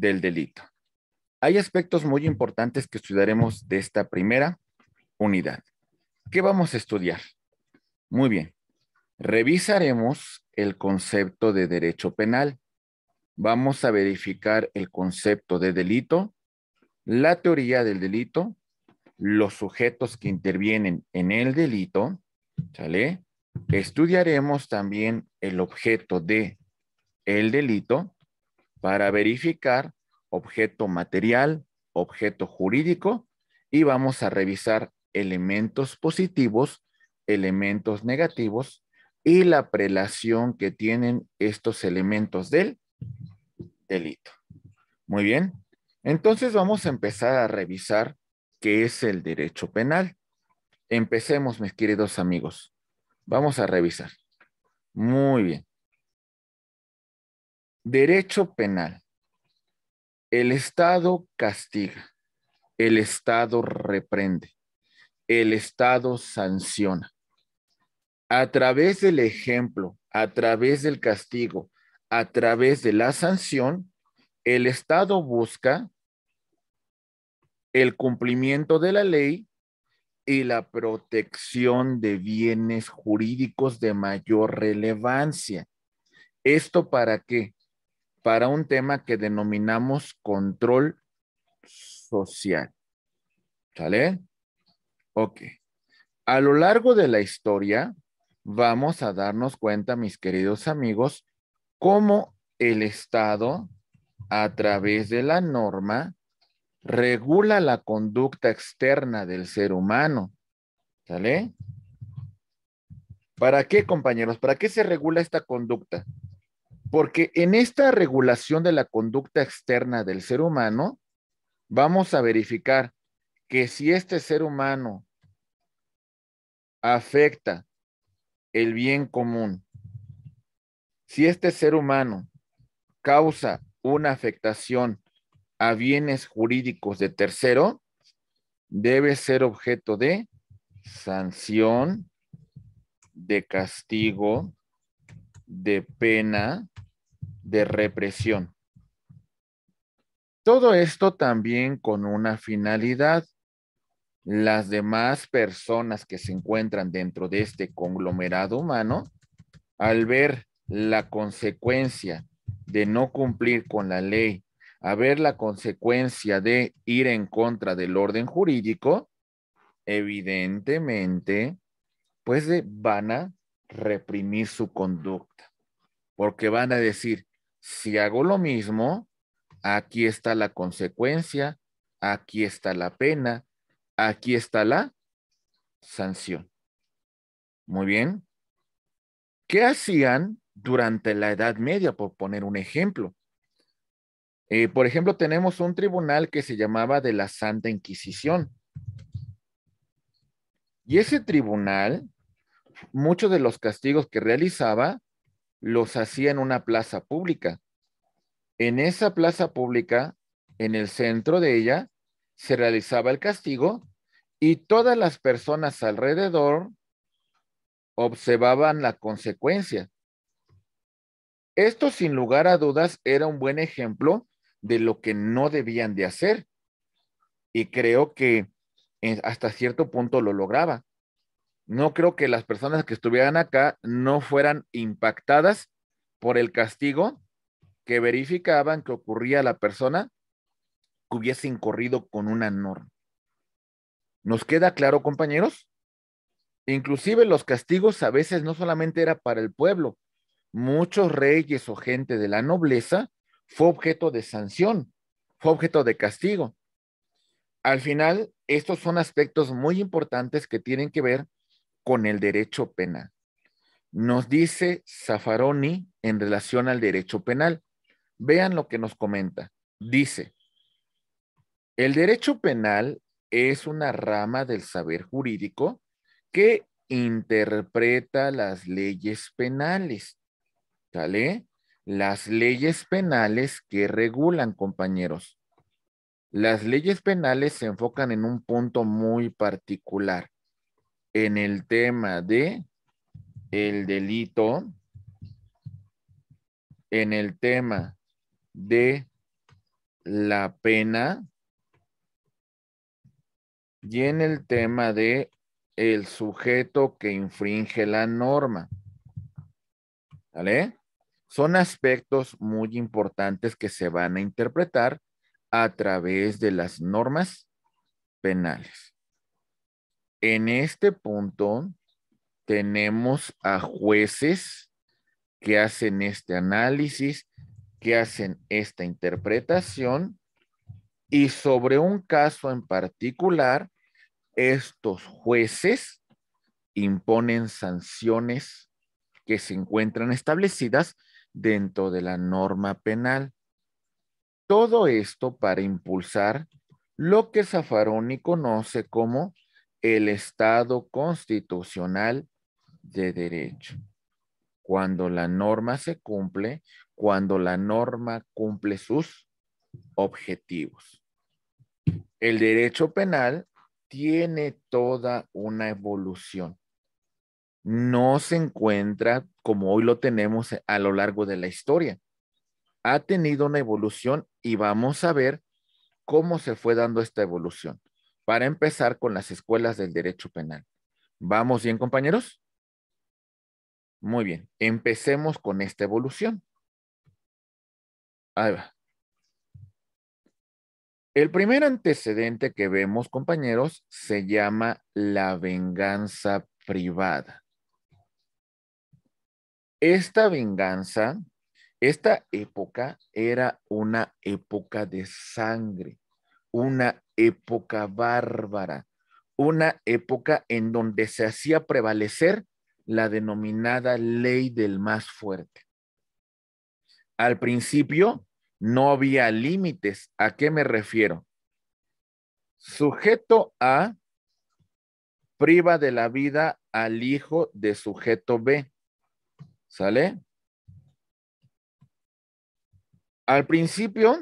del delito. Hay aspectos muy importantes que estudiaremos de esta primera unidad. ¿Qué vamos a estudiar? Muy bien. Revisaremos el concepto de derecho penal. Vamos a verificar el concepto de delito, la teoría del delito, los sujetos que intervienen en el delito, ¿sale? Estudiaremos también el objeto de el delito para verificar objeto material, objeto jurídico y vamos a revisar elementos positivos, elementos negativos y la prelación que tienen estos elementos del delito. Muy bien, entonces vamos a empezar a revisar qué es el derecho penal. Empecemos, mis queridos amigos. Vamos a revisar. Muy bien. Derecho penal. El Estado castiga, el Estado reprende, el Estado sanciona. A través del ejemplo, a través del castigo, a través de la sanción, el Estado busca el cumplimiento de la ley y la protección de bienes jurídicos de mayor relevancia. ¿Esto para qué? para un tema que denominamos control social. ¿Sale? Ok. A lo largo de la historia, vamos a darnos cuenta, mis queridos amigos, cómo el Estado, a través de la norma, regula la conducta externa del ser humano. ¿Sale? ¿Para qué, compañeros? ¿Para qué se regula esta conducta? Porque en esta regulación de la conducta externa del ser humano, vamos a verificar que si este ser humano afecta el bien común, si este ser humano causa una afectación a bienes jurídicos de tercero, debe ser objeto de sanción, de castigo, de pena de represión. Todo esto también con una finalidad. Las demás personas que se encuentran dentro de este conglomerado humano, al ver la consecuencia de no cumplir con la ley, a ver la consecuencia de ir en contra del orden jurídico, evidentemente, pues eh, van a reprimir su conducta, porque van a decir, si hago lo mismo, aquí está la consecuencia, aquí está la pena, aquí está la sanción. Muy bien. ¿Qué hacían durante la Edad Media, por poner un ejemplo? Eh, por ejemplo, tenemos un tribunal que se llamaba de la Santa Inquisición. Y ese tribunal, muchos de los castigos que realizaba los hacía en una plaza pública. En esa plaza pública, en el centro de ella, se realizaba el castigo y todas las personas alrededor observaban la consecuencia. Esto sin lugar a dudas era un buen ejemplo de lo que no debían de hacer y creo que eh, hasta cierto punto lo lograba no creo que las personas que estuvieran acá no fueran impactadas por el castigo que verificaban que ocurría a la persona que hubiese incorrido con una norma. ¿Nos queda claro, compañeros? Inclusive los castigos a veces no solamente era para el pueblo, muchos reyes o gente de la nobleza fue objeto de sanción, fue objeto de castigo. Al final, estos son aspectos muy importantes que tienen que ver con el derecho penal. Nos dice Zaffaroni en relación al derecho penal. Vean lo que nos comenta. Dice, el derecho penal es una rama del saber jurídico que interpreta las leyes penales. ¿Sale? Las leyes penales que regulan, compañeros. Las leyes penales se enfocan en un punto muy particular en el tema de el delito, en el tema de la pena y en el tema de el sujeto que infringe la norma. ¿Vale? Son aspectos muy importantes que se van a interpretar a través de las normas penales en este punto tenemos a jueces que hacen este análisis, que hacen esta interpretación y sobre un caso en particular, estos jueces imponen sanciones que se encuentran establecidas dentro de la norma penal. Todo esto para impulsar lo que y conoce como el estado constitucional de derecho. Cuando la norma se cumple, cuando la norma cumple sus objetivos. El derecho penal tiene toda una evolución. No se encuentra como hoy lo tenemos a lo largo de la historia. Ha tenido una evolución y vamos a ver cómo se fue dando esta evolución para empezar con las escuelas del derecho penal. ¿Vamos bien, compañeros? Muy bien, empecemos con esta evolución. Ahí va. El primer antecedente que vemos, compañeros, se llama la venganza privada. Esta venganza, esta época era una época de sangre, una época bárbara, una época en donde se hacía prevalecer la denominada ley del más fuerte. Al principio no había límites. ¿A qué me refiero? Sujeto A priva de la vida al hijo de sujeto B. ¿Sale? Al principio,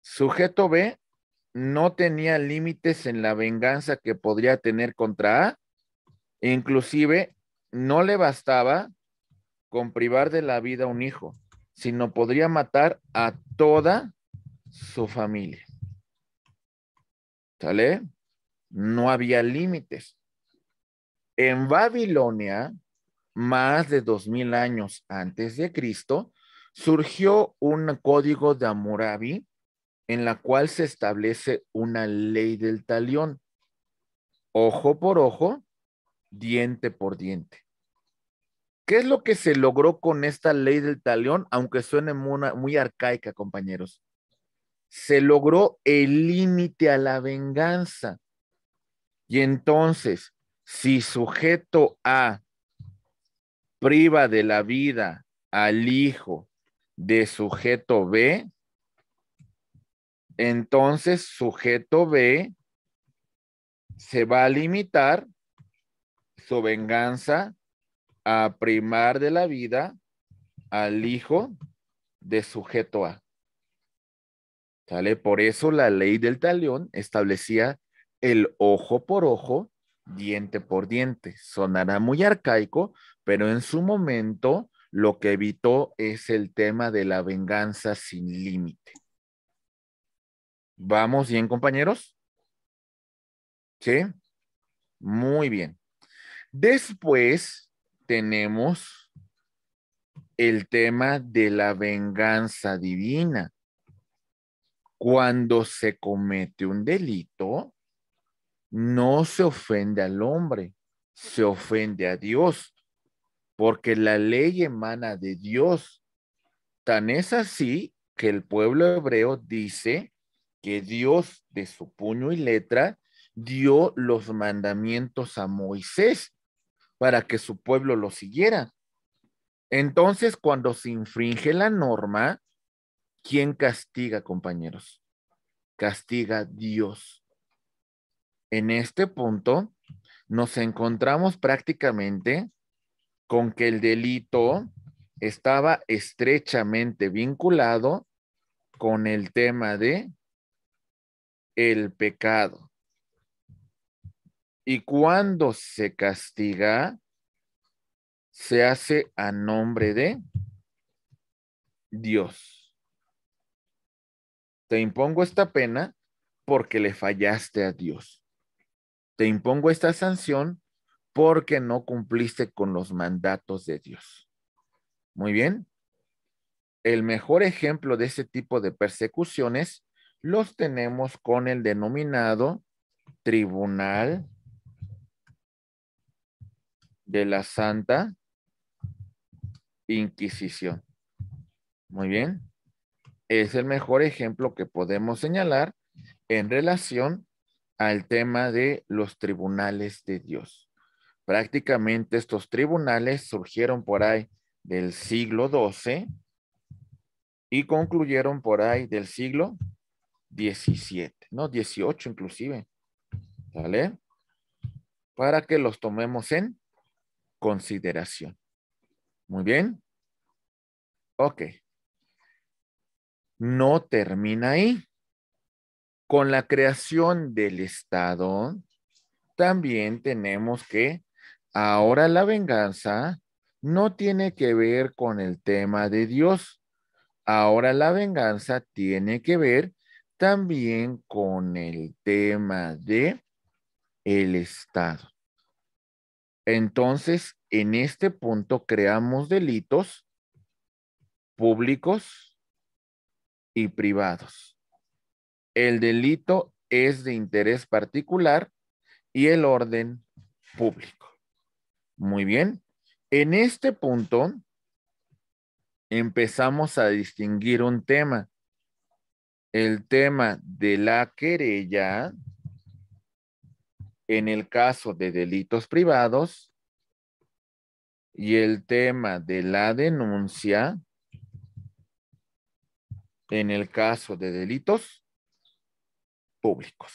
sujeto B no tenía límites en la venganza que podría tener contra A. Inclusive, no le bastaba con privar de la vida a un hijo, sino podría matar a toda su familia. ¿Sale? No había límites. En Babilonia, más de dos mil años antes de Cristo, surgió un código de Amurabi en la cual se establece una ley del talión, ojo por ojo, diente por diente. ¿Qué es lo que se logró con esta ley del talión? Aunque suene muy, arcaica, compañeros. Se logró el límite a la venganza. Y entonces, si sujeto A priva de la vida al hijo de sujeto B, entonces, sujeto B se va a limitar su venganza a primar de la vida al hijo de sujeto A. ¿Sale? Por eso la ley del talión establecía el ojo por ojo, diente por diente. Sonará muy arcaico, pero en su momento lo que evitó es el tema de la venganza sin límite. ¿Vamos bien, compañeros? ¿Sí? Muy bien. Después tenemos el tema de la venganza divina. Cuando se comete un delito, no se ofende al hombre, se ofende a Dios, porque la ley emana de Dios. Tan es así que el pueblo hebreo dice que Dios de su puño y letra dio los mandamientos a Moisés para que su pueblo lo siguiera. Entonces, cuando se infringe la norma, ¿quién castiga, compañeros? Castiga Dios. En este punto, nos encontramos prácticamente con que el delito estaba estrechamente vinculado con el tema de el pecado. Y cuando se castiga, se hace a nombre de Dios. Te impongo esta pena porque le fallaste a Dios. Te impongo esta sanción porque no cumpliste con los mandatos de Dios. Muy bien. El mejor ejemplo de ese tipo de persecuciones los tenemos con el denominado Tribunal de la Santa Inquisición. Muy bien. Es el mejor ejemplo que podemos señalar en relación al tema de los tribunales de Dios. Prácticamente estos tribunales surgieron por ahí del siglo XII y concluyeron por ahí del siglo 17, no, 18 inclusive, ¿vale? Para que los tomemos en consideración. Muy bien. Ok. No termina ahí. Con la creación del Estado, también tenemos que ahora la venganza no tiene que ver con el tema de Dios. Ahora la venganza tiene que ver también con el tema de el Estado. Entonces, en este punto creamos delitos públicos y privados. El delito es de interés particular y el orden público. Muy bien. En este punto empezamos a distinguir un tema el tema de la querella en el caso de delitos privados y el tema de la denuncia en el caso de delitos públicos.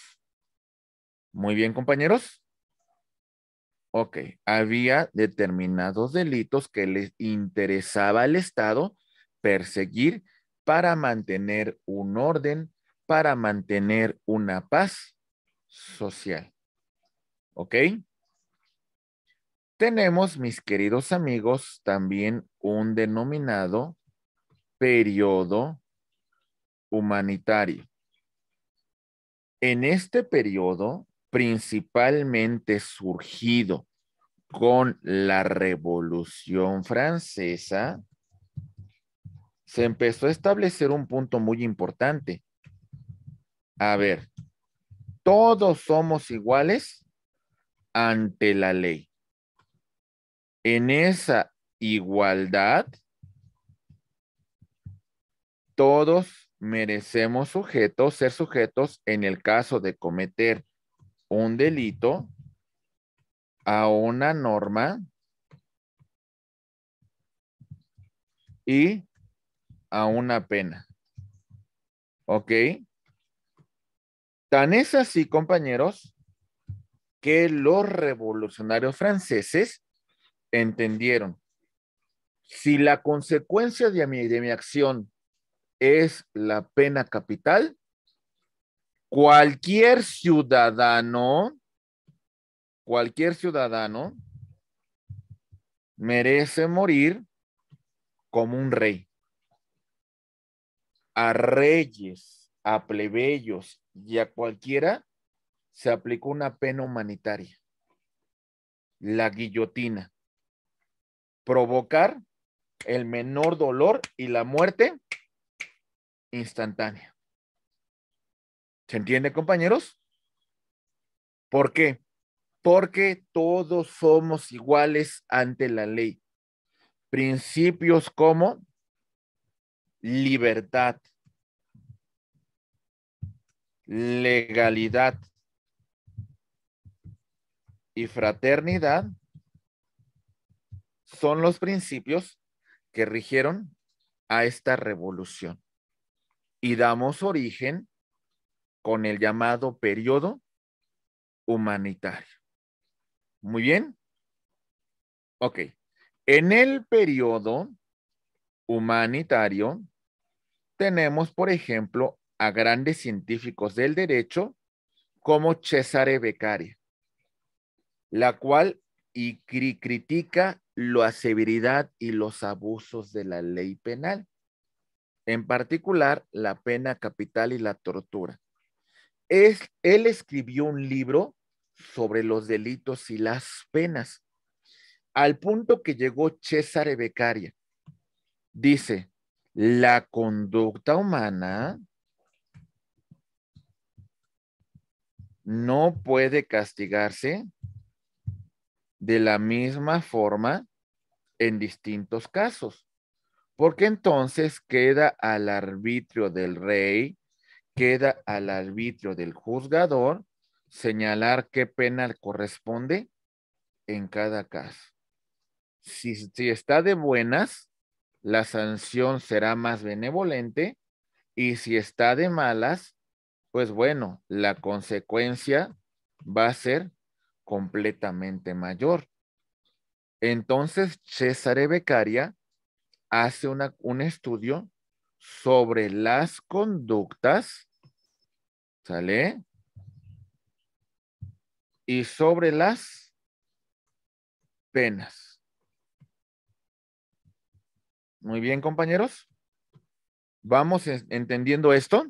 Muy bien, compañeros. Ok, había determinados delitos que les interesaba al Estado perseguir para mantener un orden, para mantener una paz social. ¿Ok? Tenemos, mis queridos amigos, también un denominado periodo humanitario. En este periodo, principalmente surgido con la Revolución Francesa, se empezó a establecer un punto muy importante. A ver, todos somos iguales ante la ley. En esa igualdad, todos merecemos ser sujetos en el caso de cometer un delito a una norma y a una pena. ¿Ok? Tan es así, compañeros, que los revolucionarios franceses entendieron, si la consecuencia de mi, de mi acción es la pena capital, cualquier ciudadano, cualquier ciudadano merece morir como un rey a reyes, a plebeyos y a cualquiera se aplicó una pena humanitaria, la guillotina. Provocar el menor dolor y la muerte instantánea. ¿Se entiende, compañeros? ¿Por qué? Porque todos somos iguales ante la ley. Principios como libertad, legalidad y fraternidad son los principios que rigieron a esta revolución y damos origen con el llamado periodo humanitario. Muy bien. Ok. En el periodo humanitario, tenemos, por ejemplo, a grandes científicos del derecho como Cesare Beccaria, la cual y critica la severidad y los abusos de la ley penal, en particular la pena capital y la tortura. Es, él escribió un libro sobre los delitos y las penas, al punto que llegó Cesare Beccaria Dice, la conducta humana no puede castigarse de la misma forma en distintos casos, porque entonces queda al arbitrio del rey, queda al arbitrio del juzgador señalar qué pena corresponde en cada caso. Si, si está de buenas, la sanción será más benevolente y si está de malas, pues bueno, la consecuencia va a ser completamente mayor. Entonces, Cesare Beccaria hace un estudio sobre las conductas, ¿sale? Y sobre las penas. Muy bien, compañeros. ¿Vamos entendiendo esto?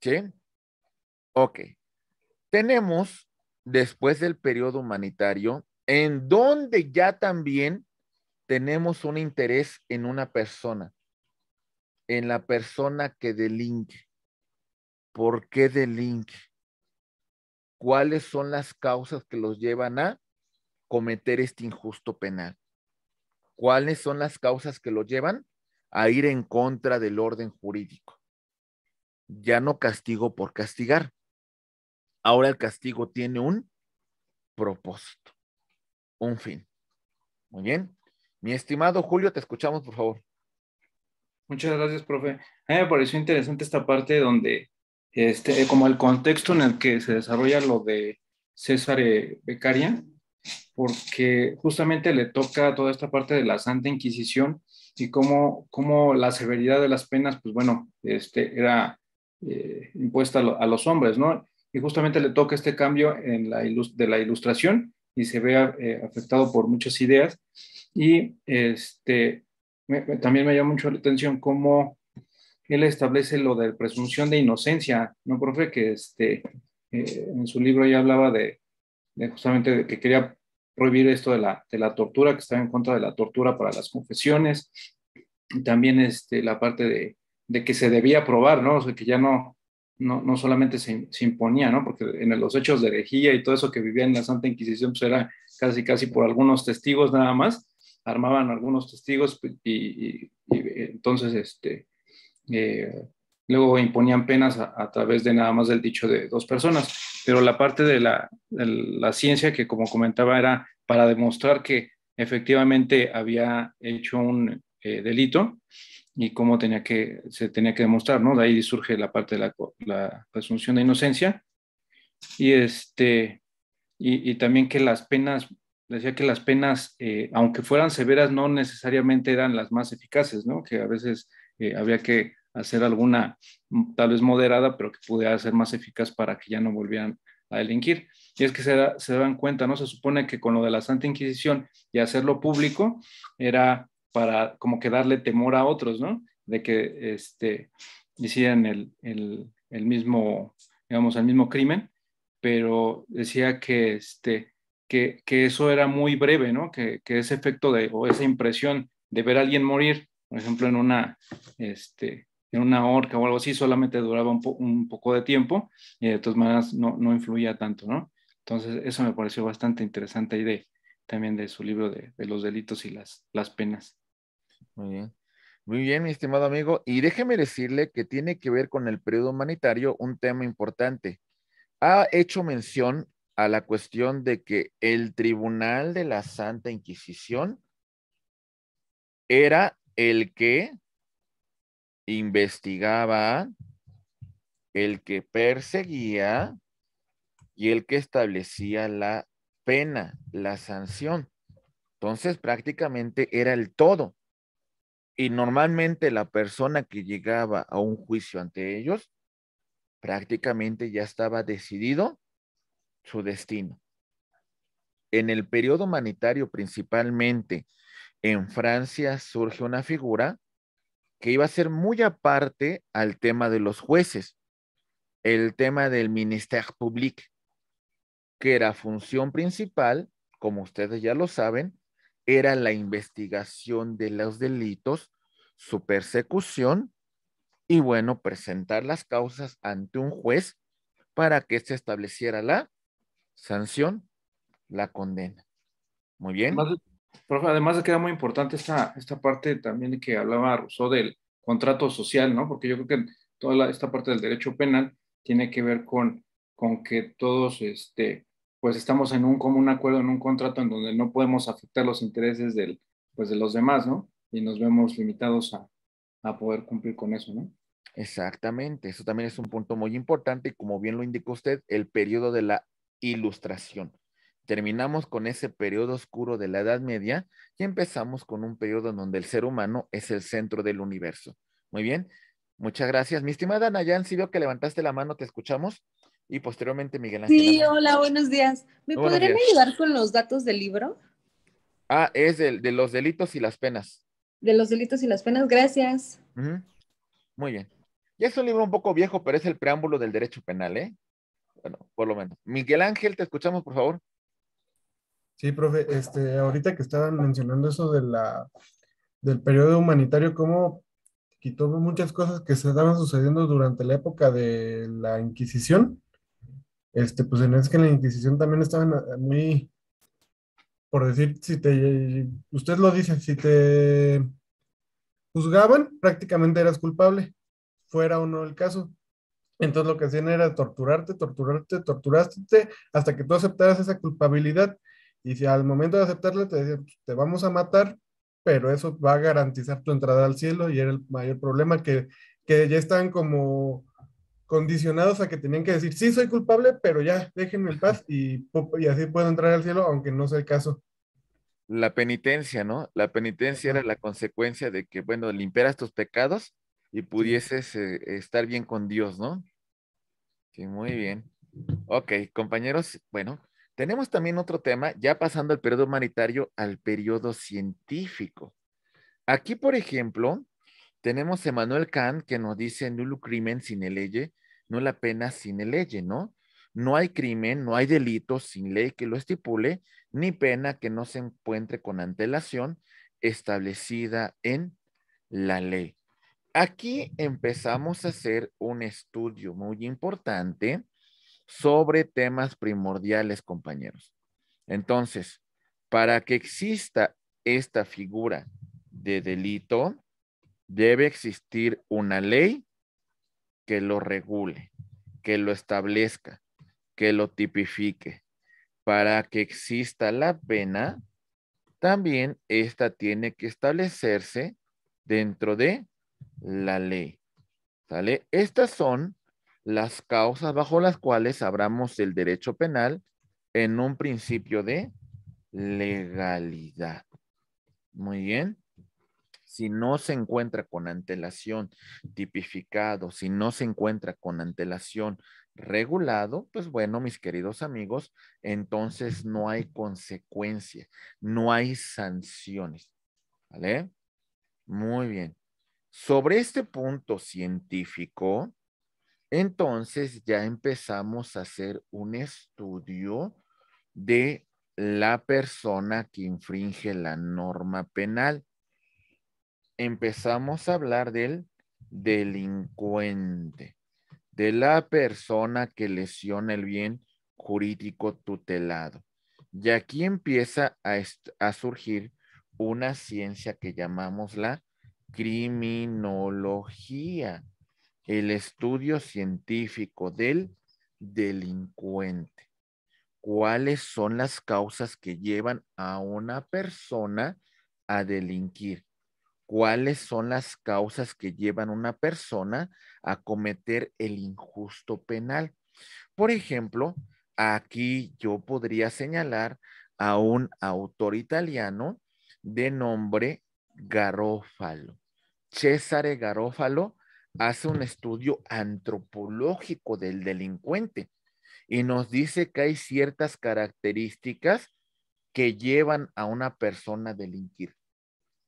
¿Sí? Ok. Tenemos, después del periodo humanitario, en donde ya también tenemos un interés en una persona, en la persona que delinque. ¿Por qué delinque? ¿Cuáles son las causas que los llevan a cometer este injusto penal? cuáles son las causas que lo llevan a ir en contra del orden jurídico. Ya no castigo por castigar. Ahora el castigo tiene un propósito, un fin. Muy bien. Mi estimado Julio, te escuchamos, por favor. Muchas gracias, profe. A mí me pareció interesante esta parte donde, este, como el contexto en el que se desarrolla lo de César eh, Becaria, porque justamente le toca toda esta parte de la Santa Inquisición y cómo, cómo la severidad de las penas, pues bueno, este, era eh, impuesta a, los hombres, ¿no? Y justamente le toca este cambio en la de la ilustración y se ve eh, afectado por muchas ideas. Y este, también me llama mucho la atención cómo él establece lo de presunción de inocencia, ¿no, profe? Que este, eh, en su libro ya hablaba de, de justamente de que quería prohibir esto de la, de la tortura, que estaba en contra de la tortura para las confesiones, y también este, la parte de, que se debía probar, ¿no? que ya no, no, solamente se, imponía, ¿no? Porque en los hechos de herejía y todo eso que vivía en la Santa Inquisición, pues era casi, casi por algunos testigos nada más, armaban algunos testigos pues, y, entonces, este, eh, luego imponían penas a, través de nada más del dicho de dos personas pero la parte de la, ciencia que, como comentaba, era para demostrar que efectivamente había hecho un eh, delito y cómo tenía que, se tenía que demostrar, ¿no? De ahí surge la parte de la, la presunción de inocencia. Y, este, y, también que las penas, decía que las penas, eh, aunque fueran severas, no necesariamente eran las más eficaces, ¿no? Que a veces eh, había que hacer alguna mm, tal vez moderada, pero que pudiera ser más eficaz para que ya no volvieran a delinquir. Y es que se, dan cuenta, ¿no? Se supone que con lo de la Santa Inquisición y hacerlo público era para como que darle temor a otros, ¿no? De que este, hicieran el, el, mismo, digamos, el mismo crimen, pero decía que, este, que, eso era muy breve, ¿no? Que, que, ese efecto de, o esa impresión de ver a alguien morir, por ejemplo, en una, este, en una horca o algo así, solamente duraba un, poco de tiempo y de todas maneras no, influía tanto, ¿no? Entonces, eso me pareció bastante interesante y también de su libro de, los delitos y las, las penas. Muy bien. Muy bien, mi estimado amigo. Y déjeme decirle que tiene que ver con el periodo humanitario un tema importante. Ha hecho mención a la cuestión de que el Tribunal de la Santa Inquisición era el que investigaba, el que perseguía y el que establecía la pena, la sanción. Entonces prácticamente era el todo. Y normalmente la persona que llegaba a un juicio ante ellos, prácticamente ya estaba decidido su destino. En el periodo humanitario, principalmente en Francia, surge una figura que iba a ser muy aparte al tema de los jueces, el tema del Ministerio público que era función principal, como ustedes ya lo saben, era la investigación de los delitos, su persecución y, bueno, presentar las causas ante un juez para que se estableciera la sanción, la condena. Muy bien. Profe, además queda muy importante esta, parte también que hablaba Rousseau del contrato social, ¿no? Porque yo creo que toda esta parte del derecho penal tiene que ver con, con que todos, este, pues estamos en un común acuerdo, en un contrato en donde no podemos afectar los intereses del, pues de los demás, ¿no? Y nos vemos limitados a, a poder cumplir con eso, ¿no? Exactamente, eso también es un punto muy importante y como bien lo indicó usted, el periodo de la ilustración. Terminamos con ese periodo oscuro de la Edad Media y empezamos con un periodo en donde el ser humano es el centro del universo. Muy bien, muchas gracias. Mi estimada Nayan, si veo que levantaste la mano, te escuchamos. Y posteriormente Miguel Ángel. Sí, hola, buenos días. ¿Me podrían ayudar con los datos del libro? Ah, es de, de, los delitos y las penas. De los delitos y las penas, gracias. Muy bien. Ya es un libro un poco viejo, pero es el preámbulo del derecho penal, ¿eh? Bueno, por lo menos. Miguel Ángel, te escuchamos, por favor. Sí, profe, este, ahorita que estaban mencionando eso de la, del periodo humanitario, cómo quitó muchas cosas que se estaban sucediendo durante la época de la Inquisición. Este, pues en es que la Inquisición también estaban eh, muy, por decir, si te, usted lo dice, si te juzgaban, prácticamente eras culpable, fuera o no el caso. Entonces lo que hacían era torturarte, torturarte, torturaste, hasta que tú aceptaras esa culpabilidad y si al momento de aceptarle te decían, te vamos a matar, pero eso va a garantizar tu entrada al cielo y era el mayor problema que, que ya están como condicionados a que tenían que decir, sí, soy culpable, pero ya, déjenme en paz y, y así puedo entrar al cielo, aunque no sea el caso. La penitencia, ¿no? La penitencia era la consecuencia de que, bueno, limpiaras tus pecados y pudieses eh, estar bien con Dios, ¿no? Sí, muy bien. Ok, compañeros, bueno, tenemos también otro tema, ya pasando al periodo humanitario, al periodo científico. Aquí, por ejemplo, tenemos a Emmanuel Kant que nos dice nulo crimen sin ley, no la pena sin ley, ¿no? No hay crimen, no hay delito sin ley que lo estipule, ni pena que no se encuentre con antelación establecida en la ley. Aquí empezamos a hacer un estudio muy importante sobre temas primordiales, compañeros. Entonces, para que exista esta figura de delito, debe existir una ley que lo regule, que lo establezca, que lo tipifique. Para que exista la pena, también esta tiene que establecerse dentro de la ley. ¿Sale? Estas son las causas bajo las cuales abramos el derecho penal en un principio de legalidad. Muy bien. Si no se encuentra con antelación tipificado, si no se encuentra con antelación regulado, pues bueno, mis queridos amigos, entonces no hay consecuencia, no hay sanciones. ¿Vale? Muy bien. Sobre este punto científico, entonces ya empezamos a hacer un estudio de la persona que infringe la norma penal. Empezamos a hablar del delincuente, de la persona que lesiona el bien jurídico tutelado. Y aquí empieza a, surgir una ciencia que llamamos la criminología el estudio científico del delincuente. ¿Cuáles son las causas que llevan a una persona a delinquir? ¿Cuáles son las causas que llevan a una persona a cometer el injusto penal? Por ejemplo, aquí yo podría señalar a un autor italiano de nombre Garófalo. Cesare Garófalo hace un estudio antropológico del delincuente y nos dice que hay ciertas características que llevan a una persona a delinquir.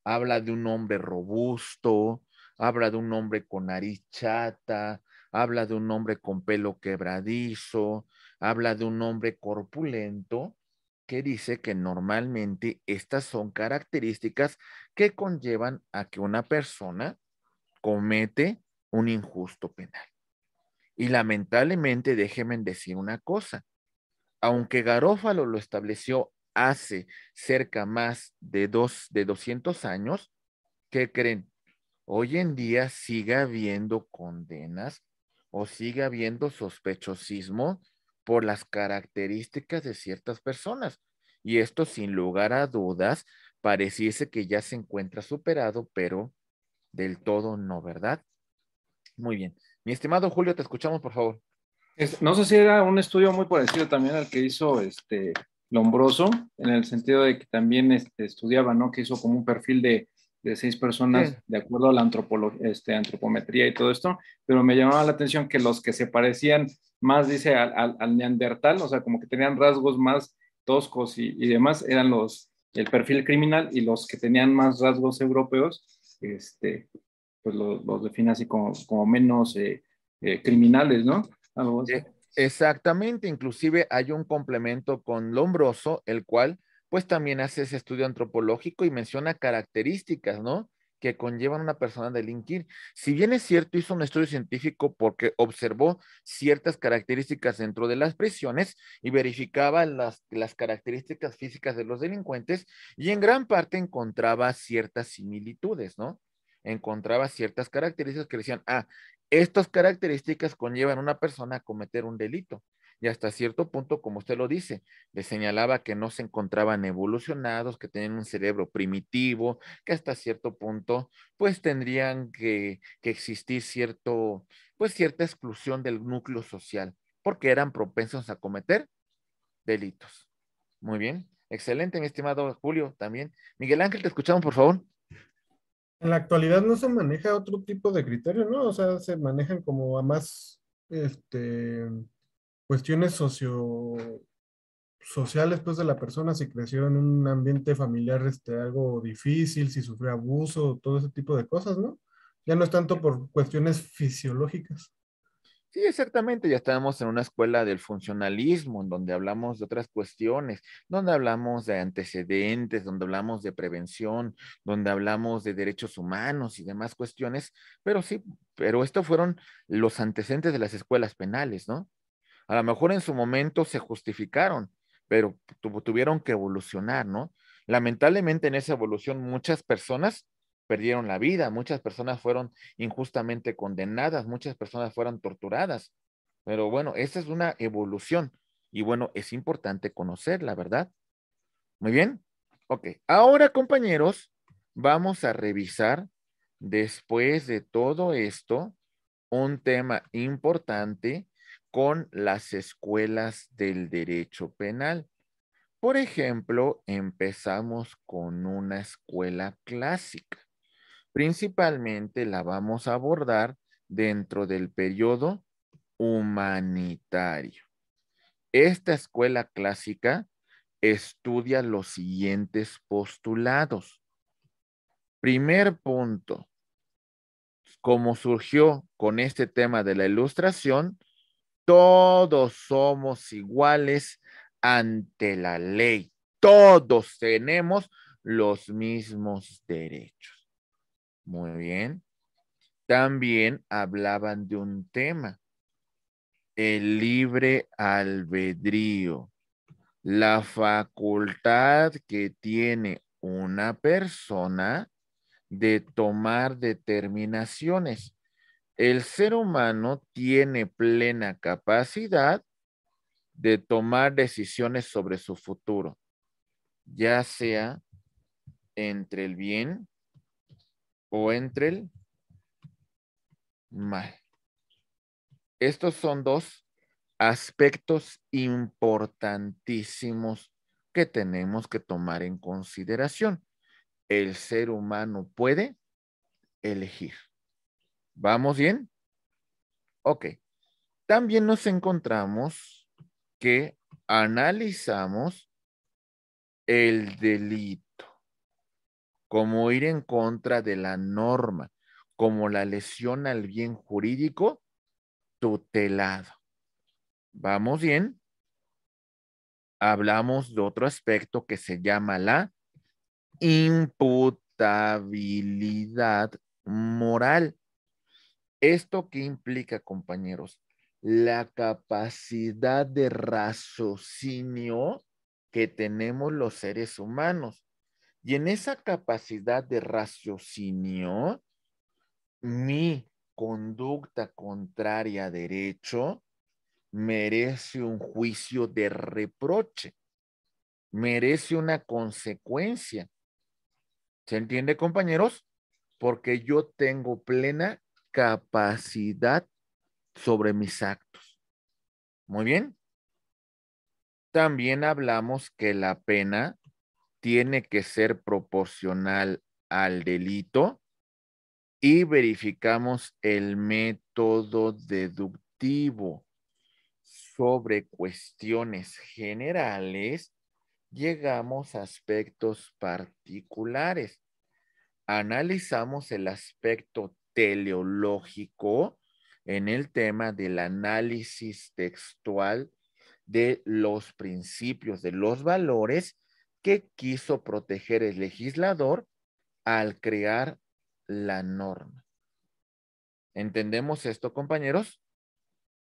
Habla de un hombre robusto, habla de un hombre con nariz chata, habla de un hombre con pelo quebradizo, habla de un hombre corpulento, que dice que normalmente estas son características que conllevan a que una persona comete un injusto penal. Y lamentablemente, déjenme decir una cosa, aunque Garófalo lo estableció hace cerca más de, dos, de 200 años, ¿qué creen? Hoy en día sigue habiendo condenas o sigue habiendo sospechosismo por las características de ciertas personas. Y esto, sin lugar a dudas, pareciese que ya se encuentra superado, pero del todo no, ¿verdad? Muy bien. Mi estimado Julio, te escuchamos, por favor. no sé si era un estudio muy parecido también al que hizo este Lombroso, en el sentido de que también este, estudiaba, ¿no? Que hizo como un perfil de, seis personas de acuerdo a la este, antropometría y todo esto, pero me llamaba la atención que los que se parecían más, dice, al, neandertal, o sea, como que tenían rasgos más toscos y, y, demás, eran los, el perfil criminal y los que tenían más rasgos europeos, este, pues los, define así como, como menos eh, eh, criminales, ¿no? E, exactamente, inclusive hay un complemento con Lombroso, el cual pues también hace ese estudio antropológico y menciona características, ¿no? que conllevan a una persona a delinquir. Si bien es cierto, hizo un estudio científico porque observó ciertas características dentro de las prisiones y verificaba las, las características físicas de los delincuentes y en gran parte encontraba ciertas similitudes, ¿no? encontraba ciertas características que decían, ah, estas características conllevan a una persona a cometer un delito. Y hasta cierto punto, como usted lo dice, le señalaba que no se encontraban evolucionados, que tenían un cerebro primitivo, que hasta cierto punto, pues tendrían que, que existir cierto, pues cierta exclusión del núcleo social, porque eran propensos a cometer delitos. Muy bien, excelente, mi estimado Julio, también. Miguel Ángel, te escuchamos, por favor. En la actualidad no se maneja otro tipo de criterio, ¿no? O sea, se manejan como a más este, cuestiones socio, sociales pues, de la persona, si creció en un ambiente familiar este, algo difícil, si sufrió abuso, todo ese tipo de cosas, ¿no? Ya no es tanto por cuestiones fisiológicas. Sí, exactamente, ya estábamos en una escuela del funcionalismo, en donde hablamos de otras cuestiones, donde hablamos de antecedentes, donde hablamos de prevención, donde hablamos de derechos humanos y demás cuestiones, pero sí, pero estos fueron los antecedentes de las escuelas penales, ¿no? A lo mejor en su momento se justificaron, pero tuvieron que evolucionar, ¿no? Lamentablemente en esa evolución muchas personas perdieron la vida, muchas personas fueron injustamente condenadas, muchas personas fueron torturadas. Pero bueno, esa es una evolución y bueno, es importante conocerla, ¿verdad? Muy bien. Ok, ahora compañeros, vamos a revisar después de todo esto un tema importante con las escuelas del derecho penal. Por ejemplo, empezamos con una escuela clásica. Principalmente la vamos a abordar dentro del periodo humanitario. Esta escuela clásica estudia los siguientes postulados. Primer punto, como surgió con este tema de la ilustración, todos somos iguales ante la ley. Todos tenemos los mismos derechos. Muy bien. También hablaban de un tema, el libre albedrío, la facultad que tiene una persona de tomar determinaciones. El ser humano tiene plena capacidad de tomar decisiones sobre su futuro, ya sea entre el bien o entre el mal. Estos son dos aspectos importantísimos que tenemos que tomar en consideración. El ser humano puede elegir. ¿Vamos bien? Ok. También nos encontramos que analizamos el delito como ir en contra de la norma, como la lesión al bien jurídico tutelado. ¿Vamos bien? Hablamos de otro aspecto que se llama la imputabilidad moral. ¿Esto qué implica, compañeros? La capacidad de raciocinio que tenemos los seres humanos. Y en esa capacidad de raciocinio, mi conducta contraria a derecho merece un juicio de reproche, merece una consecuencia. ¿Se entiende, compañeros? Porque yo tengo plena capacidad sobre mis actos. Muy bien. También hablamos que la pena tiene que ser proporcional al delito y verificamos el método deductivo sobre cuestiones generales, llegamos a aspectos particulares. Analizamos el aspecto teleológico en el tema del análisis textual de los principios, de los valores Qué quiso proteger el legislador al crear la norma. ¿Entendemos esto, compañeros?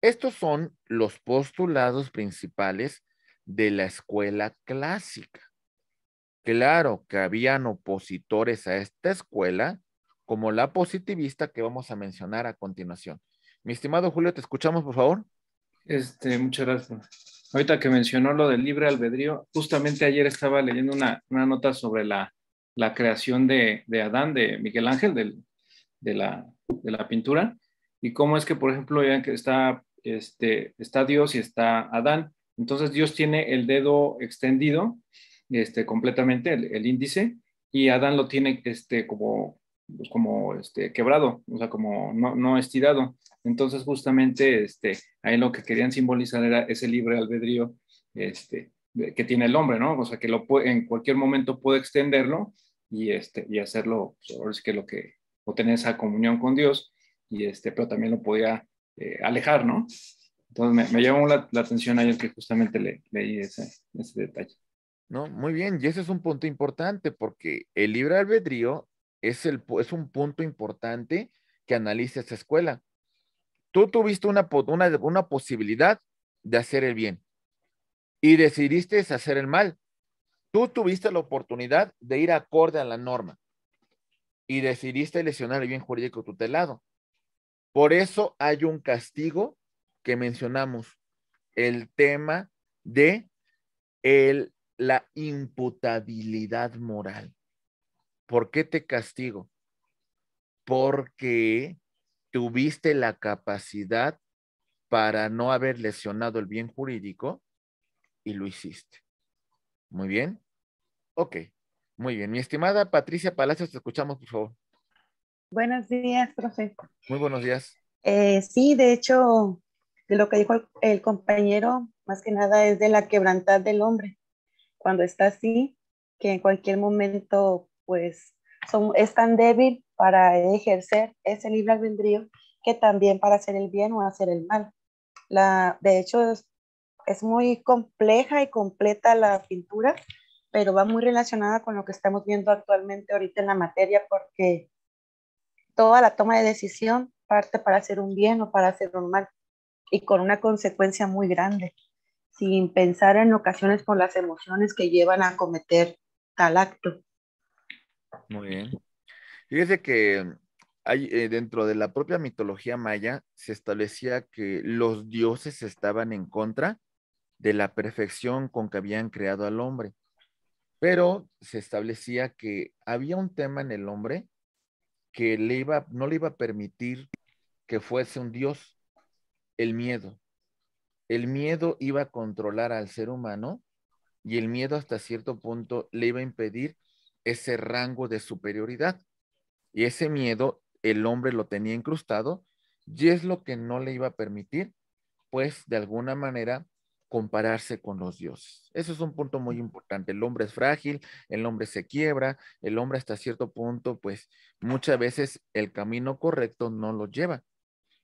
Estos son los postulados principales de la escuela clásica. Claro que habían opositores a esta escuela, como la positivista que vamos a mencionar a continuación. Mi estimado Julio, te escuchamos, por favor. Este, muchas gracias. Ahorita que mencionó lo del libre albedrío, justamente ayer estaba leyendo una, nota sobre la, creación de, de, Adán, de Miguel Ángel, del, de, la, pintura, y cómo es que, por ejemplo, ya que está, este, está Dios y está Adán, entonces Dios tiene el dedo extendido este, completamente, el, índice, y Adán lo tiene este, como, pues, como este, quebrado, o sea, como no, no estirado. Entonces, justamente, este, ahí lo que querían simbolizar era ese libre albedrío este, que tiene el hombre, ¿no? O sea, que lo puede, en cualquier momento puede extenderlo y, este, y hacerlo, es pues, que lo que, o tener esa comunión con Dios, y este, pero también lo podía eh, alejar, ¿no? Entonces, me, llamó la, la, atención ayer que justamente le, leí ese, ese detalle. No, muy bien, y ese es un punto importante porque el libre albedrío es, el, es un punto importante que analiza esa escuela tú tuviste una, una, una posibilidad de hacer el bien y decidiste hacer el mal. Tú tuviste la oportunidad de ir acorde a la norma y decidiste lesionar el bien jurídico tutelado. Por eso hay un castigo que mencionamos, el tema de el, la imputabilidad moral. ¿Por qué te castigo? Porque tuviste la capacidad para no haber lesionado el bien jurídico y lo hiciste. Muy bien. Ok, muy bien. Mi estimada Patricia Palacios, te escuchamos, por favor. Buenos días, profe. Muy buenos días. Eh, sí, de hecho, de lo que dijo el, compañero, más que nada es de la quebrantad del hombre. Cuando está así, que en cualquier momento, pues, es tan débil para ejercer ese libre albedrío que también para hacer el bien o hacer el mal. de hecho, es, es muy compleja y completa la pintura, pero va muy relacionada con lo que estamos viendo actualmente ahorita en la materia, porque toda la toma de decisión parte para hacer un bien o para hacer un mal, y con una consecuencia muy grande, sin pensar en ocasiones por las emociones que llevan a cometer tal acto. Muy bien. Fíjese que hay, eh, dentro de la propia mitología maya se establecía que los dioses estaban en contra de la perfección con que habían creado al hombre, pero se establecía que había un tema en el hombre que le iba, no le iba a permitir que fuese un dios, el miedo. El miedo iba a controlar al ser humano y el miedo hasta cierto punto le iba a impedir ese rango de superioridad. Y ese miedo el hombre lo tenía incrustado y es lo que no le iba a permitir, pues de alguna manera, compararse con los dioses. Eso es un punto muy importante. El hombre es frágil, el hombre se quiebra, el hombre hasta cierto punto, pues muchas veces el camino correcto no lo lleva.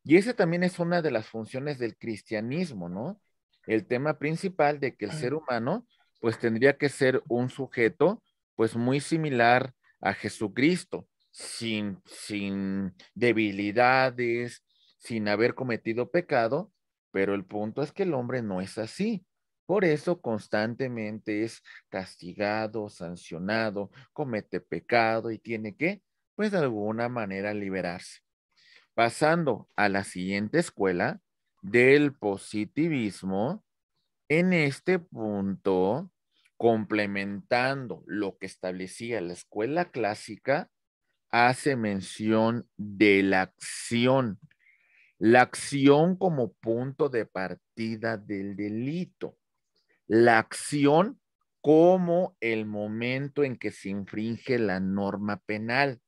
Y ese también es una de las funciones del cristianismo, ¿no? El tema principal de que el ah. ser humano, pues tendría que ser un sujeto pues muy similar a Jesucristo, sin, sin debilidades, sin haber cometido pecado, pero el punto es que el hombre no es así. Por eso constantemente es castigado, sancionado, comete pecado y tiene que, pues de alguna manera, liberarse. Pasando a la siguiente escuela del positivismo, en este punto complementando lo que establecía la escuela clásica, hace mención de la acción. La acción como punto de partida del delito. La acción como el momento en que se infringe la norma penal.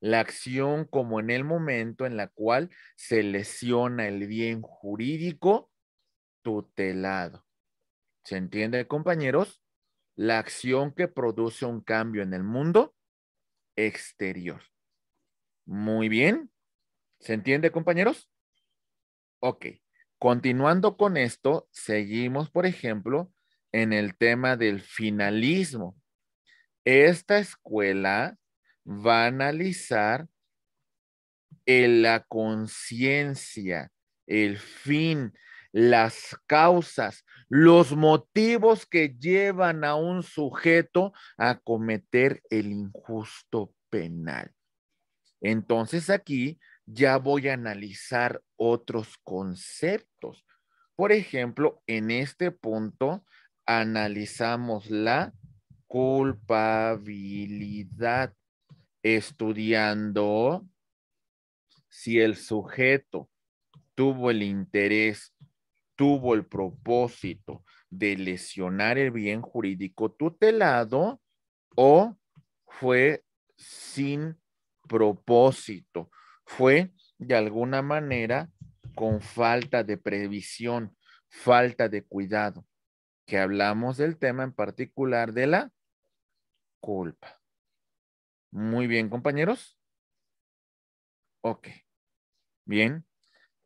La acción como en el momento en la cual se lesiona el bien jurídico tutelado. ¿Se entiende, compañeros? la acción que produce un cambio en el mundo exterior. Muy bien. ¿Se entiende, compañeros? Ok. Continuando con esto, seguimos, por ejemplo, en el tema del finalismo. Esta escuela va a analizar en la conciencia, el fin, las causas, los motivos que llevan a un sujeto a cometer el injusto penal. Entonces aquí ya voy a analizar otros conceptos. Por ejemplo, en este punto analizamos la culpabilidad, estudiando si el sujeto tuvo el interés tuvo el propósito de lesionar el bien jurídico tutelado o fue sin propósito, fue de alguna manera con falta de previsión, falta de cuidado, que hablamos del tema en particular de la culpa. Muy bien, compañeros. Ok. Bien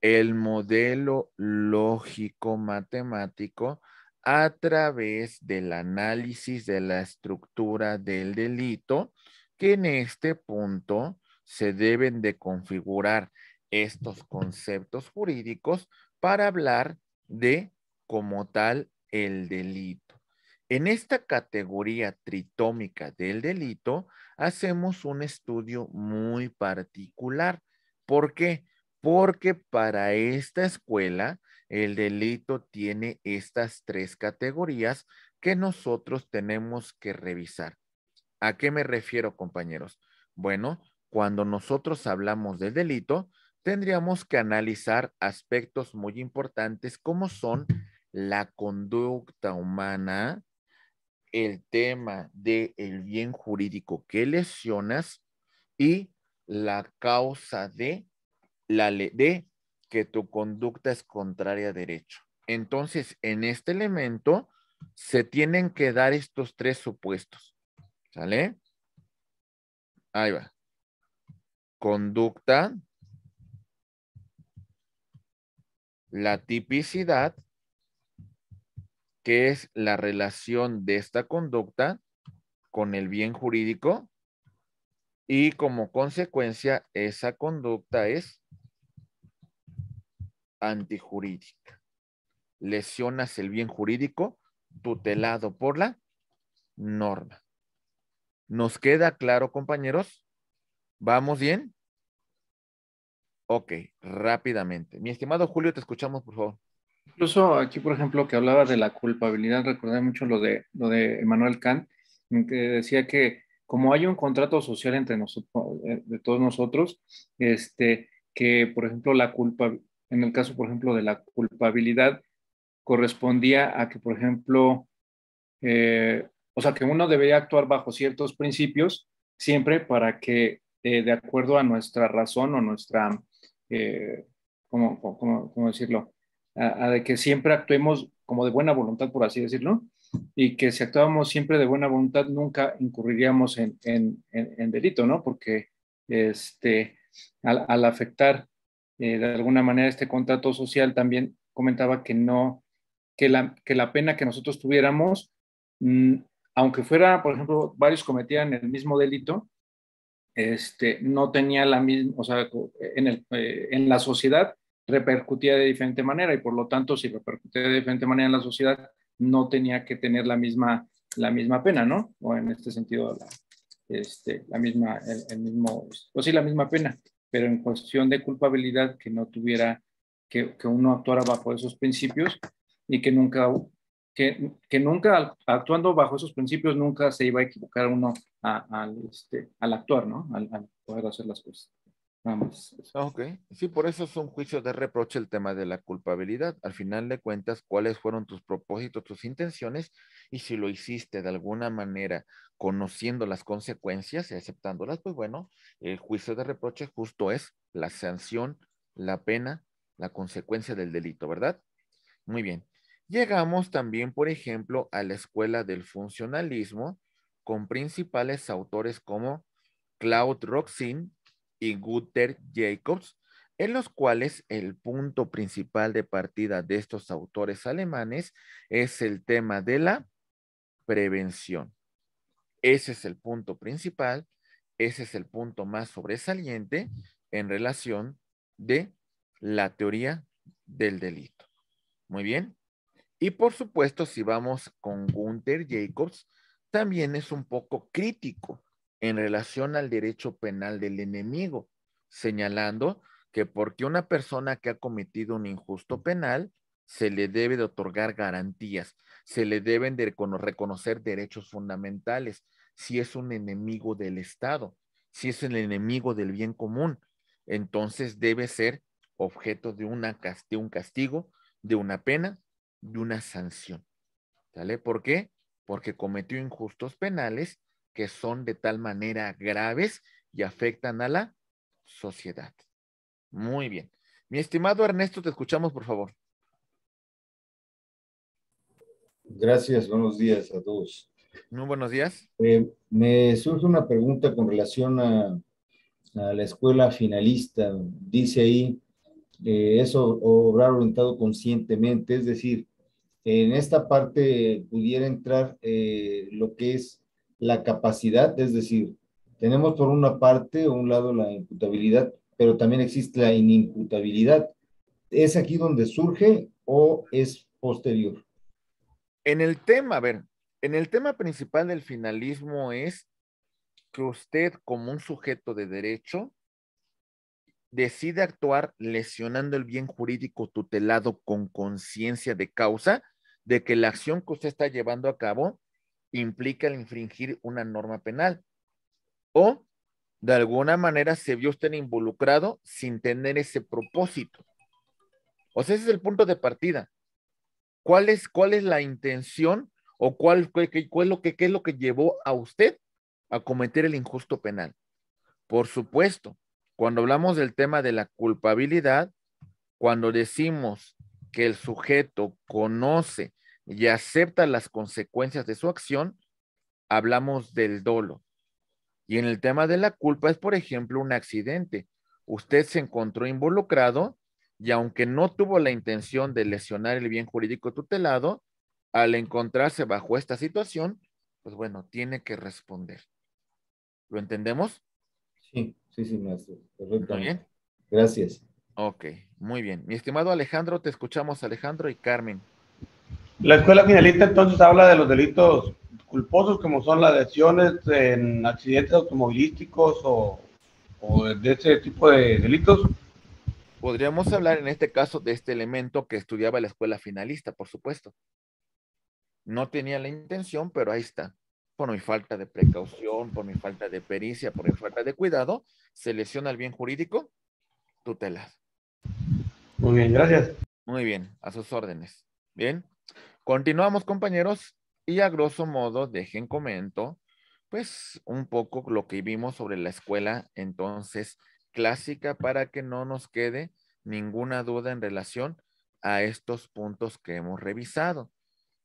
el modelo lógico matemático a través del análisis de la estructura del delito, que en este punto se deben de configurar estos conceptos jurídicos para hablar de como tal el delito. En esta categoría tritómica del delito hacemos un estudio muy particular. ¿Por qué? porque para esta escuela el delito tiene estas tres categorías que nosotros tenemos que revisar. ¿A qué me refiero, compañeros? Bueno, cuando nosotros hablamos del delito, tendríamos que analizar aspectos muy importantes como son la conducta humana, el tema del el bien jurídico que lesionas y la causa de la ley de que tu conducta es contraria a derecho. Entonces, en este elemento se tienen que dar estos tres supuestos. ¿Sale? Ahí va. Conducta, la tipicidad, que es la relación de esta conducta con el bien jurídico y como consecuencia esa conducta es antijurídica. Lesionas el bien jurídico tutelado por la norma. ¿Nos queda claro, compañeros? ¿Vamos bien? Ok, rápidamente. Mi estimado Julio, te escuchamos, por favor. Incluso aquí, por ejemplo, que hablaba de la culpabilidad, recordé mucho lo de, lo de Manuel Kant, que decía que como hay un contrato social entre nosotros, eh, de todos nosotros, este, que, por ejemplo, la culpa, en el caso, por ejemplo, de la culpabilidad, correspondía a que, por ejemplo, eh, o sea, que uno debería actuar bajo ciertos principios siempre para que, eh, de acuerdo a nuestra razón o nuestra, eh, ¿cómo, decirlo? A, de que siempre actuemos como de buena voluntad, por así decirlo, y que si actuábamos siempre de buena voluntad nunca incurriríamos en, delito, ¿no? Porque este, al afectar eh, de alguna manera este contrato social también comentaba que no, que la, que la pena que nosotros tuviéramos, mm, aunque fuera, por ejemplo, varios cometían el mismo delito, este, no tenía la misma, o sea, eh, en, la sociedad repercutía de diferente manera y por lo tanto, si repercutía de diferente manera en la sociedad, no tenía que tener la misma, la misma pena, ¿no? O en este sentido, la, este, misma, mismo, o pues sí, la misma pena pero en cuestión de culpabilidad que no tuviera, que, que uno actuara bajo esos principios y que nunca, que, que, nunca actuando bajo esos principios nunca se iba a equivocar uno al este, al actuar, ¿no? Al, poder hacer las cosas. Vamos. Ah, ok, sí, por eso es un juicio de reproche el tema de la culpabilidad. Al final de cuentas, cuáles fueron tus propósitos, tus intenciones y si lo hiciste de alguna manera conociendo las consecuencias y aceptándolas, pues bueno, el juicio de reproche justo es la sanción, la pena, la consecuencia del delito, ¿verdad? Muy bien. Llegamos también, por ejemplo, a la escuela del funcionalismo con principales autores como Claude Roxin y Guter Jacobs, en los cuales el punto principal de partida de estos autores alemanes es el tema de la prevención. Ese es el punto principal, ese es el punto más sobresaliente en relación de la teoría del delito. Muy bien. Y por supuesto, si vamos con Gunther Jacobs, también es un poco crítico en relación al derecho penal del enemigo, señalando que porque una persona que ha cometido un injusto penal se le debe de otorgar garantías, se le deben de reconocer derechos fundamentales, si es un enemigo del Estado, si es el enemigo del bien común, entonces debe ser objeto de, un castigo, de una pena, de una sanción. ¿Por qué? Porque cometió injustos penales que son de tal manera graves y afectan a la sociedad. Muy bien. Mi estimado Ernesto, te escuchamos, por favor. Gracias, buenos días a todos. Muy buenos días. Eh, me surge una pregunta con relación a, la escuela finalista. Dice ahí, eh, eso obrar orientado conscientemente, es decir, en esta parte pudiera entrar eh, lo que es la capacidad, es decir, tenemos por una parte, o un lado la imputabilidad, pero también existe la inimputabilidad. ¿Es aquí donde surge o es posterior? En el tema, a ver, en el tema principal del finalismo es que usted como un sujeto de derecho decide actuar lesionando el bien jurídico tutelado con conciencia de causa de que la acción que usted está llevando a cabo implica el infringir una norma penal. O de alguna manera se vio usted involucrado sin tener ese propósito. O sea, ese es el punto de partida. ¿Cuál es, la intención o cuál, qué, lo qué es lo que llevó a usted a cometer el injusto penal? Por supuesto, cuando hablamos del tema de la culpabilidad, cuando decimos que el sujeto conoce y acepta las consecuencias de su acción, hablamos del dolo. Y en el tema de la culpa es, por ejemplo, un accidente. Usted se encontró involucrado y aunque no tuvo la intención de lesionar el bien jurídico tutelado, al encontrarse bajo esta situación, pues bueno, tiene que responder. ¿Lo entendemos? Sí, sí, sí, maestro. bien? Gracias. Ok, muy bien. Mi estimado Alejandro, te escuchamos, Alejandro y Carmen. La escuela finalista entonces habla de los delitos culposos como son las lesiones en accidentes automovilísticos o, o de ese tipo de delitos Podríamos hablar en este caso de este elemento que estudiaba la escuela finalista, por supuesto. No tenía la intención, pero ahí está. Por mi falta de precaución, por mi falta de pericia, por mi falta de cuidado, se lesiona el bien jurídico, tutela. Muy bien, gracias. Muy bien, a sus órdenes. Bien, continuamos compañeros y a grosso modo dejen comento pues un poco lo que vimos sobre la escuela entonces clásica para que no nos quede ninguna duda en relación a estos puntos que hemos revisado.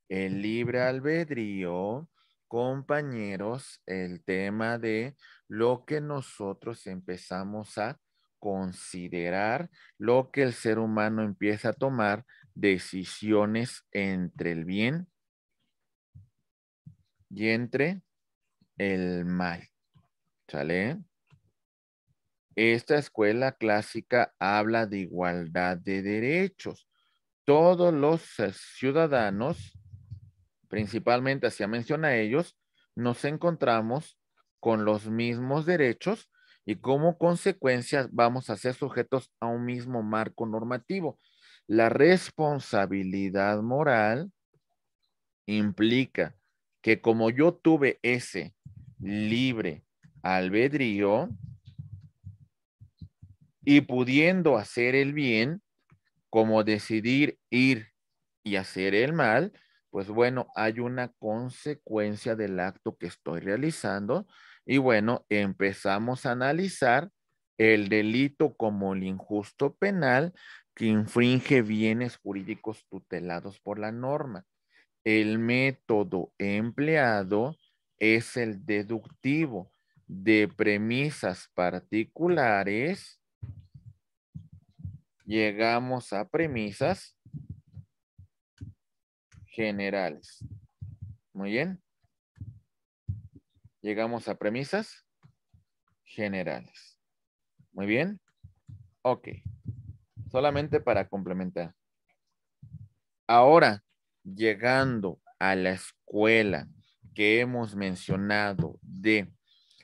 El libre albedrío, compañeros, el tema de lo que nosotros empezamos a considerar, lo que el ser humano empieza a tomar decisiones entre el bien y entre el mal. ¿Sale? Esta escuela clásica habla de igualdad de derechos. Todos los eh, ciudadanos, principalmente así a ellos, nos encontramos con los mismos derechos y como consecuencia vamos a ser sujetos a un mismo marco normativo. La responsabilidad moral implica que como yo tuve ese libre albedrío, y pudiendo hacer el bien, como decidir ir y hacer el mal, pues bueno, hay una consecuencia del acto que estoy realizando y bueno, empezamos a analizar el delito como el injusto penal que infringe bienes jurídicos tutelados por la norma. El método empleado es el deductivo de premisas particulares llegamos a premisas generales. Muy bien. Llegamos a premisas generales. Muy bien. Ok. Solamente para complementar. Ahora, llegando a la escuela que hemos mencionado de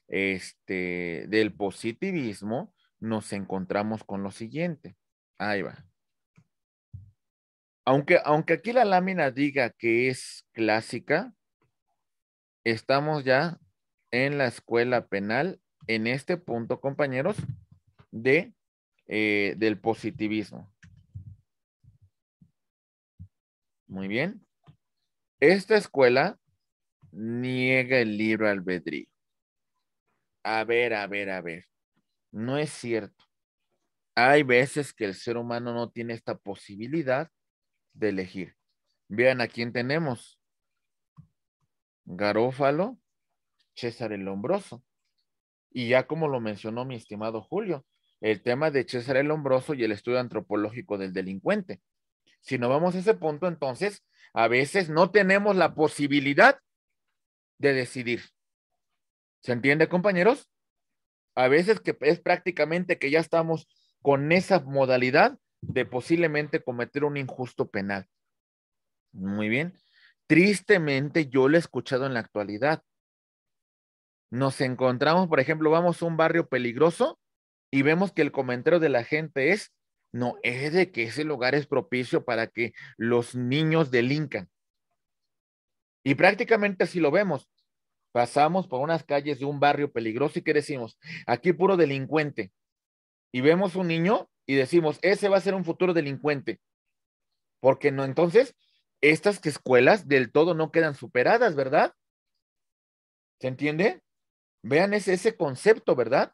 este del positivismo, nos encontramos con lo siguiente. Ahí va. Aunque, aunque aquí la lámina diga que es clásica, estamos ya en la escuela penal en este punto, compañeros, de, eh, del positivismo. Muy bien. Esta escuela niega el libro albedrío. A ver, a ver, a ver. No es cierto hay veces que el ser humano no tiene esta posibilidad de elegir. Vean a quién tenemos. Garófalo, César el Lombroso. Y ya como lo mencionó mi estimado Julio, el tema de César el Lombroso y el estudio antropológico del delincuente. Si no vamos a ese punto, entonces a veces no tenemos la posibilidad de decidir. ¿Se entiende, compañeros? A veces que es prácticamente que ya estamos con esa modalidad de posiblemente cometer un injusto penal. Muy bien. Tristemente yo lo he escuchado en la actualidad. Nos encontramos, por ejemplo, vamos a un barrio peligroso y vemos que el comentario de la gente es, no, es de que ese lugar es propicio para que los niños delincan. Y prácticamente así lo vemos. Pasamos por unas calles de un barrio peligroso y que decimos, aquí puro delincuente y vemos un niño y decimos, ese va a ser un futuro delincuente. Porque no, entonces, estas escuelas del todo no quedan superadas, ¿verdad? ¿Se entiende? Vean ese, ese concepto, ¿verdad?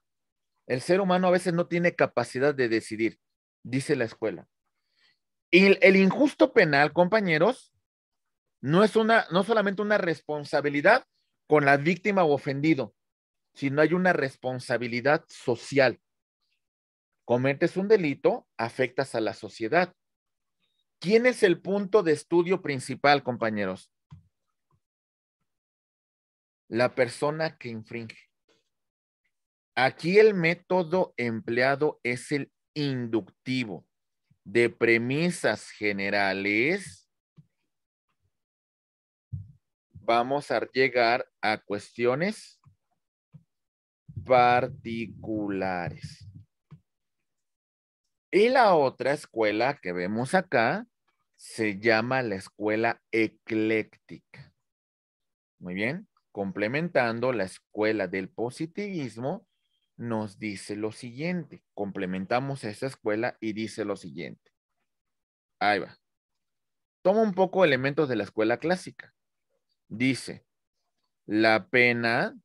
El ser humano a veces no tiene capacidad de decidir, dice la escuela. Y el, el injusto penal, compañeros, no es una, no solamente una responsabilidad con la víctima o ofendido, sino hay una responsabilidad social cometes un delito, afectas a la sociedad. ¿Quién es el punto de estudio principal, compañeros? La persona que infringe. Aquí el método empleado es el inductivo de premisas generales. Vamos a llegar a cuestiones particulares. Y la otra escuela que vemos acá se llama la escuela ecléctica. Muy bien, complementando la escuela del positivismo, nos dice lo siguiente. Complementamos esa escuela y dice lo siguiente. Ahí va. Toma un poco elementos de la escuela clásica. Dice, la pena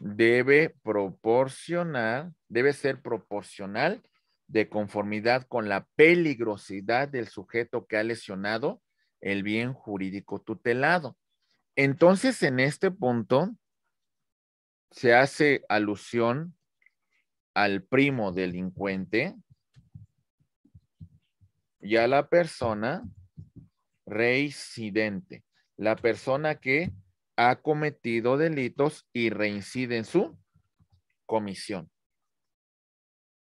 debe proporcionar, debe ser proporcional de conformidad con la peligrosidad del sujeto que ha lesionado el bien jurídico tutelado. Entonces, en este punto, se hace alusión al primo delincuente y a la persona reincidente, la persona que ha cometido delitos y reincide en su comisión.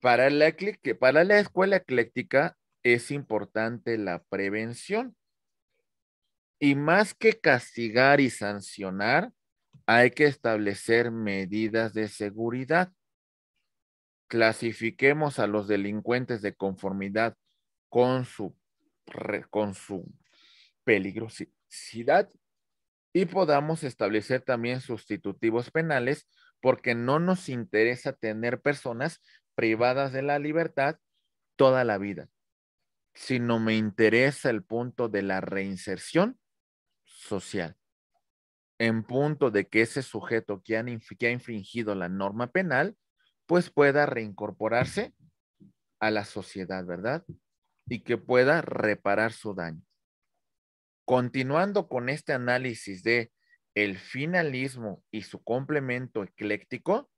Para la, para la escuela ecléctica es importante la prevención. Y más que castigar y sancionar, hay que establecer medidas de seguridad. Clasifiquemos a los delincuentes de conformidad con su, con su peligrosidad y podamos establecer también sustitutivos penales porque no nos interesa tener personas privadas de la libertad toda la vida. Si no me interesa el punto de la reinserción social, en punto de que ese sujeto que, ha infringido la norma penal, pues pueda reincorporarse a la sociedad, ¿verdad? Y que pueda reparar su daño. Continuando con este análisis de el finalismo y su complemento ecléctico,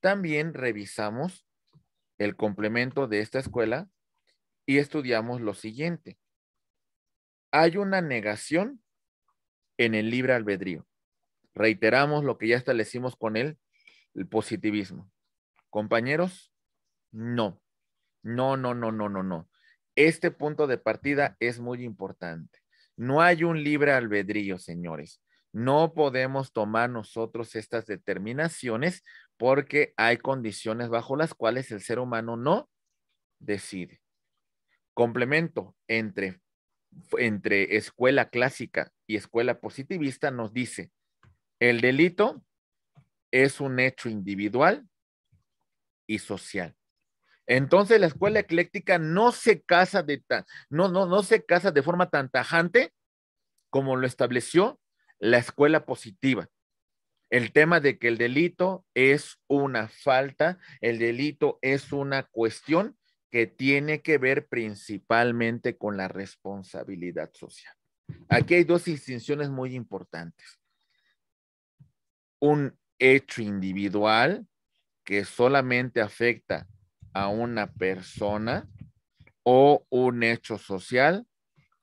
también revisamos el complemento de esta escuela y estudiamos lo siguiente. Hay una negación en el libre albedrío. Reiteramos lo que ya establecimos con él, el positivismo. Compañeros, no, no, no, no, no, no, no. Este punto de partida es muy importante. No hay un libre albedrío, señores. No podemos tomar nosotros estas determinaciones porque hay condiciones bajo las cuales el ser humano no decide. Complemento entre, entre escuela clásica y escuela positivista nos dice, el delito es un hecho individual y social. Entonces la escuela ecléctica no se casa de no, no, no se casa de forma tan tajante como lo estableció la escuela positiva. El tema de que el delito es una falta, el delito es una cuestión que tiene que ver principalmente con la responsabilidad social. Aquí hay dos distinciones muy importantes. Un hecho individual que solamente afecta a una persona o un hecho social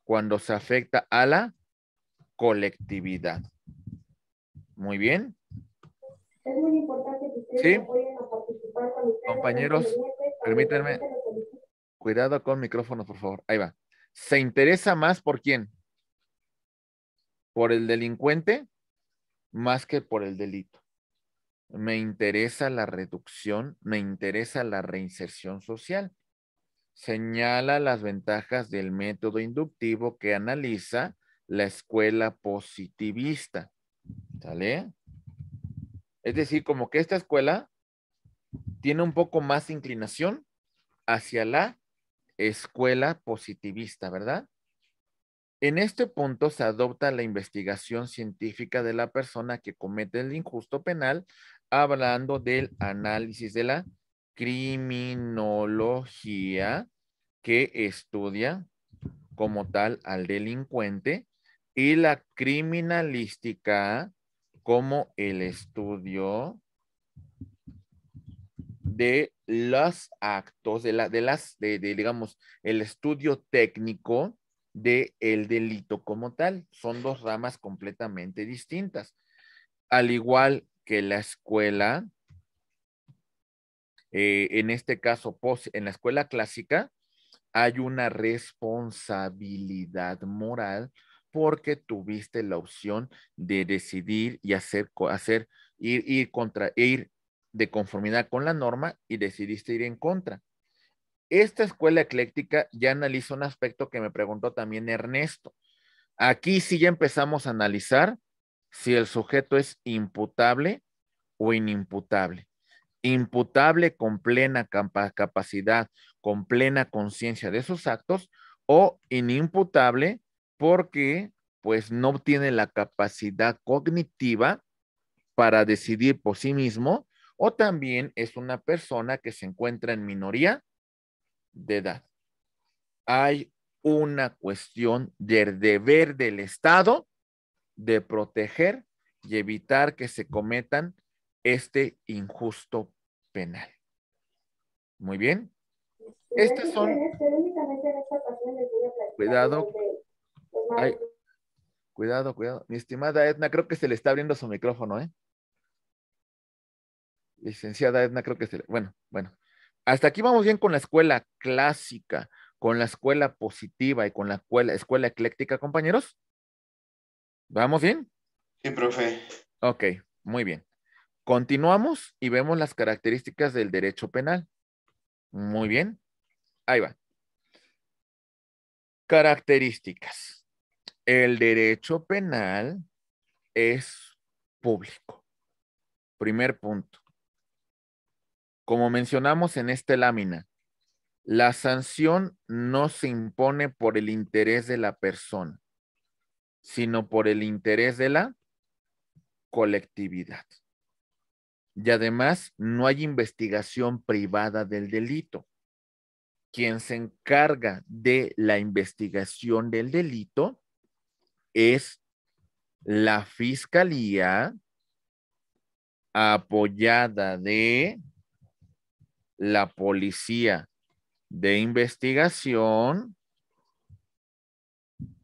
cuando se afecta a la colectividad. Muy bien. Es muy importante que ustedes ¿Sí? participar con ustedes. Compañeros, permítanme. Cuidado con micrófono, por favor. Ahí va. ¿Se interesa más por quién? ¿Por el delincuente? Más que por el delito. Me interesa la reducción, me interesa la reinserción social. Señala las ventajas del método inductivo que analiza la escuela positivista. ¿Sale? Es decir, como que esta escuela tiene un poco más inclinación hacia la escuela positivista, ¿verdad? En este punto se adopta la investigación científica de la persona que comete el injusto penal, hablando del análisis de la criminología que estudia como tal al delincuente y la criminalística como el estudio de los actos, de, la, de las, de, digamos, el estudio técnico del el delito como tal. Son dos ramas completamente distintas. Al igual que la escuela, eh, en este caso, en la escuela clásica, hay una responsabilidad moral porque tuviste la opción de decidir y hacer, hacer ir, ir contra, ir de conformidad con la norma y decidiste ir en contra. Esta escuela ecléctica ya analiza un aspecto que me preguntó también Ernesto. Aquí sí ya empezamos a analizar si el sujeto es imputable o inimputable. Imputable con plena capacidad, con plena conciencia de sus actos o inimputable porque pues no tiene la capacidad cognitiva para decidir por sí mismo o también es una persona que se encuentra en minoría de edad. Hay una cuestión del deber del Estado de proteger y evitar que se cometan este injusto penal. Muy bien. Este, Estas son... Este, este, Cuidado cuidado, cuidado. Mi estimada Edna, creo que se le está abriendo su micrófono, ¿eh? Licenciada Edna, creo que se le... Bueno, bueno. Hasta aquí vamos bien con la escuela clásica, con la escuela positiva y con la escuela, escuela ecléctica, compañeros. ¿Vamos bien? Sí, profe. Ok, muy bien. Continuamos y vemos las características del derecho penal. Muy bien. Ahí va. Características el derecho penal es público. Primer punto. Como mencionamos en esta lámina, la sanción no se impone por el interés de la persona, sino por el interés de la colectividad. Y además, no hay investigación privada del delito. Quien se encarga de la investigación del delito es la fiscalía apoyada de la policía de investigación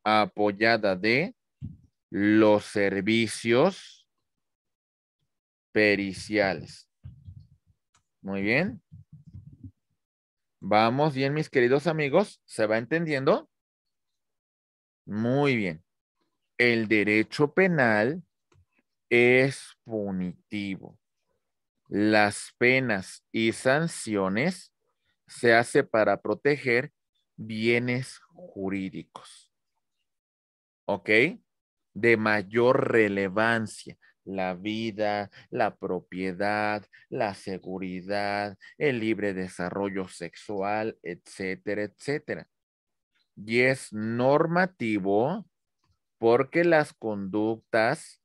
apoyada de los servicios periciales. Muy bien. Vamos bien, mis queridos amigos. ¿Se va entendiendo? Muy bien el derecho penal es punitivo. Las penas y sanciones se hace para proteger bienes jurídicos. ¿Ok? De mayor relevancia. La vida, la propiedad, la seguridad, el libre desarrollo sexual, etcétera, etcétera. Y es normativo porque las conductas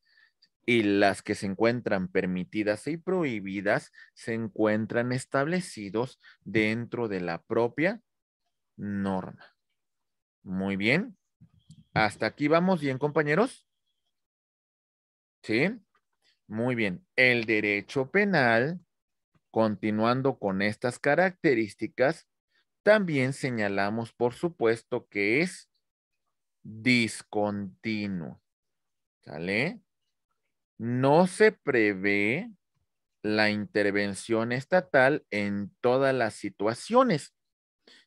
y las que se encuentran permitidas y prohibidas se encuentran establecidos dentro de la propia norma. Muy bien. Hasta aquí vamos bien, compañeros. ¿Sí? Muy bien. El derecho penal, continuando con estas características, también señalamos, por supuesto, que es discontinuo. ¿Sale? No se prevé la intervención estatal en todas las situaciones,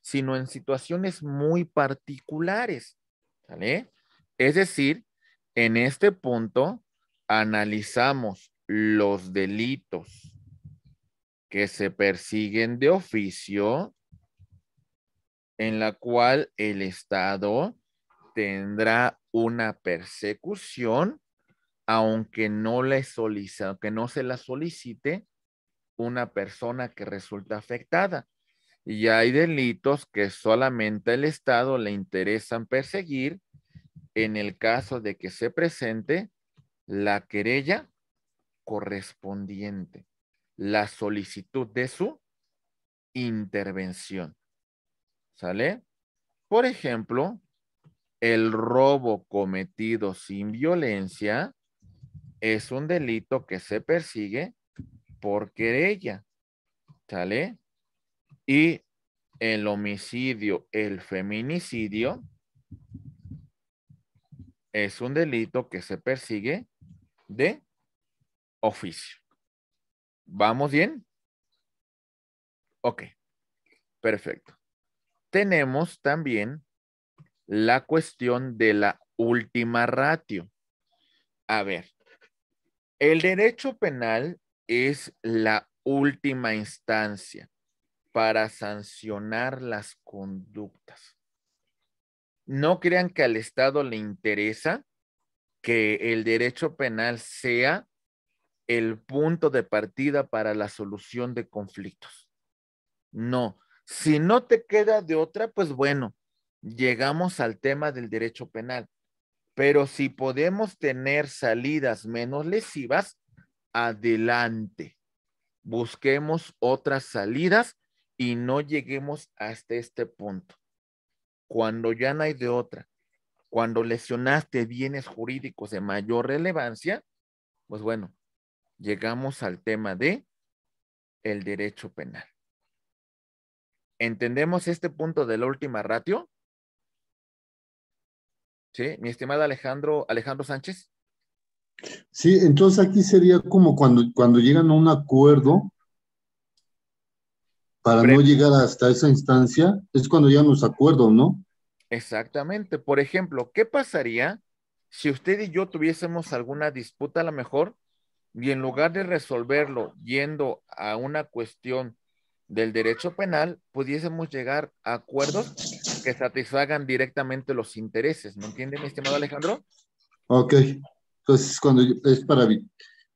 sino en situaciones muy particulares. ¿Sale? Es decir, en este punto analizamos los delitos que se persiguen de oficio en la cual el Estado tendrá una persecución, aunque no le solicite, aunque no se la solicite una persona que resulta afectada. Y hay delitos que solamente al Estado le interesan perseguir en el caso de que se presente la querella correspondiente, la solicitud de su intervención. ¿Sale? Por ejemplo, el robo cometido sin violencia es un delito que se persigue por querella. ¿Sale? Y el homicidio, el feminicidio, es un delito que se persigue de oficio. ¿Vamos bien? Ok, perfecto. Tenemos también la cuestión de la última ratio. A ver, el derecho penal es la última instancia para sancionar las conductas. No crean que al Estado le interesa que el derecho penal sea el punto de partida para la solución de conflictos. No, si no te queda de otra, pues bueno, llegamos al tema del derecho penal. Pero si podemos tener salidas menos lesivas, adelante. Busquemos otras salidas y no lleguemos hasta este punto. Cuando ya no hay de otra, cuando lesionaste bienes jurídicos de mayor relevancia, pues bueno, llegamos al tema de el derecho penal. ¿Entendemos este punto de la última ratio? ¿sí? Mi estimado Alejandro, Alejandro Sánchez. Sí, entonces aquí sería como cuando, cuando llegan a un acuerdo para no llegar hasta esa instancia, es cuando ya nos acuerdos, ¿no? Exactamente. Por ejemplo, ¿qué pasaría si usted y yo tuviésemos alguna disputa a lo mejor y en lugar de resolverlo yendo a una cuestión del derecho penal, pudiésemos llegar a acuerdos que satisfagan directamente los intereses. ¿Me entienden, mi estimado Alejandro? Ok, entonces cuando es para mí.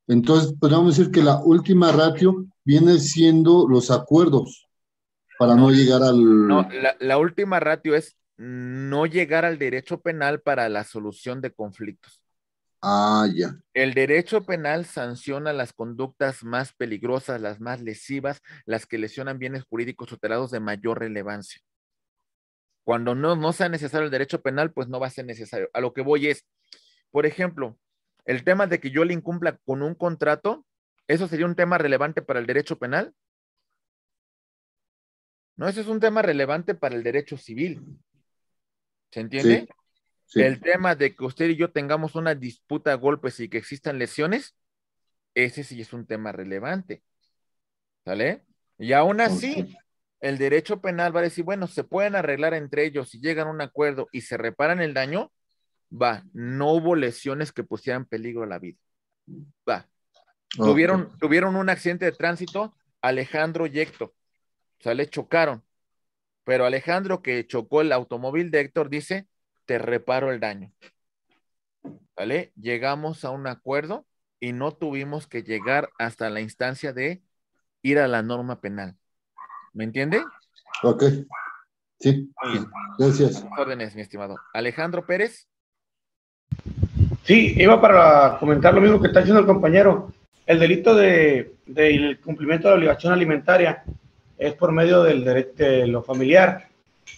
Entonces podemos decir que la última ratio viene siendo los acuerdos para no, llegar al... No, la, última ratio es no llegar al derecho penal para la solución de conflictos. Ah, ya. El derecho penal sanciona las conductas más peligrosas, las más lesivas, las que lesionan bienes jurídicos tutelados de mayor relevancia. Cuando no, no sea necesario el derecho penal, pues no va a ser necesario. A lo que voy es, por ejemplo, el tema de que yo le incumpla con un contrato, ¿eso sería un tema relevante para el derecho penal? No, ese es un tema relevante para el derecho civil. ¿Se entiende? El tema de que usted y yo tengamos una disputa a golpes y que existan lesiones, ese sí es un tema relevante. ¿Sale? Y aún así, el derecho penal va a decir, bueno, se pueden arreglar entre ellos si llegan a un acuerdo y se reparan el daño, va, no hubo lesiones que pusieran peligro a la vida. Va. Tuvieron, tuvieron un accidente de tránsito, Alejandro y Héctor, o sea, le chocaron, pero Alejandro que chocó el automóvil de Héctor dice, te reparo el daño. ¿Vale? Llegamos a un acuerdo y no tuvimos que llegar hasta la instancia de ir a la norma penal. ¿Me entiende? Ok. Sí. Gracias. órdenes, mi estimado. Alejandro Pérez. Sí, iba para comentar lo mismo que está diciendo el compañero. El delito de, cumplimiento de la obligación alimentaria es por medio del derecho de lo familiar,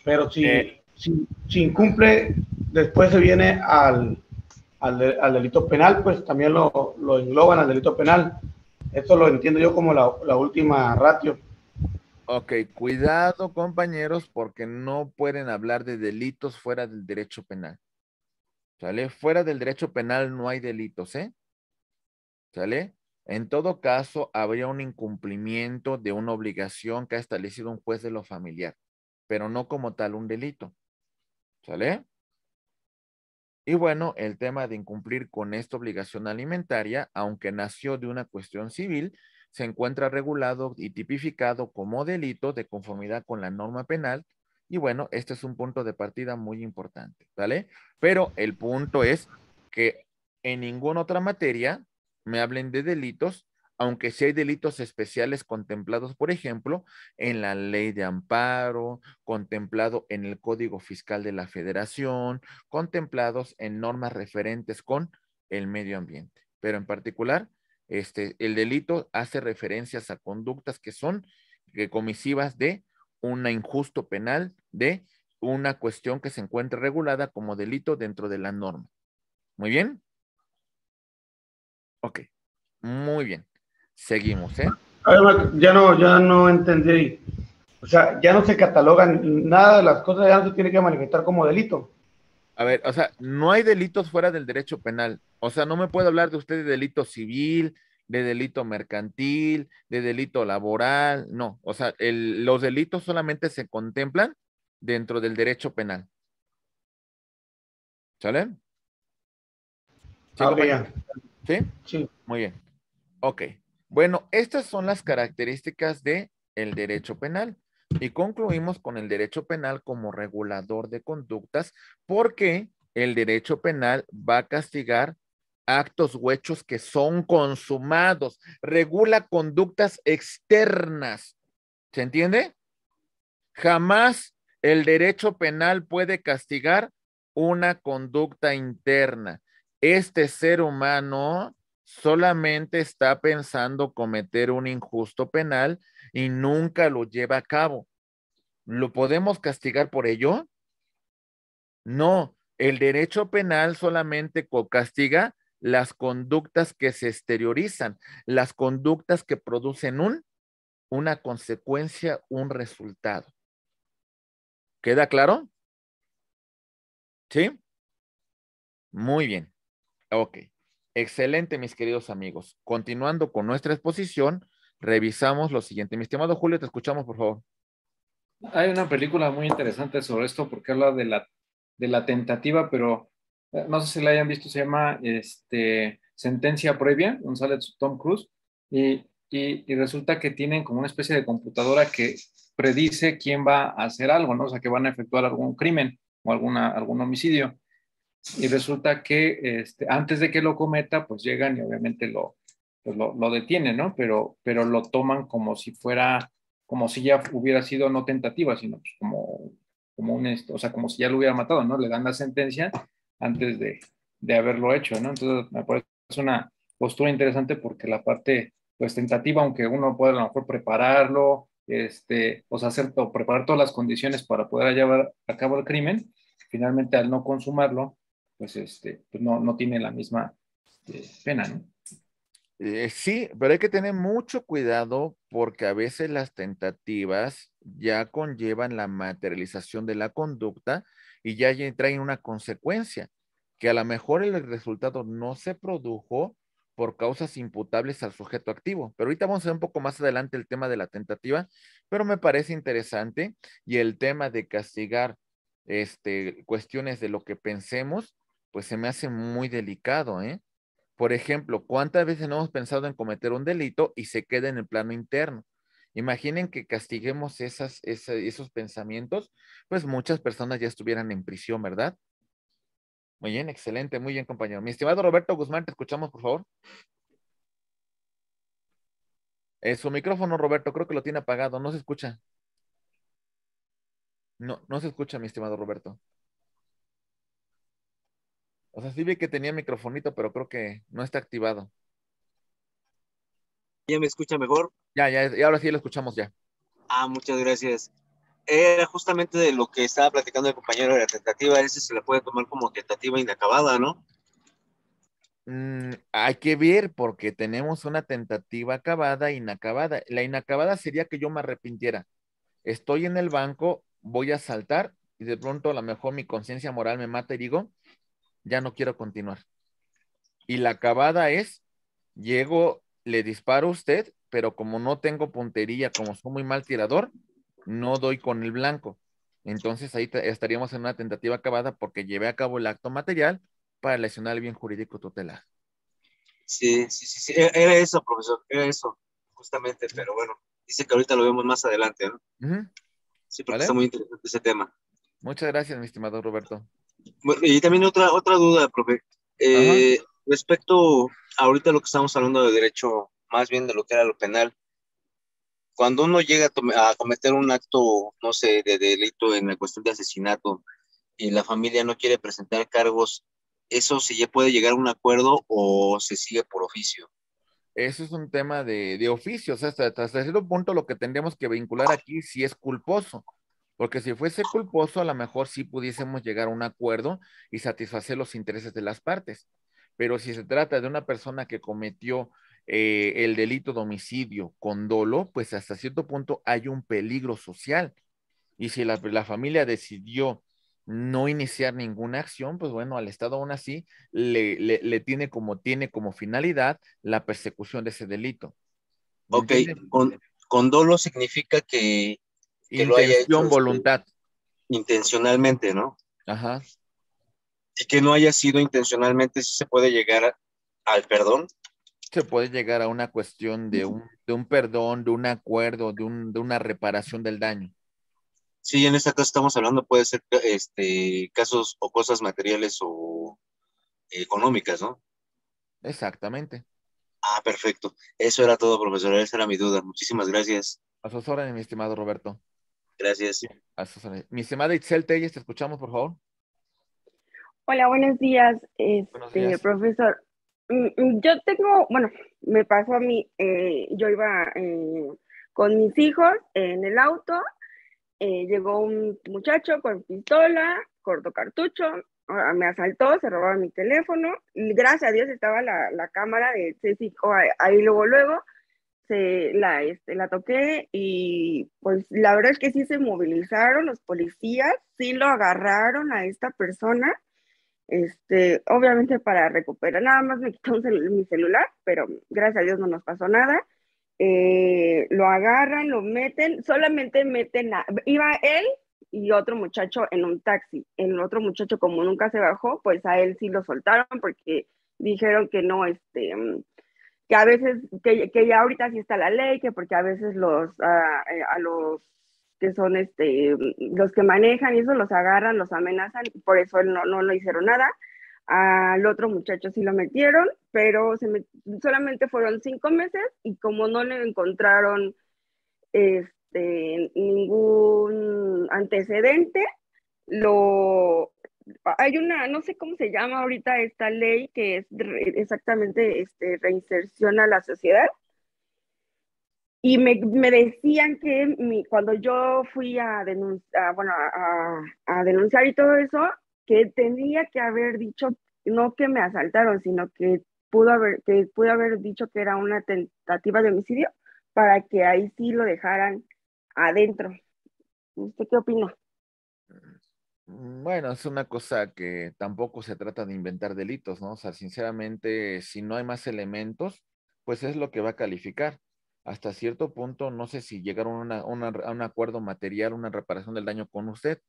pero eh. si, incumple, después se viene al, al, delito penal, pues también lo, lo, engloban al delito penal. Esto lo entiendo yo como la última ratio Ok, cuidado compañeros porque no pueden hablar de delitos fuera del derecho penal. ¿Sale? Fuera del derecho penal no hay delitos, ¿eh? ¿Sale? En todo caso, habría un incumplimiento de una obligación que ha establecido un juez de lo familiar, pero no como tal un delito. ¿Sale? Y bueno, el tema de incumplir con esta obligación alimentaria, aunque nació de una cuestión civil, se encuentra regulado y tipificado como delito de conformidad con la norma penal. Y bueno, este es un punto de partida muy importante, ¿vale? Pero el punto es que en ninguna otra materia me hablen de delitos, aunque si hay delitos especiales contemplados, por ejemplo, en la ley de amparo, contemplado en el Código Fiscal de la Federación, contemplados en normas referentes con el medio ambiente. Pero en particular, este, el delito hace referencias a conductas que son comisivas de un injusto penal, de una cuestión que se encuentra regulada como delito dentro de la norma. ¿Muy bien? Ok, muy bien. Seguimos, ¿eh? ya no, ya no entendí. O sea, ya no se catalogan nada de las cosas, ya no se tiene que manifestar como delito. A ver, o sea, no hay delitos fuera del derecho penal. O sea, no me puedo hablar de usted de delito civil, de delito mercantil, de delito laboral. No, o sea, los delitos solamente se contemplan dentro del derecho penal. ¿Sale? ¿Sí? Ah, ¿Sí? sí. Muy bien. Ok. Bueno, estas son las características de el derecho penal. Y concluimos con el derecho penal como regulador de conductas porque el derecho penal va a castigar actos huechos hechos que son consumados, regula conductas externas. ¿Se entiende? Jamás el derecho penal puede castigar una conducta interna. Este ser humano solamente está pensando cometer un injusto penal y nunca lo lleva a cabo. ¿Lo podemos castigar por ello? No, el derecho penal solamente castiga las conductas que se exteriorizan, las conductas que producen un, una consecuencia, un resultado. ¿Queda claro? ¿Sí? Muy bien. Ok. Excelente, mis queridos amigos. Continuando con nuestra exposición, revisamos lo siguiente. Mi estimado Julio, te escuchamos, por favor. Hay una película muy interesante sobre esto porque habla de la, de la tentativa, pero eh, no sé si la hayan visto, se llama este, Sentencia Previa, donde sale Tom Cruise, y, y, y, resulta que tienen como una especie de computadora que predice quién va a hacer algo, ¿no? O sea, que van a efectuar algún crimen o alguna, algún homicidio y resulta que este, antes de que lo cometa, pues llegan y obviamente lo, pues lo, lo, detienen, ¿no? Pero, pero lo toman como si fuera, como si ya hubiera sido no tentativa, sino pues, como, como un, este, o sea, como si ya lo hubiera matado, ¿no? Le dan la sentencia antes de, haberlo hecho, ¿no? Entonces me parece una postura interesante porque la parte, pues tentativa, aunque uno pueda a lo mejor prepararlo, este, o sea, hacer, preparar todas las condiciones para poder llevar a cabo el crimen, finalmente al no consumarlo, pues, este, pues, no, tiene la misma este, pena, ¿no? Eh, sí, pero hay que tener mucho cuidado porque a veces las tentativas ya conllevan la materialización de la conducta y ya traen una consecuencia, que a lo mejor el resultado no se produjo por causas imputables al sujeto activo. Pero ahorita vamos a ver un poco más adelante el tema de la tentativa, pero me parece interesante y el tema de castigar este, cuestiones de lo que pensemos pues se me hace muy delicado, ¿eh? Por ejemplo, ¿cuántas veces no hemos pensado en cometer un delito y se queda en el plano interno? Imaginen que castiguemos esos pensamientos, pues muchas personas ya estuvieran en prisión, ¿verdad? Muy bien, excelente, muy bien, compañero. Mi estimado Roberto Guzmán, te escuchamos, por favor. Eh, su micrófono, Roberto, creo que lo tiene apagado, no se escucha. No, no se escucha, mi estimado Roberto. O sea, sí vi que tenía microfonito, pero creo que no está activado. ¿Ya me escucha mejor? Ya, ya, y ahora sí lo escuchamos ya. Ah, muchas gracias. Era justamente de lo que estaba platicando el compañero de la tentativa, ese se le puede tomar como tentativa inacabada, ¿no? Mm, hay que ver porque tenemos una tentativa acabada, inacabada. La inacabada sería que yo me arrepintiera. Estoy en el banco, voy a saltar y de pronto a lo mejor mi conciencia moral me mata y digo, ya no quiero continuar. Y la acabada es, llego, le disparo a usted, pero como no tengo puntería, como soy muy mal tirador, no doy con el blanco. Entonces ahí estaríamos en una tentativa acabada porque llevé a cabo el acto material para lesionar el bien jurídico tutelar. Sí, sí, sí, e, era eso, profesor, era eso, justamente, pero bueno, dice que ahorita lo vemos más adelante, ¿no? Sí, porque está muy interesante ese tema. Muchas gracias, mi estimado Roberto. Y también otra, otra duda, profe. Eh, respecto ahorita lo que estamos hablando de derecho, más bien de lo que era lo penal, cuando uno llega a, cometer un acto, no sé, de delito en la cuestión de asesinato y la familia no quiere presentar cargos, ¿eso se ya puede llegar a un acuerdo o se sigue por oficio? Eso es un tema de, de oficio, o sea, hasta, hasta cierto punto lo que tendríamos que vincular aquí si es culposo. Porque si fuese culposo, a lo mejor sí pudiésemos llegar a un acuerdo y satisfacer los intereses de las partes. Pero si se trata de una persona que cometió eh, el delito de homicidio con dolo, pues hasta cierto punto hay un peligro social. Y si la, familia decidió no iniciar ninguna acción, pues bueno, al Estado aún así le, tiene como tiene como finalidad la persecución de ese delito. Ok, con, con, dolo significa que que lo haya este, voluntad. Intencionalmente, ¿no? Ajá. Y que no haya sido intencionalmente, se puede llegar al perdón. Se puede llegar a una cuestión de un, de un perdón, de un acuerdo, de, un, de una reparación del daño. Sí, en este caso estamos hablando, puede ser este, casos o cosas materiales o económicas, ¿no? Exactamente. Ah, perfecto. Eso era todo, profesor. Esa era mi duda. Muchísimas gracias. A sus mi estimado Roberto. Gracias. Mi estimada Itzel Telles, te escuchamos, por favor. Hola, buenos días, este, profesor. Mm, mm, yo tengo, bueno, me pasó a mí, eh, yo iba eh, con mis hijos en el auto, eh, llegó un muchacho con pistola, corto cartucho, ah, me asaltó, se robaba mi teléfono, y gracias a Dios estaba la, cámara de Ceci, ahí luego, luego, este, la, este, la toqué y pues la verdad es que sí se movilizaron los policías, sí lo agarraron a esta persona, este, obviamente para recuperar, nada más me quitó mi celular, pero gracias a Dios no nos pasó nada. Eh, lo agarran, lo meten, solamente meten iba él y otro muchacho en un taxi, el otro muchacho como nunca se bajó, pues a él sí lo soltaron porque dijeron que no, este, que a veces, que, ya ahorita sí está la ley, que porque a veces los, ah, eh, a, los que son este, los que manejan y eso los agarran, los amenazan, por eso no, no, hicieron nada. Al otro muchacho sí lo metieron, pero solamente fueron cinco meses y como no le encontraron este, ningún antecedente, lo, hay una, no sé cómo se llama ahorita esta ley que es exactamente este, reinserción a la sociedad. Y me, decían que mi, cuando yo fui a, denunciar, bueno, a, a denunciar y todo eso, que tenía que haber dicho, no que me asaltaron, sino que pudo haber, que pudo haber dicho que era una tentativa de homicidio para que ahí sí lo dejaran adentro. ¿Usted qué opina? Mm, bueno, es una cosa que tampoco se trata de inventar delitos, ¿no? O sea, sinceramente, si no hay más elementos, pues es lo que va a calificar. Hasta cierto punto, no sé si llegaron a un acuerdo material, una reparación del daño con usted.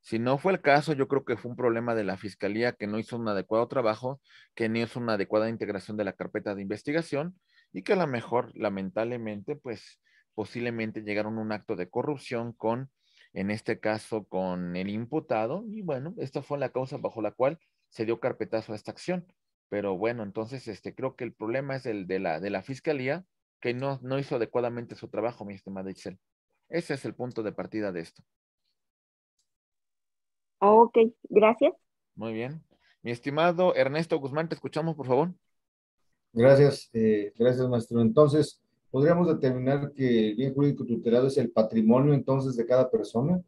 Si no fue el caso, yo creo que fue un problema de la fiscalía que no hizo un adecuado trabajo, que no hizo una adecuada integración de la carpeta de investigación y que a lo mejor, lamentablemente, pues posiblemente llegaron a un acto de corrupción con en este caso con el imputado, y bueno, esta fue la causa bajo la cual se dio carpetazo a esta acción. Pero bueno, entonces este, creo que el problema es el de la, de la fiscalía, que no, no hizo adecuadamente su trabajo, mi estimada Isel. Ese es el punto de partida de esto. Ok, gracias. Muy bien. Mi estimado Ernesto Guzmán, te escuchamos, por favor. Gracias, eh, gracias, maestro. Entonces, ¿podríamos determinar que el bien jurídico tutelado es el patrimonio entonces de cada persona?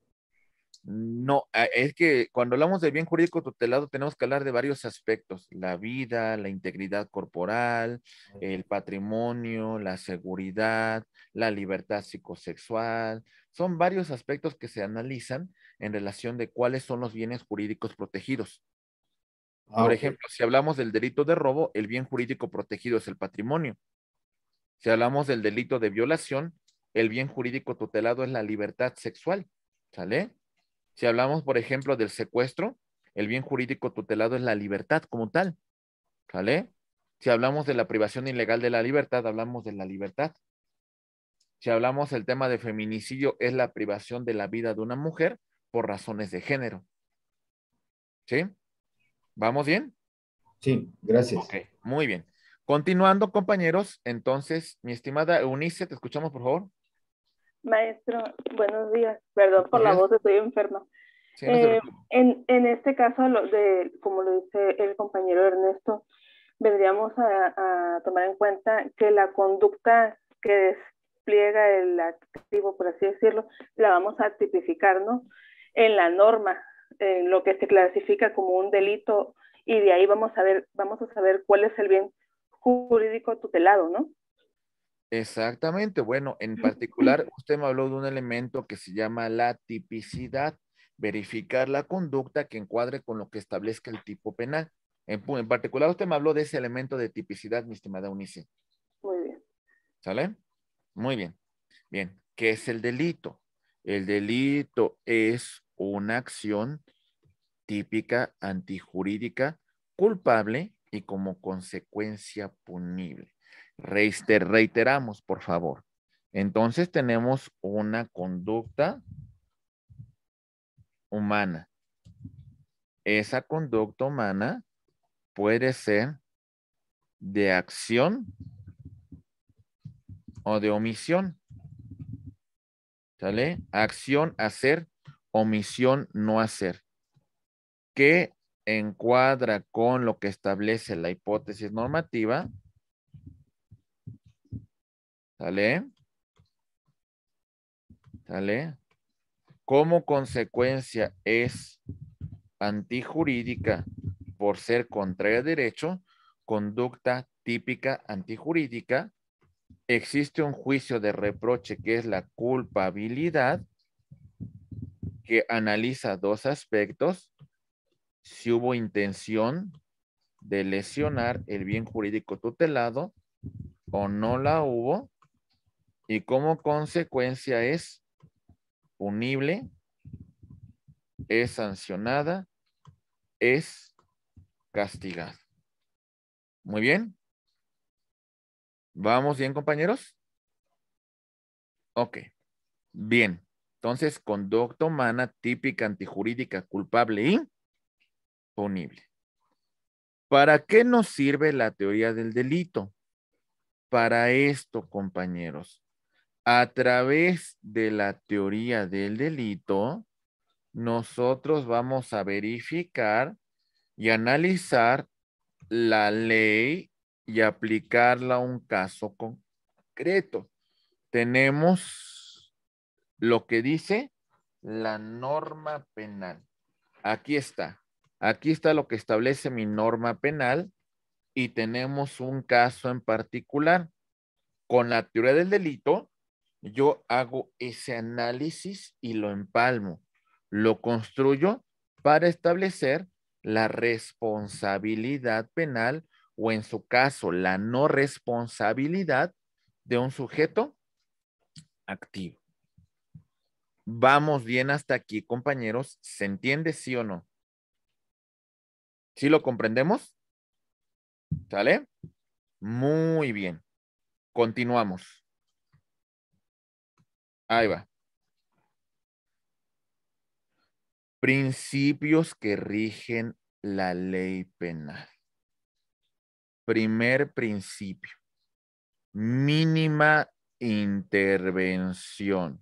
No, eh, es que cuando hablamos de bien jurídico tutelado tenemos que hablar de varios aspectos, la vida, la integridad corporal, el patrimonio, la seguridad, la libertad psicosexual. Son varios aspectos que se analizan en relación de cuáles son los bienes jurídicos protegidos. Ah, Por ejemplo, si hablamos del delito de robo, el bien jurídico protegido es el patrimonio. Si hablamos del delito de violación, el bien jurídico tutelado es la libertad sexual, ¿sale? Si hablamos, por ejemplo, del secuestro, el bien jurídico tutelado es la libertad como tal, ¿sale? Si hablamos de la privación ilegal de la libertad, hablamos de la libertad. Si hablamos del tema de feminicidio, es la privación de la vida de una mujer por razones de género. ¿Sí? ¿Vamos bien? Sí, gracias. muy bien. Continuando, compañeros, entonces, mi estimada Eunice, te escuchamos, por favor. Maestro, buenos días. Perdón por la voz, estoy enferma. Eh, en, este caso, de, como lo dice el compañero Ernesto, vendríamos a, a, tomar en cuenta que la conducta que despliega el activo, por así decirlo, la vamos a tipificar ¿no? en la norma, en lo que se clasifica como un delito, y de ahí vamos a ver, vamos a saber cuál es el bien jurídico tutelado, ¿no? Exactamente. Bueno, en particular, usted me habló de un elemento que se llama la tipicidad, verificar la conducta que encuadre con lo que establezca el tipo penal. En, particular, usted me habló de ese elemento de tipicidad, mi estimada Unice. Muy bien. ¿Sale? Muy bien. Bien, ¿qué es el delito? El delito es una acción típica antijurídica culpable y como consecuencia punible. reiteramos, por favor. Entonces tenemos una conducta humana. Esa conducta humana puede ser de acción o de omisión. ¿Sale? Acción, hacer, omisión, no hacer. ¿Qué encuadra con lo que establece la hipótesis normativa, ¿sale? ¿Sale? Como consecuencia es antijurídica por ser contraria derecho, conducta típica antijurídica, existe un juicio de reproche que es la culpabilidad, que analiza dos aspectos, si hubo intención de lesionar el bien jurídico tutelado o no la hubo y como consecuencia es punible, es sancionada, es castigada. Muy bien. ¿Vamos bien, compañeros? Ok. Bien. Entonces, conducta humana típica, antijurídica, culpable y disponible. ¿Para qué nos sirve la teoría del delito? Para esto, compañeros. A través de la teoría del delito, nosotros vamos a verificar y analizar la ley y aplicarla a un caso concreto. Tenemos lo que dice la norma penal. Aquí está. Aquí está lo que establece mi norma penal y tenemos un caso en particular. Con la teoría del delito, yo hago ese análisis y lo empalmo, lo construyo para establecer la responsabilidad penal o en su caso la no responsabilidad de un sujeto activo. Vamos bien hasta aquí, compañeros. ¿Se entiende sí o no? ¿Sí lo comprendemos? ¿Sale? Muy bien. Continuamos. Ahí va. Principios que rigen la ley penal. Primer principio. Mínima intervención.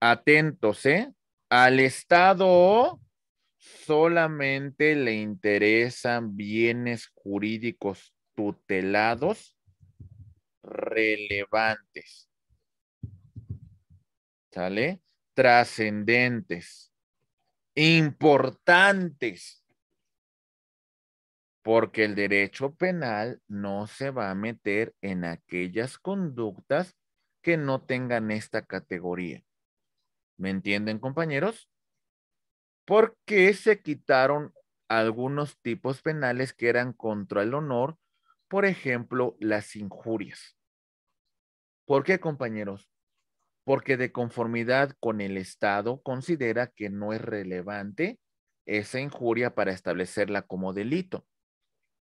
Atentos, ¿eh? Al Estado solamente le interesan bienes jurídicos tutelados relevantes. ¿Sale? Trascendentes, importantes, porque el derecho penal no se va a meter en aquellas conductas que no tengan esta categoría. ¿Me entienden, compañeros? porque se quitaron algunos tipos penales que eran contra el honor, por ejemplo, las injurias. ¿Por qué, compañeros? Porque de conformidad con el Estado considera que no es relevante esa injuria para establecerla como delito.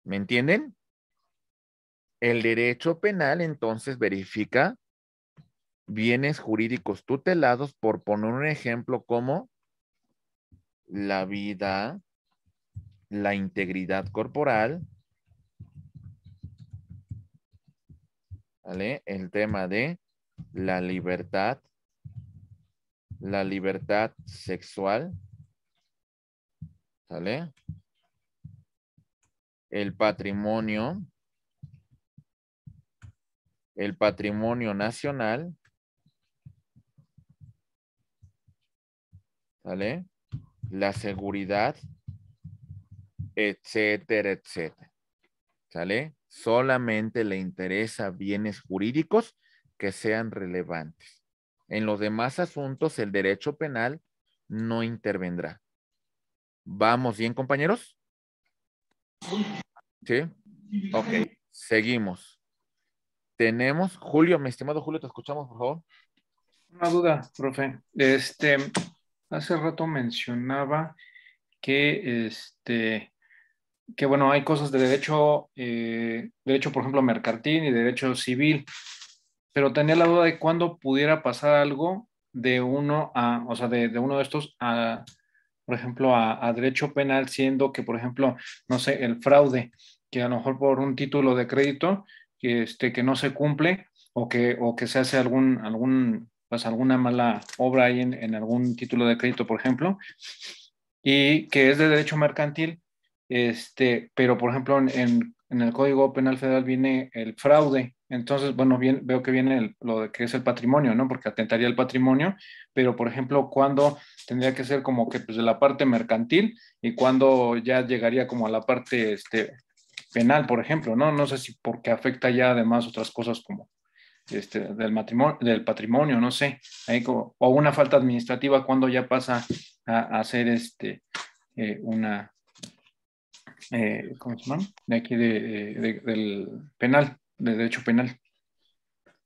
¿Me entienden? El derecho penal entonces verifica bienes jurídicos tutelados, por poner un ejemplo como la vida, la integridad corporal, ¿vale? El tema de la libertad, la libertad sexual, ¿Vale? El patrimonio, el patrimonio nacional, ¿Vale? la seguridad, etcétera, etcétera. ¿Sale? Solamente le interesa bienes jurídicos que sean relevantes. En los demás asuntos, el derecho penal no intervendrá. ¿Vamos bien, compañeros? Sí. Ok, seguimos. Tenemos, Julio, mi estimado Julio, te escuchamos, por favor. Una duda, profe. Este, hace rato mencionaba que este que bueno, hay cosas de derecho, eh, derecho, por ejemplo, mercantil y derecho civil, pero tenía la duda de cuándo pudiera pasar algo de uno a, o sea, de, uno de estos a, por ejemplo, a, derecho penal, siendo que, por ejemplo, no sé, el fraude, que a lo mejor por un título de crédito que, este, que no se cumple o que, o que se hace algún, algún pues, alguna mala obra en, algún título de crédito, por ejemplo, y que es de derecho mercantil, este, pero por ejemplo en, el Código Penal Federal viene el fraude, entonces, bueno, bien, veo que viene lo de que es el patrimonio, ¿no? Porque atentaría el patrimonio, pero por ejemplo, cuando tendría que ser como que pues, de la parte mercantil y cuando ya llegaría como a la parte este, penal, por ejemplo, ¿no? No sé si porque afecta ya además otras cosas como este, del, matrimonio, del patrimonio, no sé, o una falta administrativa cuando ya pasa a, a ser este, eh, una, eh, ¿cómo se llama? De aquí de, del penal, de derecho penal.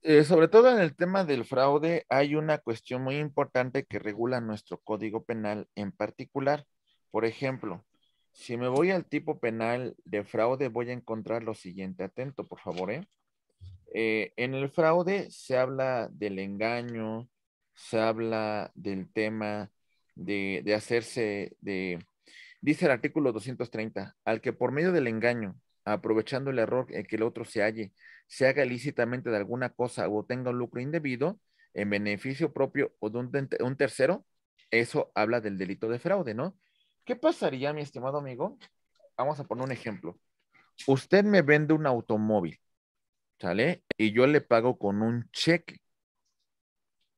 Eh, sobre todo en el tema del fraude hay una cuestión muy importante que regula nuestro código penal en particular. Por ejemplo, si me voy al tipo penal de fraude voy a encontrar lo siguiente, atento por favor, ¿eh? Eh, en el fraude se habla del engaño, se habla del tema de, hacerse de... Dice el artículo 230, al que por medio del engaño, aprovechando el error en que el otro se halle, se haga ilícitamente de alguna cosa o tenga un lucro indebido en beneficio propio o de un, tercero, eso habla del delito de fraude, ¿no? ¿Qué pasaría, mi estimado amigo? Vamos a poner un ejemplo. Usted me vende un automóvil, ¿sale? Y yo le pago con un cheque.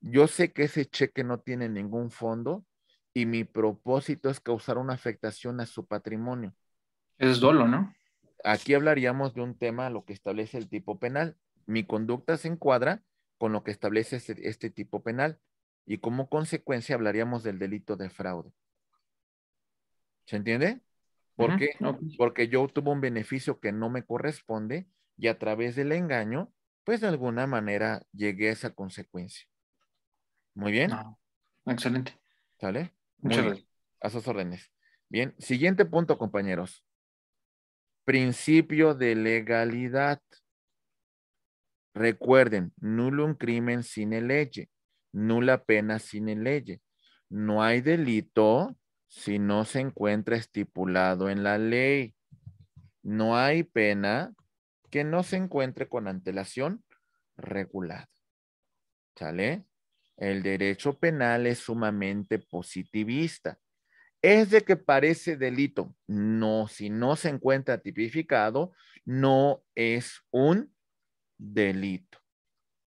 Yo sé que ese cheque no tiene ningún fondo y mi propósito es causar una afectación a su patrimonio. Es dolo, ¿no? Aquí hablaríamos de un tema, lo que establece el tipo penal. Mi conducta se encuadra con lo que establece este, tipo penal y como consecuencia hablaríamos del delito de fraude. ¿Se entiende? ¿Por qué? Porque yo obtuve un beneficio que no me corresponde y a través del engaño, pues de alguna manera llegué a esa consecuencia. Muy bien. Excelente. ¿Sale? Muchas gracias. A sus órdenes. Bien, siguiente punto, compañeros. Principio de legalidad. Recuerden, nulo un crimen sin ley, nula pena sin ley. No hay delito si no se encuentra estipulado en la ley. No hay pena que no se encuentre con antelación regulada. ¿Sale? El derecho penal es sumamente positivista. Es de que parece delito. No, si no se encuentra tipificado, no es un delito.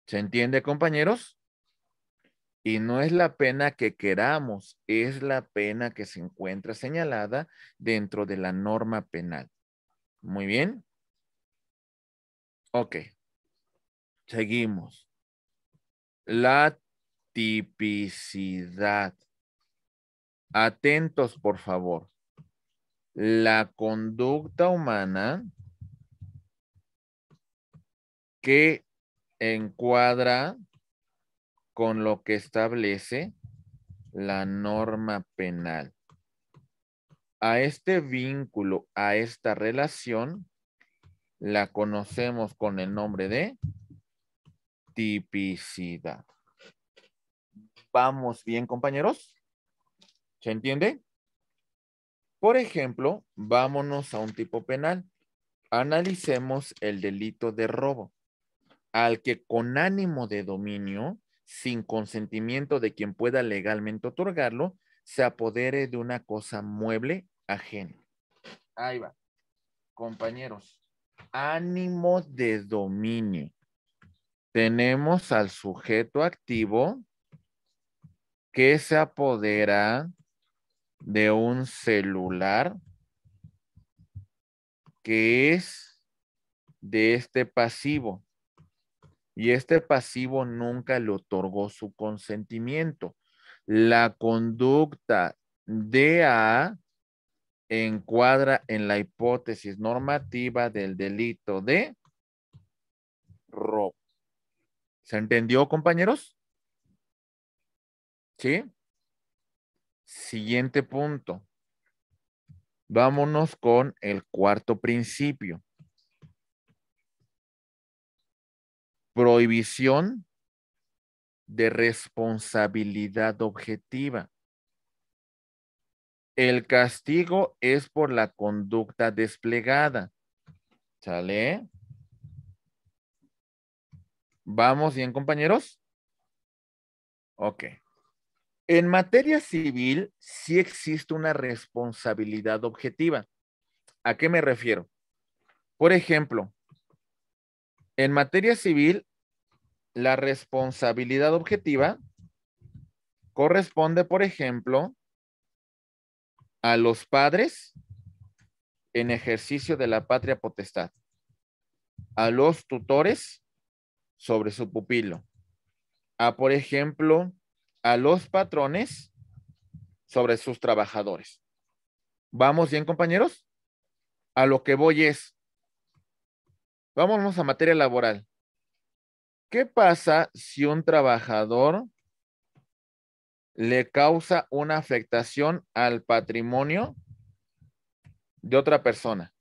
¿Se entiende, compañeros? Y no es la pena que queramos, es la pena que se encuentra señalada dentro de la norma penal. Muy bien. Ok. Seguimos. La tipicidad. Atentos, por favor. La conducta humana que encuadra con lo que establece la norma penal. A este vínculo, a esta relación, la conocemos con el nombre de tipicidad. ¿Vamos bien, compañeros? ¿Se entiende? Por ejemplo, vámonos a un tipo penal. Analicemos el delito de robo, al que con ánimo de dominio, sin consentimiento de quien pueda legalmente otorgarlo, se apodere de una cosa mueble ajena. Ahí va. Compañeros, ánimo de dominio. Tenemos al sujeto activo que se apodera de un celular que es de este pasivo. Y este pasivo nunca le otorgó su consentimiento. La conducta de a encuadra en la hipótesis normativa del delito de robo. ¿Se entendió, compañeros? ¿Sí? Siguiente punto. Vámonos con el cuarto principio. Prohibición de responsabilidad objetiva. El castigo es por la conducta desplegada. ¿Sale? ¿Vamos bien, compañeros? Ok. En materia civil, sí existe una responsabilidad objetiva. ¿A qué me refiero? Por ejemplo, en materia civil, la responsabilidad objetiva corresponde, por ejemplo, a los padres en ejercicio de la patria potestad, a los tutores sobre su pupilo, a, por ejemplo, a los patrones sobre sus trabajadores. ¿Vamos bien, compañeros? A lo que voy es, vámonos a materia laboral. ¿Qué pasa si un trabajador le causa una afectación al patrimonio de otra persona.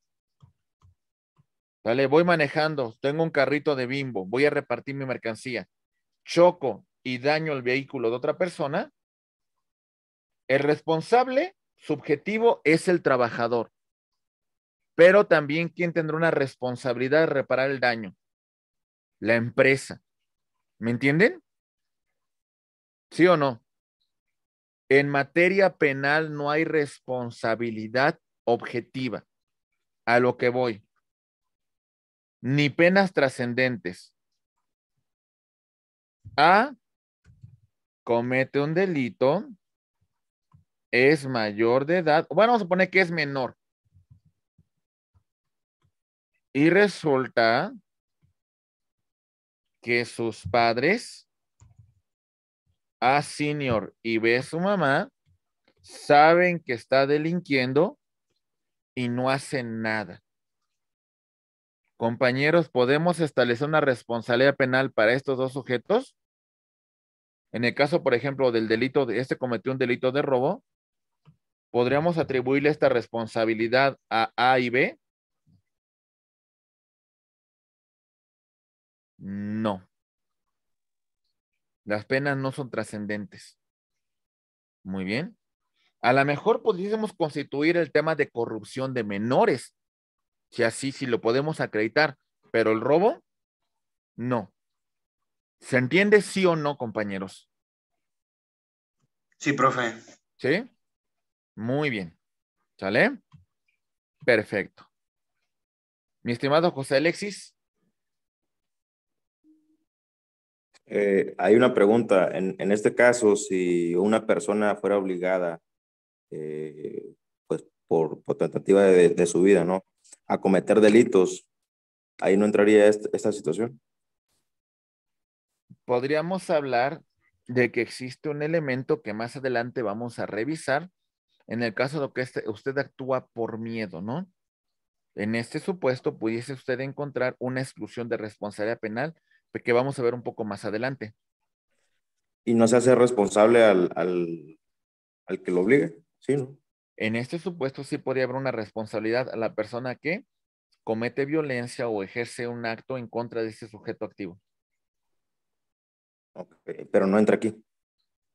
¿Vale? Voy manejando, tengo un carrito de bimbo, voy a repartir mi mercancía, choco y daño el vehículo de otra persona. El responsable subjetivo es el trabajador, pero también quien tendrá una responsabilidad de reparar el daño, la empresa. ¿Me entienden? ¿Sí o no? En materia penal no hay responsabilidad objetiva, a lo que voy, ni penas trascendentes. A, comete un delito, es mayor de edad, bueno, vamos a poner que es menor. Y resulta que sus padres a Senior y ve su mamá, saben que está delinquiendo y no hacen nada. Compañeros, ¿podemos establecer una responsabilidad penal para estos dos sujetos? En el caso, por ejemplo, del delito de este cometió un delito de robo, ¿podríamos atribuirle esta responsabilidad a A y B? No. Las penas no son trascendentes. Muy bien. A lo mejor pudiésemos constituir el tema de corrupción de menores, si así, si lo podemos acreditar, pero el robo, no. ¿Se entiende sí o no, compañeros? Sí, profe. ¿Sí? Muy bien. ¿Sale? Perfecto. Mi estimado José Alexis, Eh, hay una pregunta. En, este caso, si una persona fuera obligada, eh, pues por, tentativa de, su vida, ¿no? A cometer delitos, ahí no entraría esta, situación. Podríamos hablar de que existe un elemento que más adelante vamos a revisar en el caso de que este, usted actúa por miedo, ¿no? En este supuesto pudiese usted encontrar una exclusión de responsabilidad penal que vamos a ver un poco más adelante. ¿Y no se hace responsable al, al, al que lo obligue? Sí, ¿no? En este supuesto sí podría haber una responsabilidad a la persona que comete violencia o ejerce un acto en contra de ese sujeto activo. pero no entra aquí.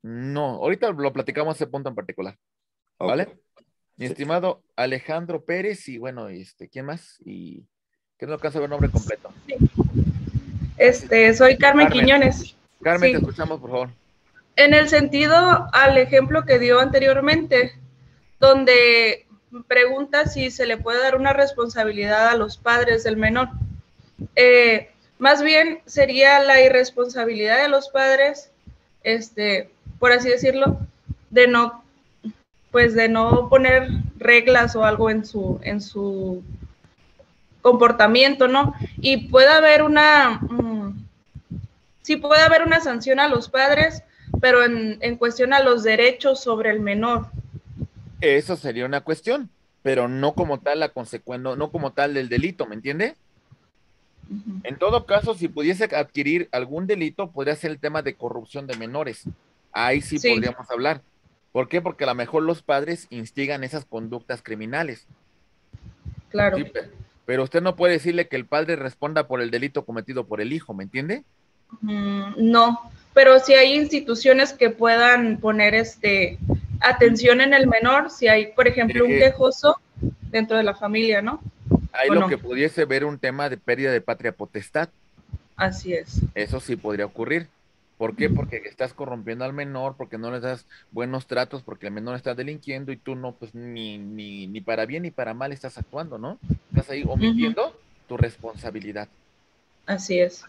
No, ahorita lo platicamos ese punto en particular. ¿Vale? Mi estimado Alejandro Pérez y bueno, este, ¿quién más? Y que no alcanza a ver nombre completo. Sí. Este, soy Carmen, Quiñones. Carmen, te escuchamos, por favor. En el sentido al ejemplo que dio anteriormente, donde pregunta si se le puede dar una responsabilidad a los padres del menor. Eh, más bien sería la irresponsabilidad de los padres, este, por así decirlo, de no, pues de no poner reglas o algo en su, en su comportamiento, ¿no? Y puede haber una, mm, sí puede haber una sanción a los padres, pero en, en cuestión a los derechos sobre el menor. Eso sería una cuestión, pero no como tal la consecuencia, no, como tal del delito, ¿me entiende? En todo caso, si pudiese adquirir algún delito, podría ser el tema de corrupción de menores. Ahí sí, podríamos hablar. ¿Por qué? Porque a lo mejor los padres instigan esas conductas criminales. Claro pero usted no puede decirle que el padre responda por el delito cometido por el hijo, ¿me entiende? Mm, no, pero si hay instituciones que puedan poner este atención en el menor, si hay, por ejemplo, un quejoso dentro de la familia, ¿no? Hay lo que pudiese ver un tema de pérdida de patria potestad. Así es. Eso sí podría ocurrir. ¿Por qué? Porque estás corrompiendo al menor, porque no le das buenos tratos, porque el menor está delinquiendo y tú no, pues ni, ni, para bien ni para mal estás actuando, ¿no? Estás ahí omitiendo tu responsabilidad. Así es.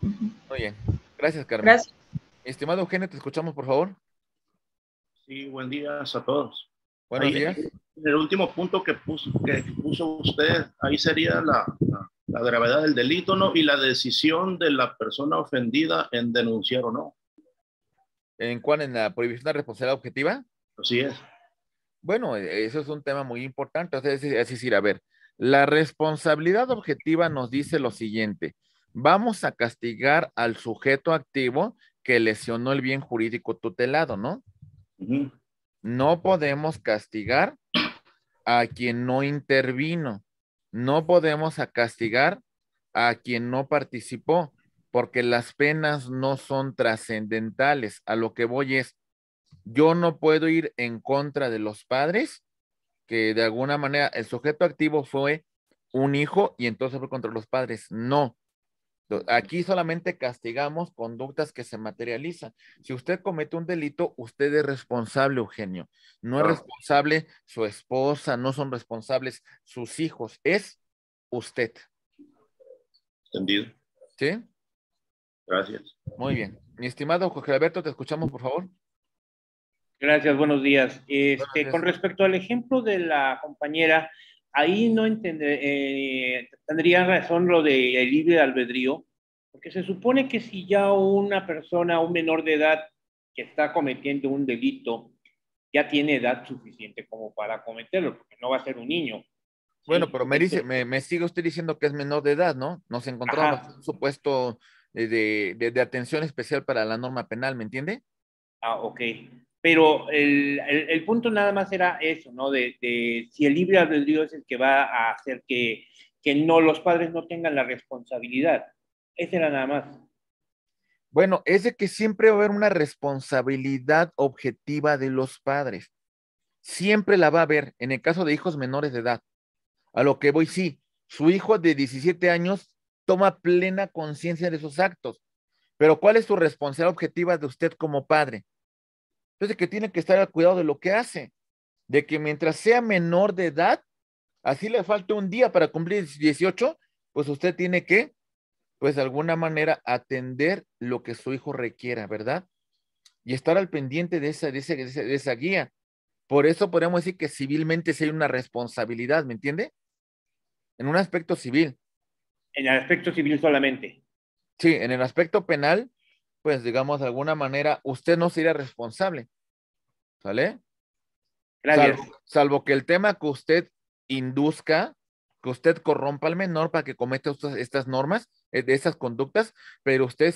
Muy bien. Gracias, Carmen. Gracias. Estimado Eugenio, te escuchamos, por favor. Sí, buen día a todos. Buenos días. El último punto que puso, que puso usted, ahí sería la la gravedad del delito no y la decisión de la persona ofendida en denunciar o no. ¿En cuál? ¿En la prohibición de responsabilidad objetiva? Así es. Bueno, e, eso es un tema muy importante. Es decir, es a ver, la responsabilidad objetiva nos dice lo siguiente. Vamos a castigar al sujeto activo que lesionó el bien jurídico tutelado, ¿no? No podemos castigar a quien no intervino no podemos castigar a quien no participó, porque las penas no son trascendentales. A lo que voy es, yo no puedo ir en contra de los padres, que de alguna manera el sujeto activo fue un hijo y entonces fue contra los padres. No, Aquí solamente castigamos conductas que se materializan. Si usted comete un delito, usted es responsable, Eugenio. No es responsable su esposa, no son responsables sus hijos, es usted. Entendido. ¿Sí? Gracias. Muy bien. Mi estimado Jorge Alberto, te escuchamos, por favor. Gracias, buenos días. Este, Con respecto al ejemplo de la compañera, ahí no entendería, eh, tendría razón lo del de libre albedrío, porque se supone que si ya una persona, un menor de edad que está cometiendo un delito, ya tiene edad suficiente como para cometerlo, porque no va a ser un niño. Bueno, pero me, dice, me, me, sigue usted diciendo que es menor de edad, ¿no? Nos encontramos un supuesto eh, de, atención especial para la norma penal, ¿me entiende? Ah, ok. Pero el, punto nada más era eso, ¿no? De, si el libre albedrío es el que va a hacer que, que no los padres no tengan la responsabilidad. Ese era nada más. Bueno, es de que siempre va a haber una responsabilidad objetiva de los padres. Siempre la va a haber en el caso de hijos menores de edad. A lo que voy, sí, su hijo de 17 años toma plena conciencia de sus actos. Pero ¿cuál es su responsabilidad objetiva de usted como padre? Entonces, que tiene que estar al cuidado de lo que hace, de que mientras sea menor de edad, así le falta un día para cumplir 18, pues usted tiene que, pues de alguna manera, atender lo que su hijo requiera, ¿verdad? Y estar al pendiente de esa, de esa, de esa, guía. Por eso podemos decir que civilmente sí hay una responsabilidad, ¿me entiende? En un aspecto civil. En el aspecto civil solamente. Sí, en el aspecto penal, pues, digamos de alguna manera, usted no sería responsable. ¿Sale? Gracias. Salvo, que el tema que usted induzca, que usted corrompa al menor para que cometa estas, normas normas, eh, esas conductas, pero usted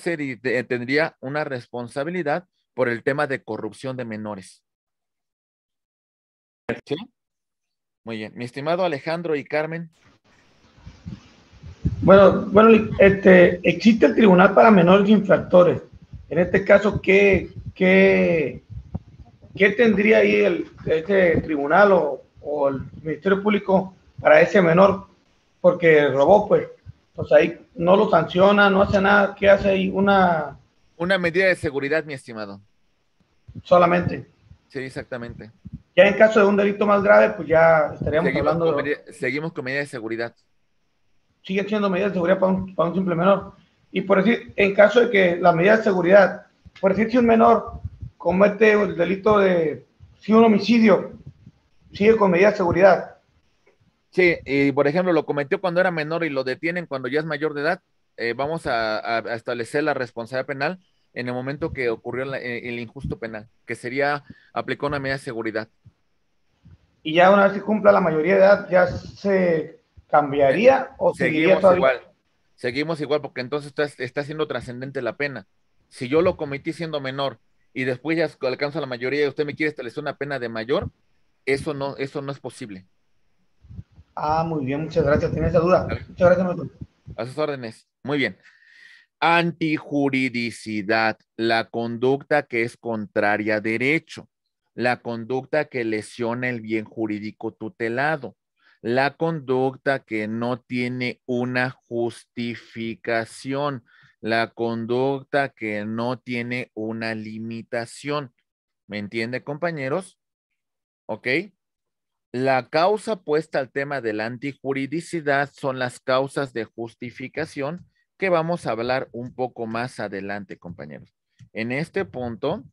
tendría una responsabilidad por el tema de corrupción de menores. Muy bien. Mi estimado Alejandro y Carmen. Bueno, bueno, este, existe el Tribunal para Menores Infractores. En este caso, ¿qué, tendría ahí el, este tribunal o, el Ministerio Público para ese menor? Porque robó, pues. Entonces pues ahí no lo sanciona, no hace nada. ¿Qué hace ahí? Una... Una medida de seguridad, mi estimado. Solamente. Sí, exactamente. Ya en caso de un delito más grave, pues ya estaríamos hablando de... seguimos con medidas de seguridad. Sigue siendo medidas de seguridad para un simple menor. Y por decir, en caso de que la medida de seguridad, por decir, si un menor comete el delito de, si un homicidio, sigue con medida de seguridad. Sí, y por ejemplo, lo cometió cuando era menor y lo detienen cuando ya es mayor de edad, eh, vamos a, establecer la responsabilidad penal en el momento que ocurrió eh, el injusto penal, que sería aplicó una medida de seguridad. Y ya una vez que cumpla la mayoría de edad, ya se cambiaría o seguiría igual seguimos igual porque entonces está, siendo trascendente la pena. Si yo lo cometí siendo menor y después ya alcanzo la mayoría y usted me quiere establecer una pena de mayor, eso no, eso no es posible. Ah, muy bien, muchas gracias. Tiene esa duda. Muchas gracias, A sus órdenes. Muy bien. Antijuridicidad, la conducta que es contraria a derecho, la conducta que lesiona el bien jurídico tutelado, la conducta que no tiene una justificación, la conducta que no tiene una limitación. ¿Me entiende, compañeros? ¿Ok? La causa puesta al tema de la antijuridicidad son las causas de justificación que vamos a hablar un poco más adelante, compañeros. En este punto,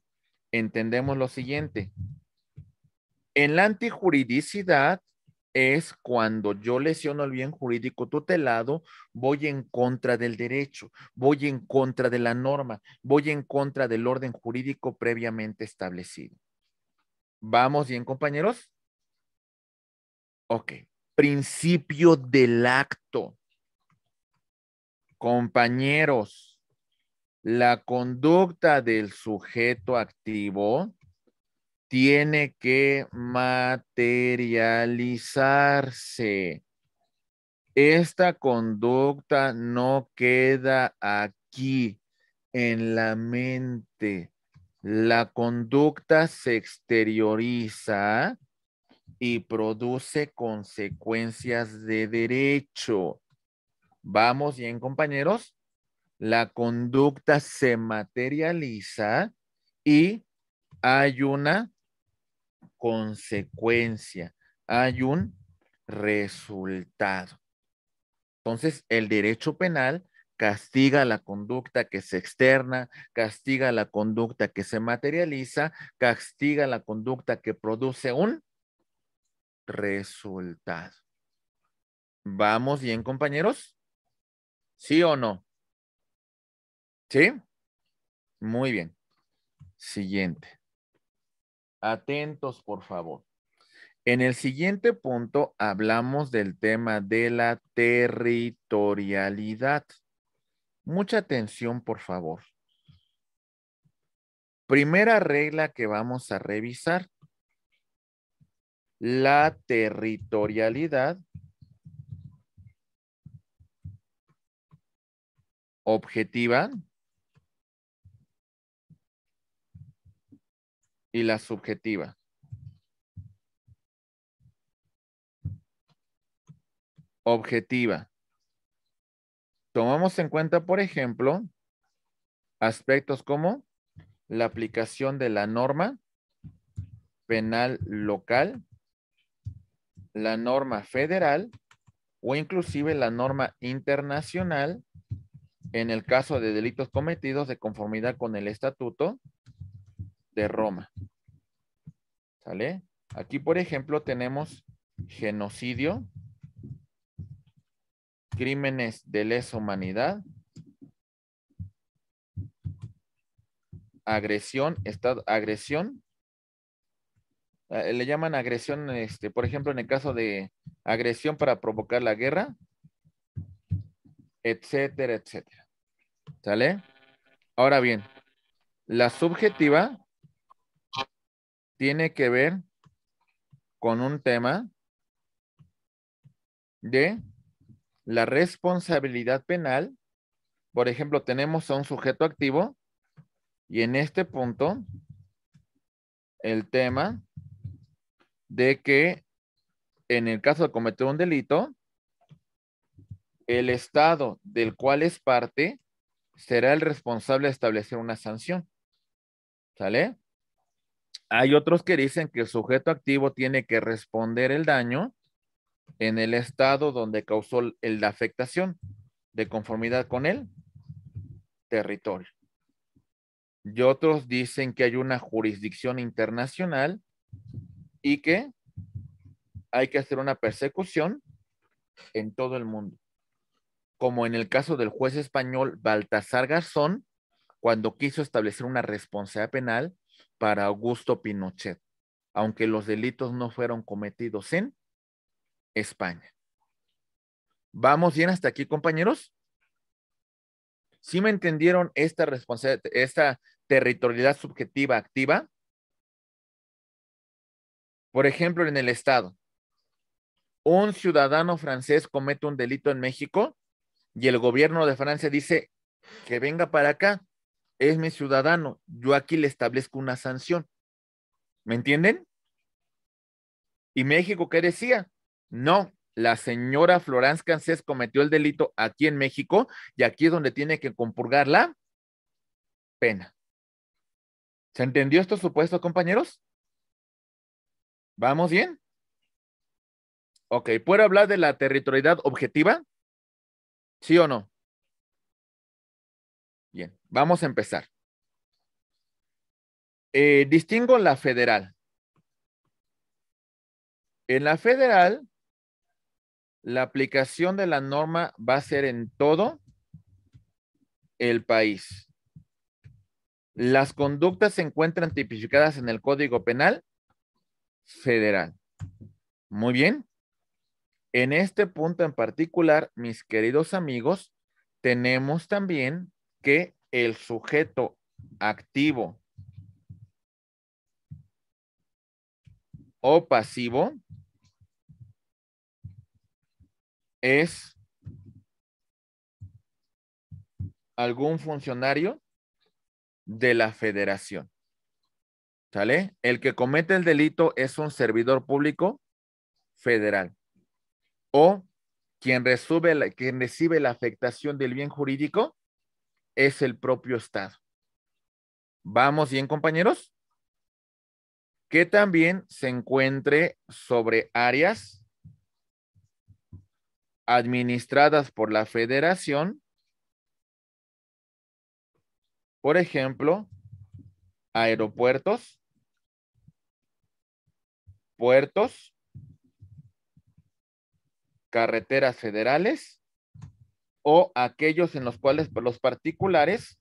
entendemos lo siguiente. En la antijuridicidad, es cuando yo lesiono el bien jurídico tutelado, voy en contra del derecho, voy en contra de la norma, voy en contra del orden jurídico previamente establecido. ¿Vamos bien, compañeros? Ok. Principio del acto. Compañeros, la conducta del sujeto activo tiene que materializarse. Esta conducta no queda aquí en la mente. La conducta se exterioriza y produce consecuencias de derecho. Vamos bien, compañeros. La conducta se materializa y hay una consecuencia, hay un resultado. Entonces, el derecho penal castiga la conducta que se externa, castiga la conducta que se materializa, castiga la conducta que produce un resultado. ¿Vamos bien, compañeros? ¿Sí o no? ¿Sí? Muy bien. Siguiente. Atentos, por favor. En el siguiente punto hablamos del tema de la territorialidad. Mucha atención, por favor. Primera regla que vamos a revisar. La territorialidad objetiva y la subjetiva. Objetiva. Tomamos en cuenta, por ejemplo, aspectos como la aplicación de la norma penal local, la norma federal o inclusive la norma internacional en el caso de delitos cometidos de conformidad con el estatuto de Roma. ¿Sale? Aquí, por ejemplo, tenemos genocidio, crímenes de lesa humanidad, agresión, estado, agresión, eh, le llaman agresión, este, por ejemplo, en el caso de agresión para provocar la guerra, etcétera, etcétera. ¿Sale? Ahora bien, la subjetiva tiene que ver con un tema de la responsabilidad penal. Por ejemplo, tenemos a un sujeto activo y en este punto el tema de que en el caso de cometer un delito, el Estado del cual es parte será el responsable de establecer una sanción. ¿Sale? Hay otros que dicen que el sujeto activo tiene que responder el daño en el estado donde causó el, la afectación, de conformidad con el territorio. Y otros dicen que hay una jurisdicción internacional y que hay que hacer una persecución en todo el mundo. Como en el caso del juez español Baltasar Garzón, cuando quiso establecer una responsabilidad penal para Augusto Pinochet, aunque los delitos no fueron cometidos en España. ¿Vamos bien hasta aquí, compañeros? ¿Sí me entendieron esta responsabilidad, esta territorialidad subjetiva activa? Por ejemplo, en el Estado, un ciudadano francés comete un delito en México y el gobierno de Francia dice que venga para acá, es mi ciudadano, yo aquí le establezco una sanción. ¿Me entienden? ¿Y México qué decía? No, la señora Florence Cancés cometió el delito aquí en México y aquí es donde tiene que compurgar la pena. ¿Se entendió esto supuesto, compañeros? ¿Vamos bien? Ok, ¿puedo hablar de la territorialidad objetiva? ¿Sí o no? Vamos a empezar. Eh, distingo la federal. En la federal, la aplicación de la norma va a ser en todo el país. Las conductas se encuentran tipificadas en el Código Penal Federal. Muy bien. En este punto en particular, mis queridos amigos, tenemos también que el sujeto activo o pasivo es algún funcionario de la federación. ¿Sale? El que comete el delito es un servidor público federal o quien, quien recibe la afectación del bien jurídico es el propio Estado. ¿Vamos bien, compañeros? Que también se encuentre sobre áreas administradas por la federación, por ejemplo, aeropuertos, puertos, carreteras federales o aquellos en los cuales los particulares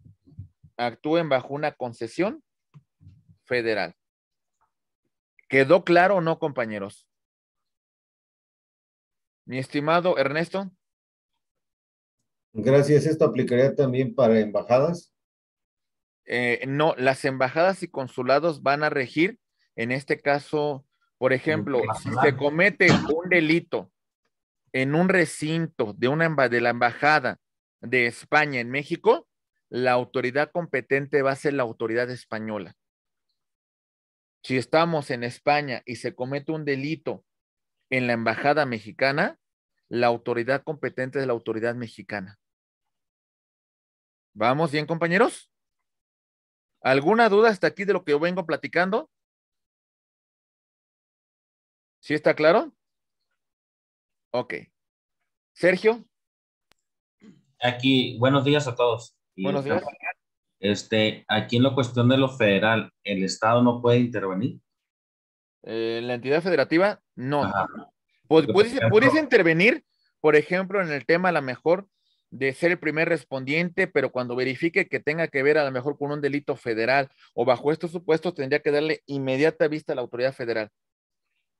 actúen bajo una concesión federal. ¿Quedó claro o no, compañeros? Mi estimado Ernesto. Gracias. ¿Esto aplicaría también para embajadas? Eh, no, las embajadas y consulados van a regir, en este caso, por ejemplo, si se comete un delito en un recinto de, una, de la Embajada de España en México, la autoridad competente va a ser la autoridad española. Si estamos en España y se comete un delito en la Embajada mexicana, la autoridad competente es la autoridad mexicana. ¿Vamos bien, compañeros? ¿Alguna duda hasta aquí de lo que yo vengo platicando? ¿Sí está claro? Ok. Sergio. Aquí, buenos días a todos. Buenos días. Este, aquí en la cuestión de lo federal, ¿el Estado no puede intervenir? Eh, la entidad federativa, no. Puede intervenir, por ejemplo, en el tema a lo mejor de ser el primer respondiente, pero cuando verifique que tenga que ver a lo mejor con un delito federal o bajo estos supuestos, tendría que darle inmediata vista a la autoridad federal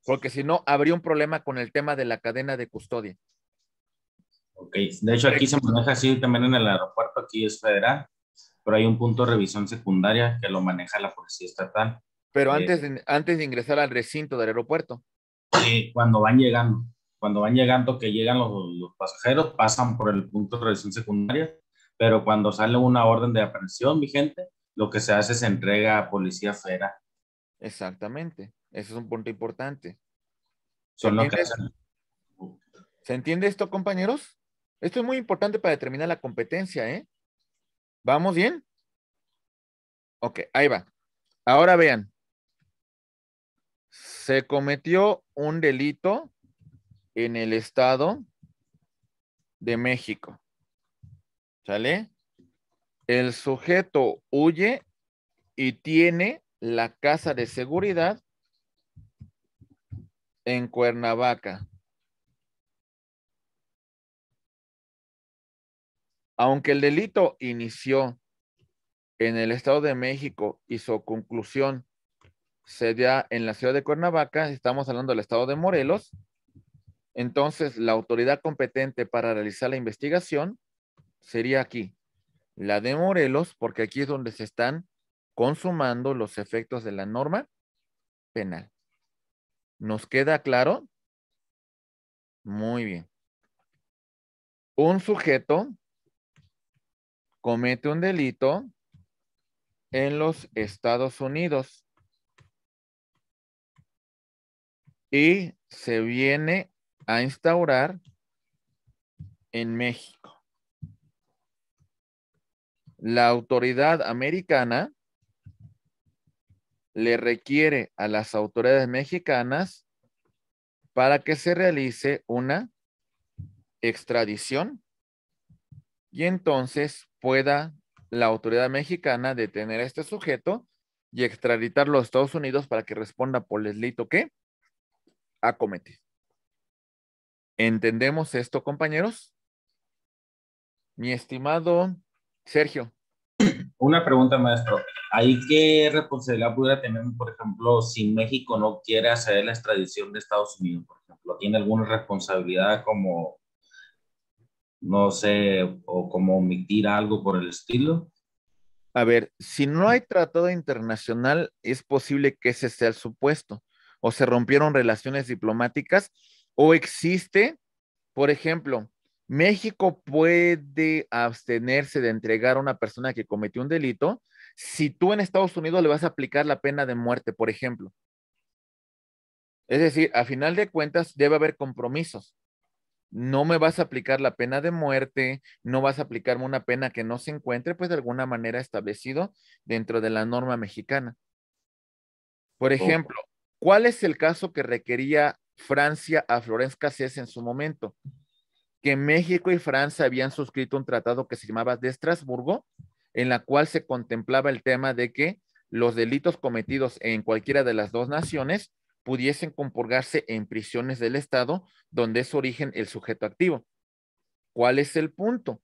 porque si no, habría un problema con el tema de la cadena de custodia. Ok, de hecho aquí se maneja así también en el aeropuerto, aquí es federal, pero hay un punto de revisión secundaria que lo maneja la policía estatal. Pero eh, antes, de, antes de ingresar al recinto del aeropuerto. Sí, cuando van llegando, cuando van llegando, que llegan los, pasajeros, pasan por el punto de revisión secundaria, pero cuando sale una orden de aprehensión gente, lo que se hace es entrega a policía federal. Exactamente. Ese es un punto importante. Son ¿Se entiende esto, compañeros? Esto es muy importante para determinar la competencia, ¿eh? ¿Vamos bien? Ok, ahí va. Ahora vean. Se cometió un delito en el Estado de México. ¿Sale? El sujeto huye y tiene la casa de seguridad en Cuernavaca. Aunque el delito inició en el Estado de México y su conclusión se da en la ciudad de Cuernavaca, estamos hablando del Estado de Morelos, entonces la autoridad competente para realizar la investigación sería aquí, la de Morelos, porque aquí es donde se están consumando los efectos de la norma penal. ¿Nos queda claro? Muy bien. Un sujeto comete un delito en los Estados Unidos y se viene a instaurar en México. La autoridad americana le requiere a las autoridades mexicanas para que se realice una extradición y entonces pueda la autoridad mexicana detener a este sujeto y extraditarlo a Estados Unidos para que responda por el delito que ha cometido. ¿Entendemos esto, compañeros? Mi estimado Sergio, una pregunta, maestro. ¿Hay qué responsabilidad pudiera tener, por ejemplo, si México no quiere hacer la extradición de Estados Unidos, por ejemplo? ¿Tiene alguna responsabilidad como, no sé, o como omitir algo por el estilo? A ver, si no hay tratado internacional, es posible que ese sea el supuesto. O se rompieron relaciones diplomáticas, o existe, por ejemplo, México puede abstenerse de entregar a una persona que cometió un delito si tú en Estados Unidos le vas a aplicar la pena de muerte, por ejemplo. Es decir, a final de cuentas debe haber compromisos. No me vas a aplicar la pena de muerte, no vas a aplicarme una pena que no se encuentre, pues de alguna manera establecido dentro de la norma mexicana. Por ejemplo, ¿cuál es el caso que requería Francia a Florence Cassés en su momento? que México y Francia habían suscrito un tratado que se llamaba de Estrasburgo, en la cual se contemplaba el tema de que los delitos cometidos en cualquiera de las dos naciones pudiesen compurgarse en prisiones del Estado donde es origen el sujeto activo. ¿Cuál es el punto?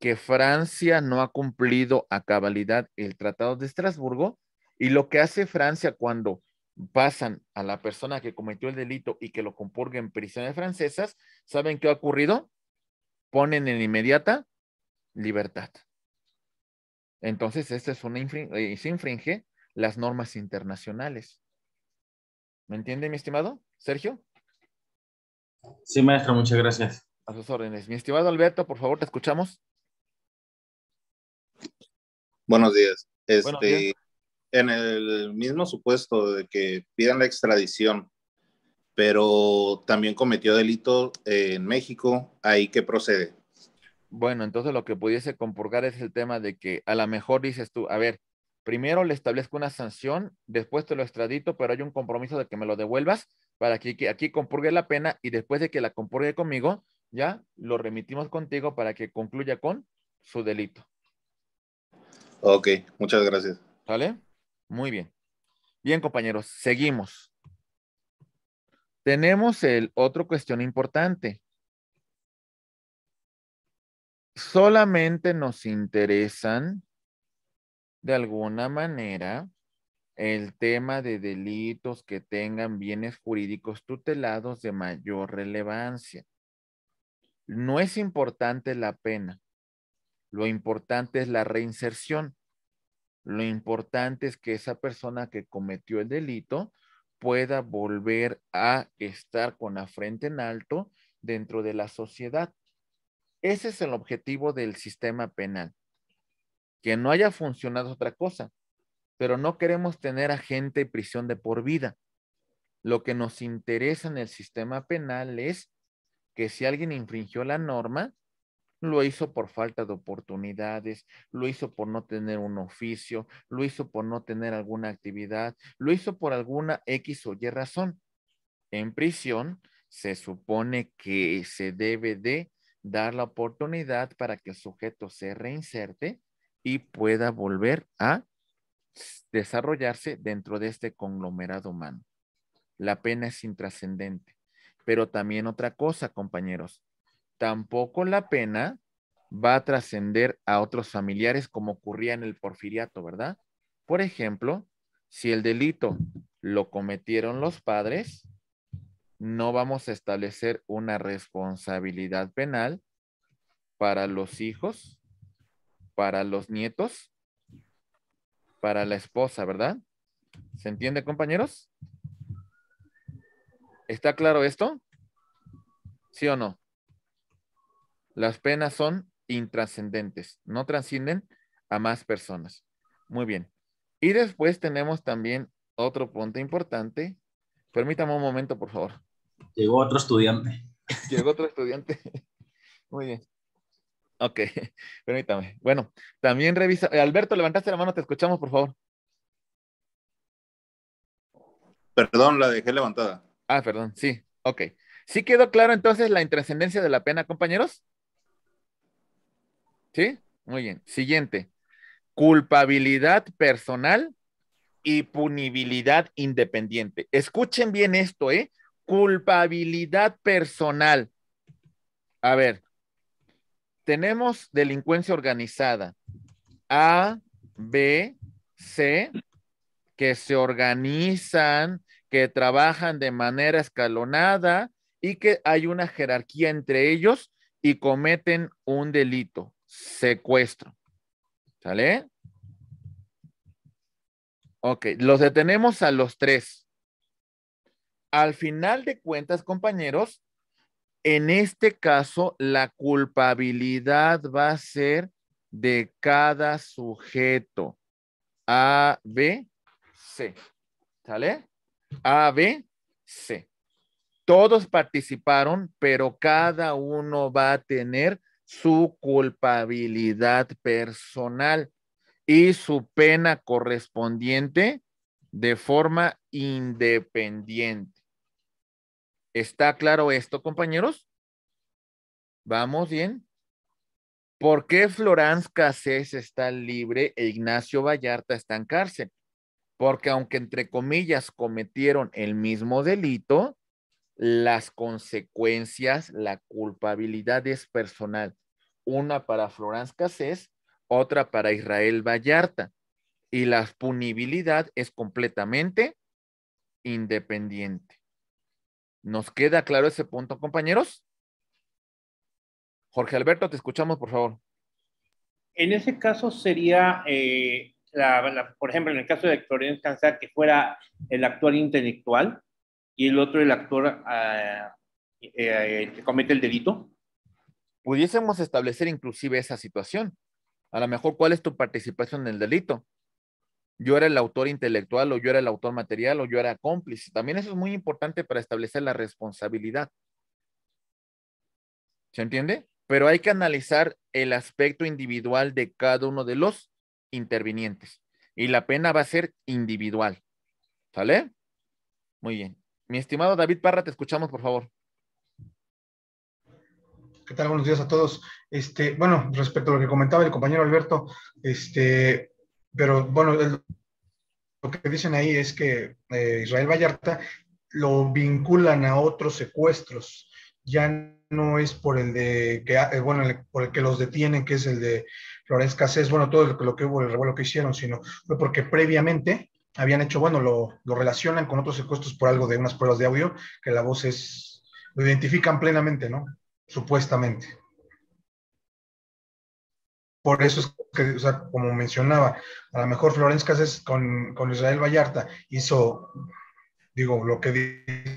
Que Francia no ha cumplido a cabalidad el Tratado de Estrasburgo y lo que hace Francia cuando pasan a la persona que cometió el delito y que lo compurgue en prisiones francesas, ¿saben qué ha ocurrido? Ponen en inmediata libertad. Entonces, esta es una infringe, eh, se infringe las normas internacionales. ¿Me entiende, mi estimado Sergio? Sí, maestro, muchas gracias. A sus órdenes. Mi estimado Alberto, por favor, te escuchamos. Buenos días. Buenos días. Este, en el mismo supuesto de que pidan la extradición, pero también cometió delito en México, ahí que procede. Bueno, entonces lo que pudiese compurgar es el tema de que a lo mejor dices tú, a ver, primero le establezco una sanción, después te lo extradito, pero hay un compromiso de que me lo devuelvas para que aquí, compurgue la pena y después de que la compurgue conmigo, ya lo remitimos contigo para que concluya con su delito. Ok, muchas gracias. ¿Vale? Muy bien. Bien, compañeros, seguimos. Tenemos el otro cuestión importante. Solamente nos interesan, de alguna manera, el tema de delitos que tengan bienes jurídicos tutelados de mayor relevancia. No es importante la pena, lo importante es la reinserción. Lo importante es que esa persona que cometió el delito pueda volver a estar con la frente en alto dentro de la sociedad. Ese es el objetivo del sistema penal. Que no haya funcionado otra cosa, pero no queremos tener a gente en prisión de por vida. Lo que nos interesa en el sistema penal es que si alguien infringió la norma, lo hizo por falta de oportunidades, lo hizo por no tener un oficio, lo hizo por no tener alguna actividad, lo hizo por alguna X o Y razón. En prisión se supone que se debe de dar la oportunidad para que el sujeto se reinserte y pueda volver a desarrollarse dentro de este conglomerado humano. La pena es intrascendente. Pero también otra cosa, compañeros, tampoco la pena va a trascender a otros familiares como ocurría en el porfiriato, ¿verdad? Por ejemplo, si el delito lo cometieron los padres, no vamos a establecer una responsabilidad penal para los hijos, para los nietos, para la esposa, ¿verdad? ¿Se entiende, compañeros? ¿Está claro esto? ¿Sí o no? Las penas son intrascendentes, no trascienden a más personas. Muy bien. Y después tenemos también otro punto importante. Permítame un momento, por favor. Llegó otro estudiante. Llegó otro estudiante. Muy bien. Ok, permítame. Bueno, también revisa. Alberto, levantaste la mano, te escuchamos, por favor. Perdón, la dejé levantada. Ah, perdón, sí, ok. ¿Sí quedó claro entonces la intrascendencia de la pena, compañeros? ¿Sí? Muy bien. Siguiente. Culpabilidad personal y punibilidad independiente. Escuchen bien esto, ¿eh? Culpabilidad personal. A ver, tenemos delincuencia organizada. A, B, C, que se organizan, que trabajan de manera escalonada y que hay una jerarquía entre ellos y cometen un delito secuestro. ¿Sale? Ok, los detenemos a los tres. Al final de cuentas, compañeros, en este caso, la culpabilidad va a ser de cada sujeto. A, B, C. ¿Sale? A, B, C. Todos participaron, pero cada uno va a tener su culpabilidad personal y su pena correspondiente de forma independiente. ¿Está claro esto, compañeros? ¿Vamos bien? ¿Por qué Florence Cassés está libre e Ignacio Vallarta está en cárcel? Porque aunque entre comillas cometieron el mismo delito, las consecuencias, la culpabilidad es personal. Una para Florence Cassés, otra para Israel Vallarta. Y la punibilidad es completamente independiente. ¿Nos queda claro ese punto, compañeros? Jorge Alberto, te escuchamos, por favor. En ese caso sería, eh, por ejemplo, en el caso de Florence Cassés, que fuera el actual intelectual, y el otro el actor ah, eh, que comete el delito? Pudiésemos establecer inclusive esa situación. A lo mejor, ¿cuál es tu participación en el delito? Yo era el autor intelectual o yo era el autor material o yo era cómplice. También eso es muy importante para establecer la responsabilidad. ¿Se entiende? Pero hay que analizar el aspecto individual de cada uno de los intervinientes. Y la pena va a ser individual. ¿Sale? Muy bien. Mi estimado David Parra, te escuchamos, por favor. ¿Qué tal? Buenos días a todos. Este, bueno, respecto a lo que comentaba el compañero Alberto, este, pero bueno, lo que dicen ahí es que eh, Israel Vallarta lo vinculan a otros secuestros. Ya no es por el de que, eh, bueno, por el que los detienen, que es el de Florence Cassés, bueno, todo lo, lo que hubo, el revuelo que hicieron, sino porque previamente habían hecho, bueno, lo, relacionan con otros secuestros por algo de unas pruebas de audio, que la voz es, lo identifican plenamente, ¿no? Supuestamente. Por eso es que, o sea, como mencionaba, a lo mejor Florence Cases con, Israel Vallarta hizo, digo, lo que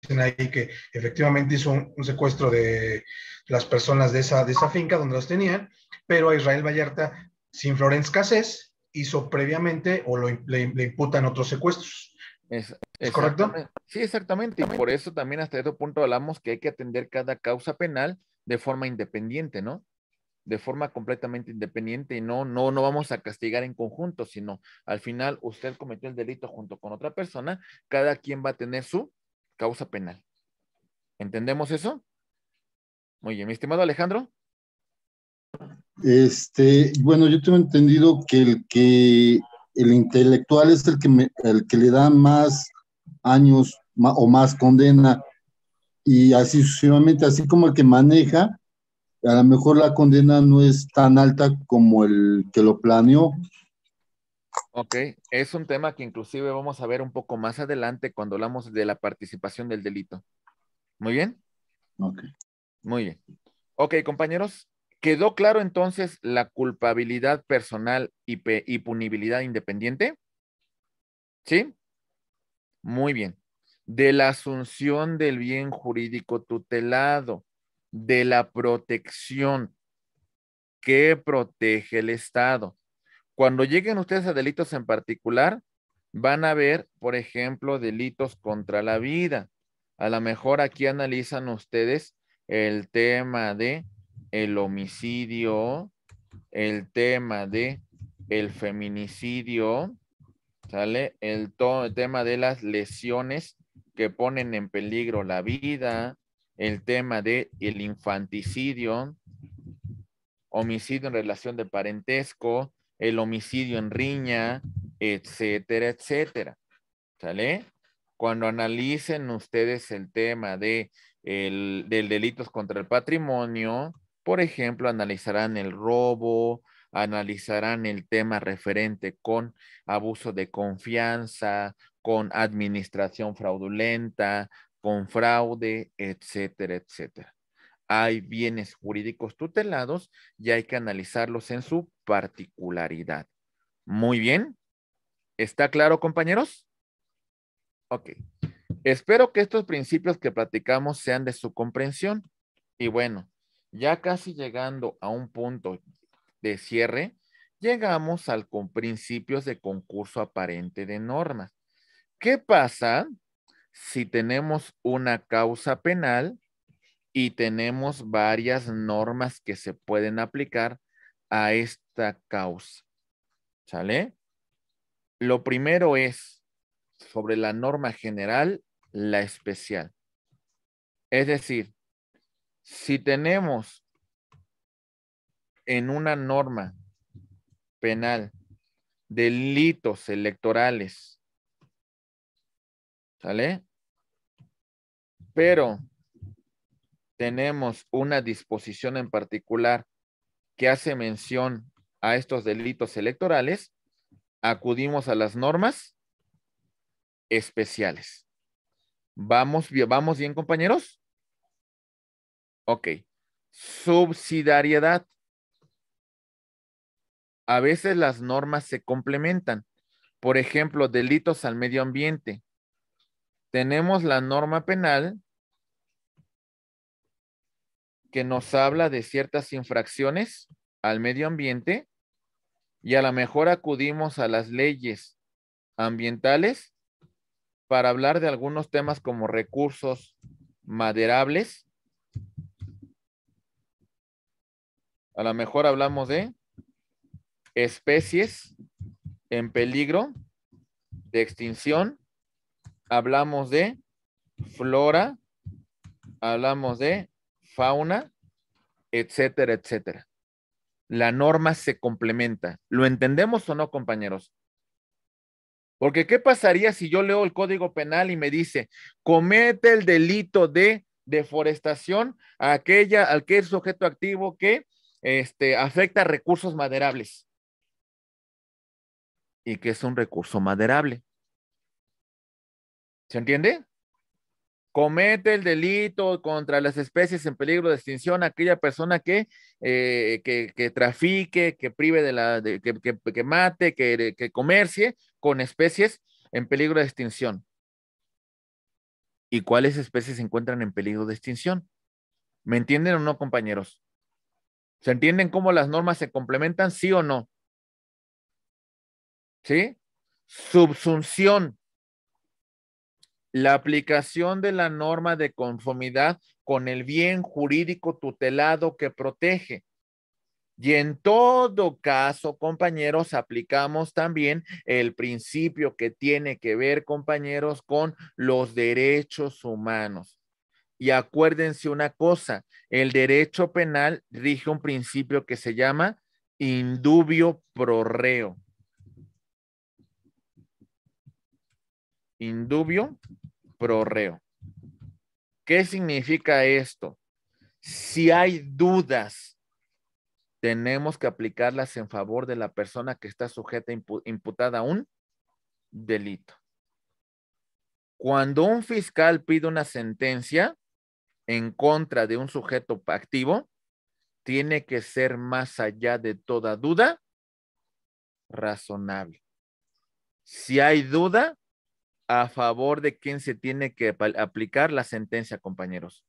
dicen ahí, que efectivamente hizo un, secuestro de las personas de esa, de esa finca donde las tenían, pero a Israel Vallarta sin Florence Cases hizo previamente o lo, le, imputan otros secuestros. ¿Es, correcto? Sí, exactamente. Y por eso también hasta este punto hablamos que hay que atender cada causa penal de forma independiente, ¿no? De forma completamente independiente y no, no, no vamos a castigar en conjunto, sino al final usted cometió el delito junto con otra persona, cada quien va a tener su causa penal. ¿Entendemos eso? Muy bien, mi estimado Alejandro. Este, bueno, yo tengo entendido que el que el intelectual es el que el que le da más años o más condena y así sucesivamente, así como el que maneja, a lo mejor la condena no es tan alta como el que lo planeó. Ok, es un tema que inclusive vamos a ver un poco más adelante cuando hablamos de la participación del delito. ¿Muy bien? Ok. Muy bien. Ok, compañeros, ¿Quedó claro entonces la culpabilidad personal y, punibilidad independiente? ¿Sí? Muy bien. De la asunción del bien jurídico tutelado, de la protección que protege el Estado. Cuando lleguen ustedes a delitos en particular, van a ver, por ejemplo, delitos contra la vida. A lo mejor aquí analizan ustedes el tema de el homicidio, el tema de el feminicidio, ¿sale? El, tema de las lesiones que ponen en peligro la vida, el tema de el infanticidio, homicidio en relación de parentesco, el homicidio en riña, etcétera, etcétera. ¿Sale? Cuando analicen ustedes el tema de el, del delitos contra el patrimonio, por ejemplo, analizarán el robo, analizarán el tema referente con abuso de confianza, con administración fraudulenta, con fraude, etcétera, etcétera. Hay bienes jurídicos tutelados y hay que analizarlos en su particularidad. Muy bien. ¿Está claro, compañeros? Ok. Espero que estos principios que platicamos sean de su comprensión. Y bueno, ya casi llegando a un punto de cierre, llegamos al con principios de concurso aparente de normas. ¿Qué pasa si tenemos una causa penal y tenemos varias normas que se pueden aplicar a esta causa? ¿Sale? Lo primero es sobre la norma general, la especial. Es decir, si tenemos en una norma penal delitos electorales, ¿sale? Pero tenemos una disposición en particular que hace mención a estos delitos electorales, acudimos a las normas especiales. ¿Vamos, vamos bien, compañeros? Ok. Subsidiariedad. A veces las normas se complementan. Por ejemplo, delitos al medio ambiente. Tenemos la norma penal que nos habla de ciertas infracciones al medio ambiente y a lo mejor acudimos a las leyes ambientales para hablar de algunos temas como recursos maderables A lo mejor hablamos de especies en peligro de extinción. Hablamos de flora, hablamos de fauna, etcétera, etcétera. La norma se complementa. ¿Lo entendemos o no, compañeros? Porque ¿qué pasaría si yo leo el Código Penal y me dice, comete el delito de deforestación a aquella, al que sujeto activo que este, afecta recursos maderables. ¿Y qué es un recurso maderable? ¿Se entiende? Comete el delito contra las especies en peligro de extinción aquella persona que, eh, que, trafique, que prive de la, que, mate, que, que comercie con especies en peligro de extinción. ¿Y cuáles especies se encuentran en peligro de extinción? ¿Me entienden o no, compañeros? ¿Se entienden cómo las normas se complementan, sí o no? ¿Sí? Subsunción. La aplicación de la norma de conformidad con el bien jurídico tutelado que protege. Y en todo caso, compañeros, aplicamos también el principio que tiene que ver, compañeros, con los derechos humanos. Y acuérdense una cosa, el derecho penal rige un principio que se llama indubio pro reo. Indubio pro reo. ¿Qué significa esto? Si hay dudas, tenemos que aplicarlas en favor de la persona que está sujeta, imputada a un delito. Cuando un fiscal pide una sentencia, en contra de un sujeto activo tiene que ser más allá de toda duda razonable. Si hay duda, a favor de quién se tiene que aplicar la sentencia, compañeros.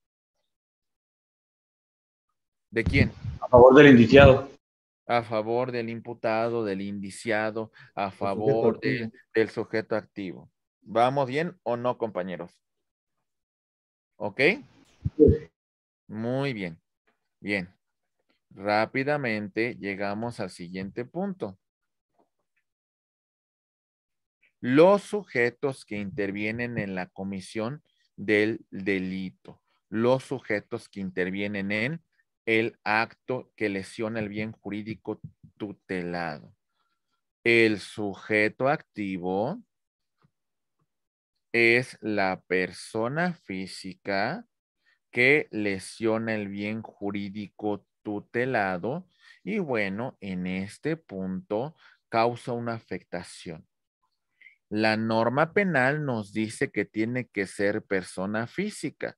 ¿De quién? A favor del indiciado. A favor del imputado, del indiciado, a favor del sujeto activo. ¿Vamos bien o no, compañeros? ¿Ok? Muy bien. Bien. Rápidamente llegamos al siguiente punto. Los sujetos que intervienen en la comisión del delito. Los sujetos que intervienen en el acto que lesiona el bien jurídico tutelado. El sujeto activo es la persona física que lesiona el bien jurídico tutelado y bueno, en este punto causa una afectación. La norma penal nos dice que tiene que ser persona física.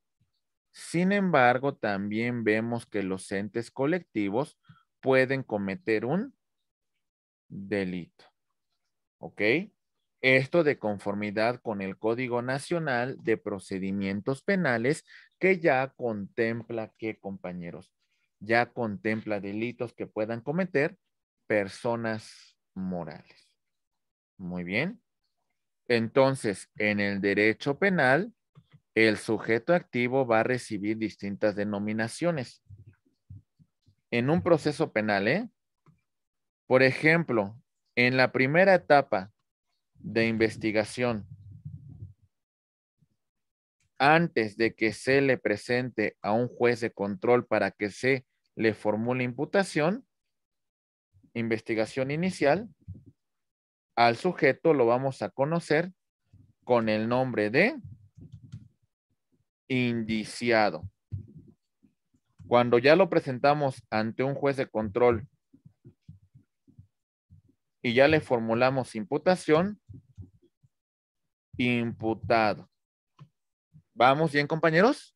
Sin embargo, también vemos que los entes colectivos pueden cometer un delito. ¿Ok? Esto de conformidad con el Código Nacional de Procedimientos Penales que ya contempla que, compañeros, ya contempla delitos que puedan cometer personas morales. Muy bien. Entonces, en el derecho penal, el sujeto activo va a recibir distintas denominaciones. En un proceso penal, ¿eh? Por ejemplo, en la primera etapa, de investigación antes de que se le presente a un juez de control para que se le formule imputación, investigación inicial, al sujeto lo vamos a conocer con el nombre de indiciado. Cuando ya lo presentamos ante un juez de control y ya le formulamos imputación, imputado. ¿Vamos bien, compañeros?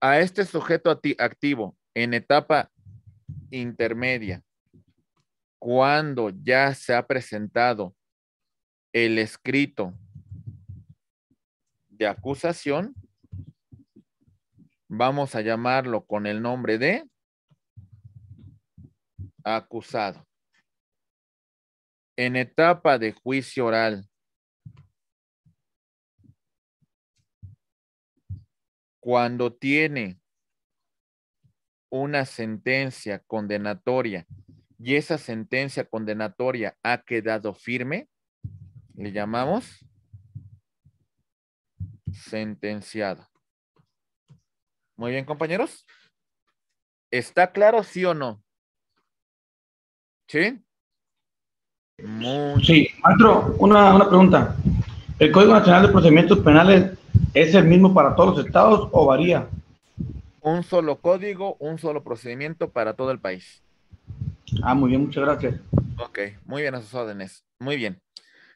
A este sujeto activo en etapa intermedia, cuando ya se ha presentado el escrito de acusación, vamos a llamarlo con el nombre de acusado en etapa de juicio oral. Cuando tiene una sentencia condenatoria y esa sentencia condenatoria ha quedado firme, le llamamos sentenciado. Muy bien, compañeros. ¿Está claro, sí o no? ¿Sí? Sí, otro, una, una pregunta. ¿El Código Nacional de Procedimientos Penales es el mismo para todos los estados o varía? Un solo código, un solo procedimiento para todo el país. Ah, muy bien, muchas gracias. Ok, muy bien a sus órdenes. Muy bien.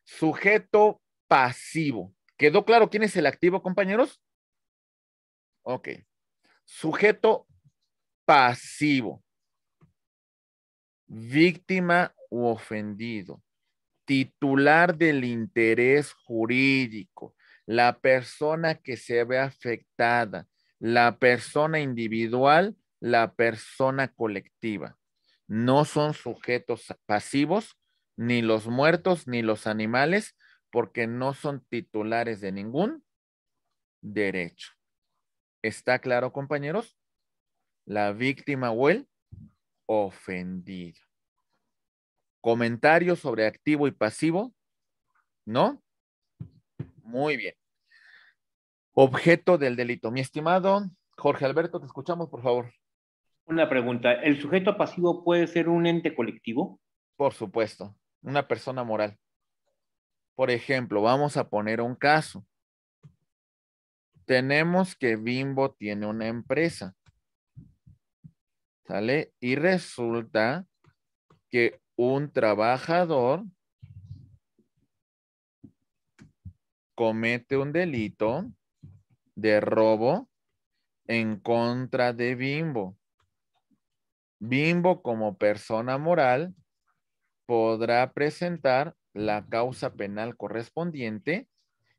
Sujeto pasivo. ¿Quedó claro quién es el activo, compañeros? Ok. Sujeto pasivo. Víctima u ofendido, titular del interés jurídico, la persona que se ve afectada, la persona individual, la persona colectiva. No son sujetos pasivos, ni los muertos, ni los animales, porque no son titulares de ningún derecho. ¿Está claro, compañeros? La víctima o el ofendido. Comentario sobre activo y pasivo, ¿no? Muy bien. Objeto del delito. Mi estimado Jorge Alberto, te escuchamos, por favor. Una pregunta. ¿El sujeto pasivo puede ser un ente colectivo? Por supuesto, una persona moral. Por ejemplo, vamos a poner un caso. Tenemos que Bimbo tiene una empresa. ¿Sale? Y resulta que un trabajador comete un delito de robo en contra de Bimbo. Bimbo como persona moral podrá presentar la causa penal correspondiente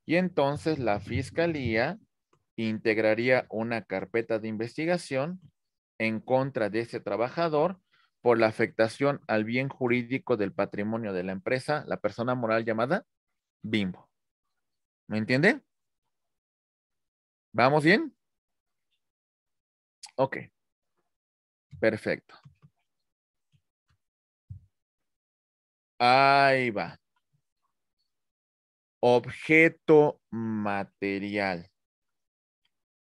y entonces la fiscalía integraría una carpeta de investigación en contra de ese trabajador por la afectación al bien jurídico del patrimonio de la empresa, la persona moral llamada Bimbo. ¿Me entiende? ¿Vamos bien? Ok. Perfecto. Ahí va. Objeto material.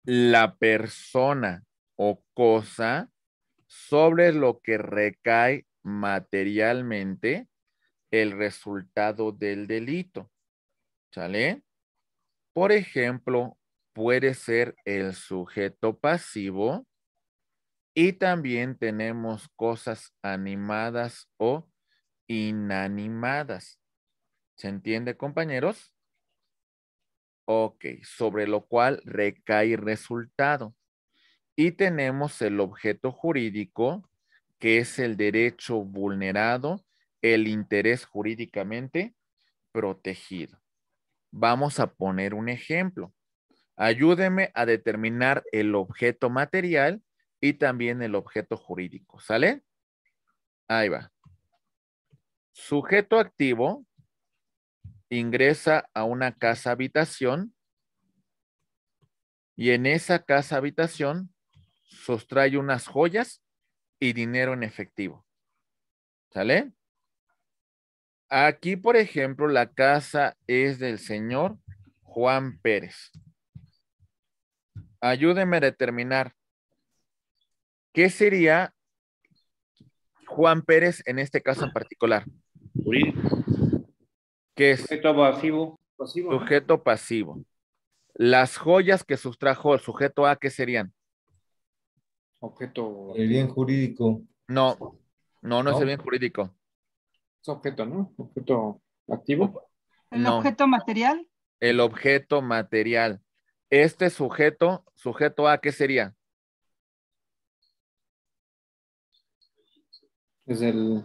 La persona o cosa sobre lo que recae materialmente el resultado del delito. ¿Sale? Por ejemplo, puede ser el sujeto pasivo y también tenemos cosas animadas o inanimadas. ¿Se entiende, compañeros? Ok, sobre lo cual recae resultado. Y tenemos el objeto jurídico, que es el derecho vulnerado, el interés jurídicamente protegido. Vamos a poner un ejemplo. Ayúdeme a determinar el objeto material y también el objeto jurídico. ¿Sale? Ahí va. Sujeto activo ingresa a una casa habitación y en esa casa habitación sostrae unas joyas y dinero en efectivo. ¿Sale? Aquí, por ejemplo, la casa es del señor Juan Pérez. Ayúdeme a determinar qué sería Juan Pérez en este caso en particular. ¿Qué es? Sujeto pasivo. pasivo. Sujeto pasivo. Las joyas que sustrajo el sujeto A, ¿qué serían? Objeto. El bien jurídico. No, no, no, es el bien jurídico. Es objeto, ¿no? Objeto activo. ¿El objeto material? El objeto material. Este sujeto, sujeto A, ¿qué sería? Es el,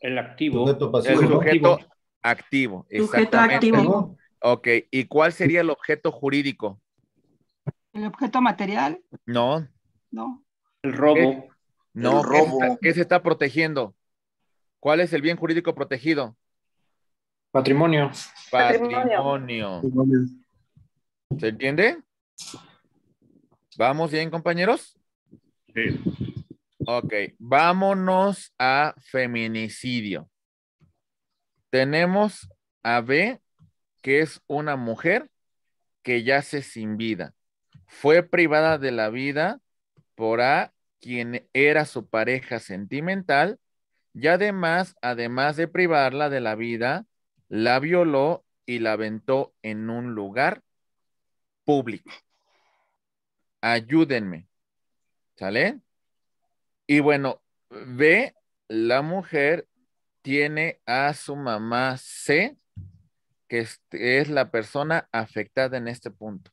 el activo. el objeto activo. Exactamente. objeto activo. Ok, ¿y cuál sería el objeto jurídico? ¿El objeto material? No. No. El robo. no, robo. ¿qué, se está protegiendo? ¿Cuál es el bien jurídico protegido? Patrimonio. Patrimonio. Patrimonio. ¿Se entiende? ¿Vamos bien, compañeros? Sí. Ok, vámonos a feminicidio. Tenemos a B, que es una mujer que yace sin vida. Fue privada de la vida por A quien era su pareja sentimental, y además, además de privarla de la vida, la violó y la aventó en un lugar público. Ayúdenme. ¿Sale? Y bueno, B, la mujer tiene a su mamá C, que es la persona afectada en este punto.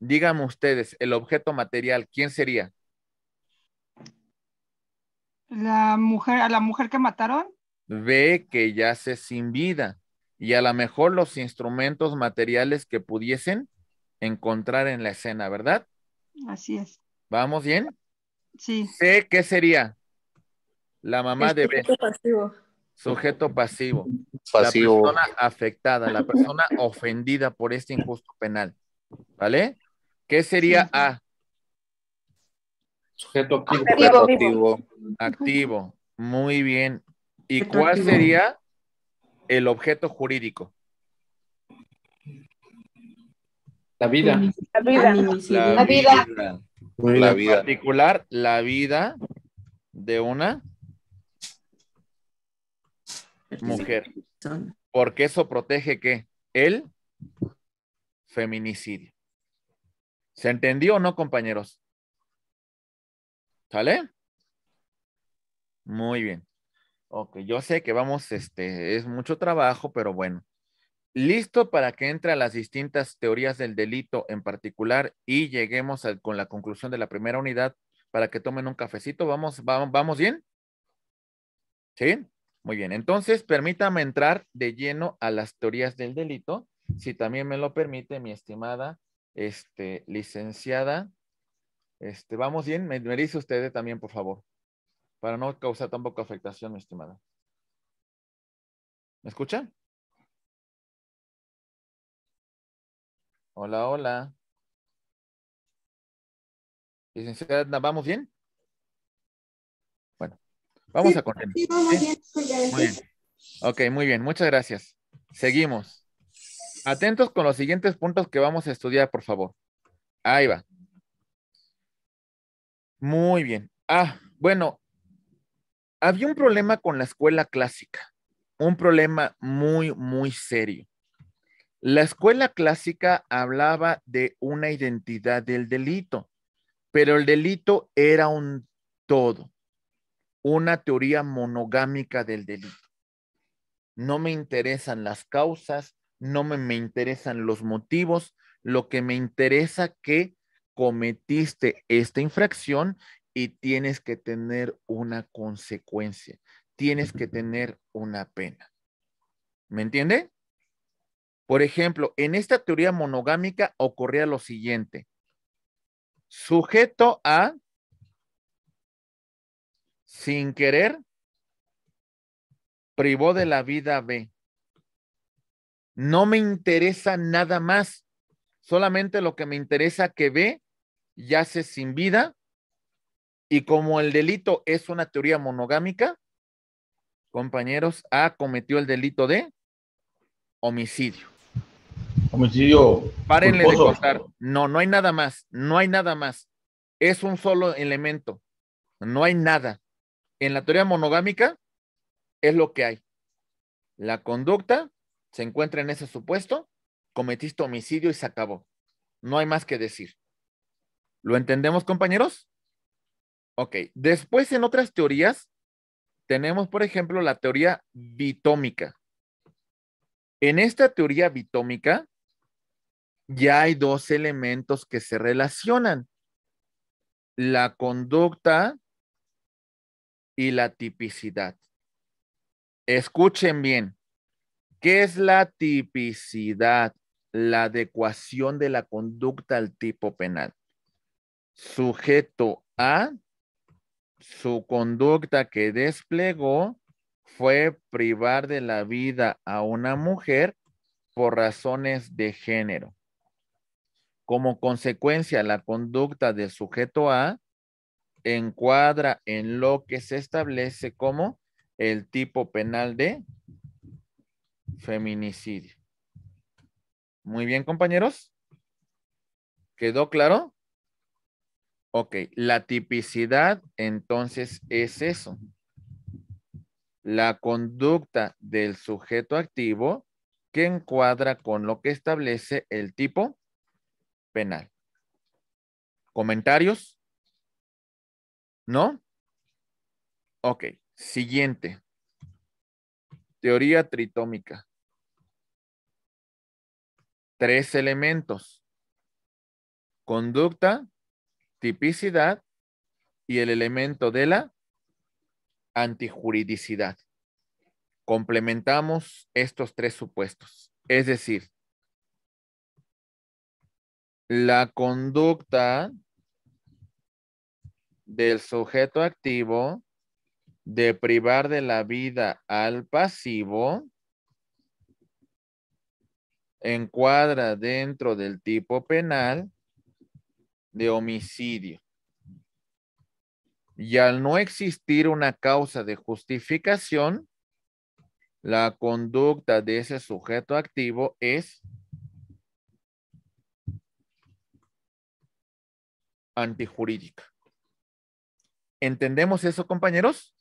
Díganme ustedes, el objeto material, ¿quién sería? La mujer, a la mujer que mataron. Ve que yace sin vida y a lo mejor los instrumentos materiales que pudiesen encontrar en la escena, ¿verdad? Así es. ¿Vamos bien? Sí. Sé qué sería la mamá de B. Pasivo. Sujeto pasivo. Pasivo. La persona afectada, la persona ofendida por este injusto penal. ¿Vale? ¿Qué sería A? Sujeto activo. Activo. Muy bien. ¿Y cuál sería el objeto jurídico? La vida. La vida. La vida. La vida. En particular, la vida de una mujer. Porque eso protege que el feminicidio. ¿Se entendió o no, compañeros? ¿Sale? Muy bien. Ok, yo sé que vamos, este, es mucho trabajo, pero bueno. Listo para que entre a las distintas teorías del delito en particular y lleguemos con la conclusión de la primera unidad para que tomen un cafecito. ¿Vamos, vamos, vamos bien? ¿Sí? Muy bien. Entonces, permítame entrar de lleno a las teorías del delito, si también me lo permite mi estimada este, licenciada este, ¿Vamos bien? Me, dice usted eh, también, por favor, para no causar tampoco afectación, mi estimada. ¿Me escuchan? Hola, hola. Licenciada ¿vamos bien? Bueno, vamos a continuar. bien. Ok, muy bien, muchas gracias. Seguimos. Atentos con los siguientes puntos que vamos a estudiar, por favor. Ahí va. Muy bien. Ah, bueno, había un problema con la escuela clásica, un problema muy, muy serio. La escuela clásica hablaba de una identidad del delito, pero el delito era un todo, una teoría monogámica del delito. No me interesan las causas, no me, interesan los motivos, lo que me interesa que cometiste esta infracción y tienes que tener una consecuencia, tienes que tener una pena. ¿Me entiende? Por ejemplo, en esta teoría monogámica ocurría lo siguiente. Sujeto a, sin querer, privó de la vida B. No me interesa nada más, solamente lo que me interesa que B yace sin vida y como el delito es una teoría monogámica, compañeros, A cometió el delito de homicidio. Homicidio. Párenle de contar. No, no hay nada más, no hay nada más. Es un solo elemento. No hay nada. En la teoría monogámica es lo que hay. La conducta se encuentra en ese supuesto, cometiste homicidio y se acabó. No hay más que decir. ¿Lo entendemos, compañeros? Ok, después en otras teorías tenemos, por ejemplo, la teoría bitómica. En esta teoría bitómica ya hay dos elementos que se relacionan. La conducta y la tipicidad. Escuchen bien. ¿Qué es la tipicidad? La adecuación de la conducta al tipo penal sujeto a su conducta que desplegó fue privar de la vida a una mujer por razones de género. Como consecuencia, la conducta del sujeto A encuadra en lo que se establece como el tipo penal de feminicidio. Muy bien, compañeros. ¿Quedó claro? Ok, la tipicidad entonces es eso. La conducta del sujeto activo que encuadra con lo que establece el tipo penal. ¿Comentarios? ¿No? Ok, siguiente. Teoría tritómica. Tres elementos. Conducta, tipicidad y el elemento de la antijuridicidad. Complementamos estos tres supuestos. Es decir, la conducta del sujeto activo de privar de la vida al pasivo encuadra dentro del tipo penal de homicidio. Y al no existir una causa de justificación, la conducta de ese sujeto activo es antijurídica. ¿Entendemos eso, compañeros?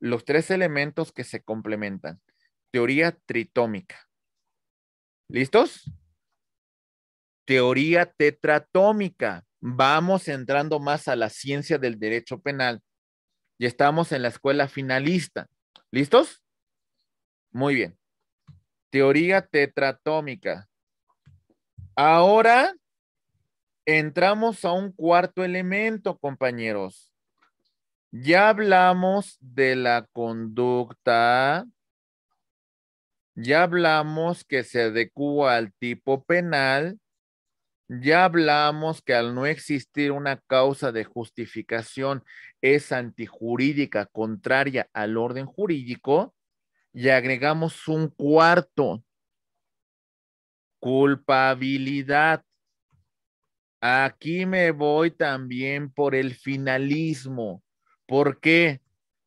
Los tres elementos que se complementan. Teoría tritómica. ¿Listos? teoría tetratómica. Vamos entrando más a la ciencia del derecho penal. Y estamos en la escuela finalista. ¿Listos? Muy bien. Teoría tetratómica. Ahora entramos a un cuarto elemento, compañeros. Ya hablamos de la conducta. Ya hablamos que se adecua al tipo penal ya hablamos que al no existir una causa de justificación es antijurídica, contraria al orden jurídico, y agregamos un cuarto, culpabilidad. Aquí me voy también por el finalismo. ¿Por qué?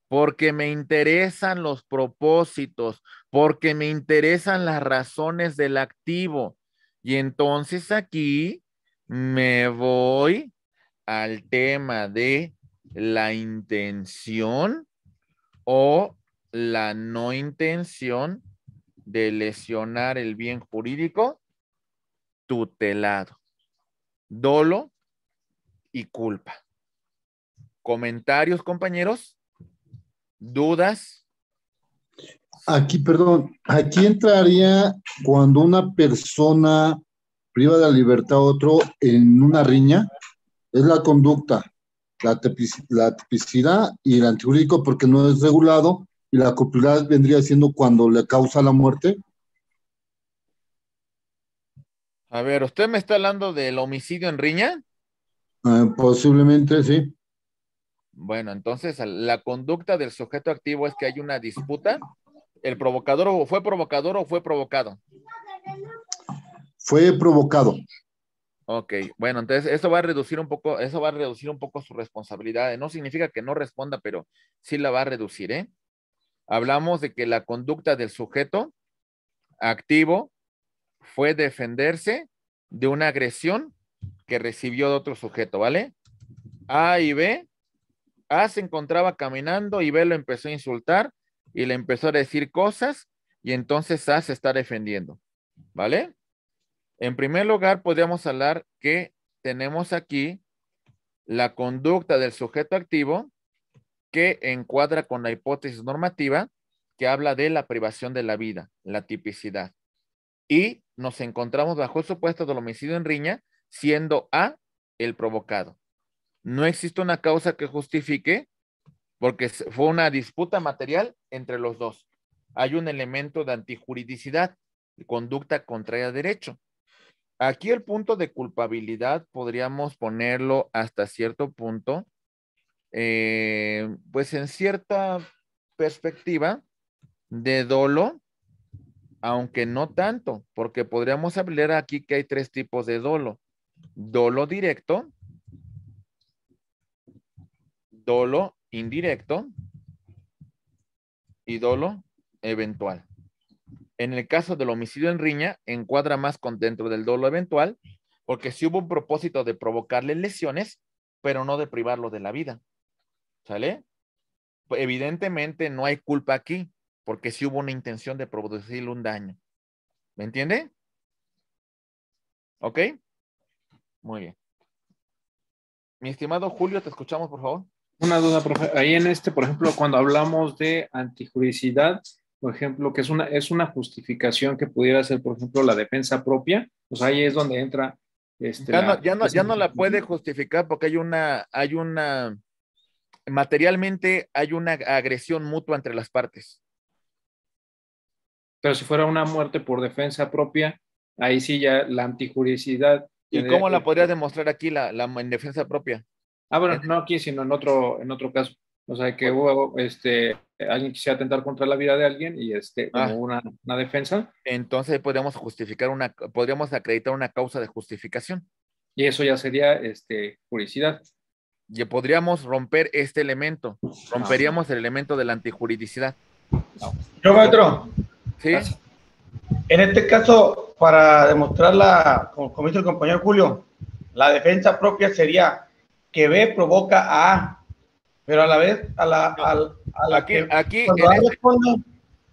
Porque me interesan los propósitos, porque me interesan las razones del activo y entonces aquí me voy al tema de la intención o la no intención de lesionar el bien jurídico tutelado, dolo y culpa. Comentarios, compañeros, dudas, Aquí, perdón, aquí entraría cuando una persona priva de la libertad a otro en una riña, es la conducta, la, la tipicidad y el antijurídico porque no es regulado y la culpabilidad vendría siendo cuando le causa la muerte. A ver, ¿usted me está hablando del homicidio en riña? Eh, posiblemente sí. Bueno, entonces la conducta del sujeto activo es que hay una disputa ¿El provocador o fue provocador o fue provocado? Fue provocado. Ok, bueno, entonces eso va a reducir un poco, eso va a reducir un poco su responsabilidad. No significa que no responda, pero sí la va a reducir, ¿eh? Hablamos de que la conducta del sujeto activo fue defenderse de una agresión que recibió de otro sujeto, ¿vale? A y B, A se encontraba caminando y B lo empezó a insultar y le empezó a decir cosas y entonces A se está defendiendo, ¿vale? En primer lugar, podríamos hablar que tenemos aquí la conducta del sujeto activo que encuadra con la hipótesis normativa que habla de la privación de la vida, la tipicidad. Y nos encontramos bajo el supuesto del homicidio en riña, siendo A el provocado. No existe una causa que justifique porque fue una disputa material entre los dos. Hay un elemento de antijuridicidad, conducta contraria a derecho. Aquí el punto de culpabilidad podríamos ponerlo hasta cierto punto, eh, pues en cierta perspectiva de dolo, aunque no tanto, porque podríamos hablar aquí que hay tres tipos de dolo. Dolo directo, dolo indirecto y dolo eventual. En el caso del homicidio en riña, encuadra más con dentro del dolo eventual, porque si hubo un propósito de provocarle lesiones, pero no de privarlo de la vida. ¿Sale? Pues, evidentemente no hay culpa aquí, porque si hubo una intención de producirle un daño. ¿Me entiende? ¿Ok? Muy bien. Mi estimado Julio, te escuchamos, por favor. Una duda, profe. Ahí en este, por ejemplo, cuando hablamos de antijuricidad, por ejemplo, que es una, es una justificación que pudiera ser, por ejemplo, la defensa propia, pues ahí es donde entra. Este, ya, no, ya, la puede justificar porque hay una, hay una, materialmente hay una agresión mutua entre las partes. Pero si fuera una muerte por defensa propia, ahí sí ya la antijuricidad. ¿Y cómo la podrías demostrar aquí la, la en defensa propia? Ah, bueno, no aquí, sino en otro, en otro caso. O sea, que hubo, este, alguien quisiera atentar contra la vida de alguien y este, hubo ah. una, una, defensa. Entonces podríamos justificar una, podríamos acreditar una causa de justificación. Y eso ya sería, este, juridicidad. Y podríamos romper este elemento, romperíamos ah. el elemento de la antijuridicidad. Yo, maestro. Sí. Ah, en este caso, para demostrarla como, dice el compañero Julio, la defensa propia sería que B provoca a A, pero a la vez, a la, la que aquí,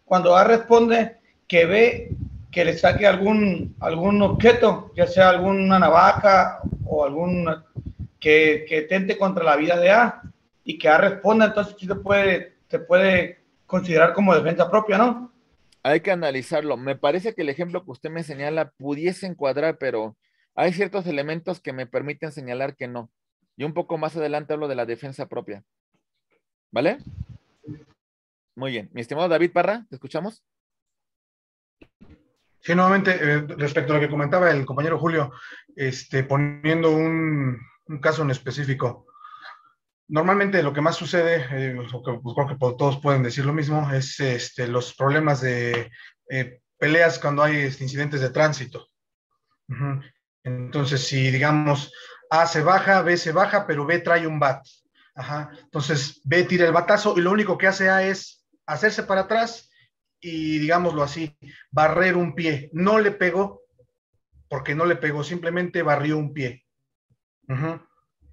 cuando, a responde, que B que le saque algún, algún objeto, ya sea alguna navaja o algún que, que, tente contra la vida de A y que A responda, entonces se puede, se puede considerar como defensa propia, ¿no? Hay que analizarlo. Me parece que el ejemplo que usted me señala pudiese encuadrar, pero hay ciertos elementos que me permiten señalar que no. Y un poco más adelante hablo de la defensa propia. ¿Vale? Muy bien. Mi estimado David Parra, ¿te escuchamos? Sí, nuevamente, eh, respecto a lo que comentaba el compañero Julio, este, poniendo un, caso en específico. Normalmente lo que más sucede, eh, o que, pues, creo que todos pueden decir lo mismo, es este, los problemas de eh, peleas cuando hay este, incidentes de tránsito. Entonces, si digamos a se baja, B se baja, pero B trae un bat. Ajá. Entonces B tira el batazo y lo único que hace A es hacerse para atrás y, digámoslo así, barrer un pie. No le pegó, porque no le pegó, simplemente barrió un pie.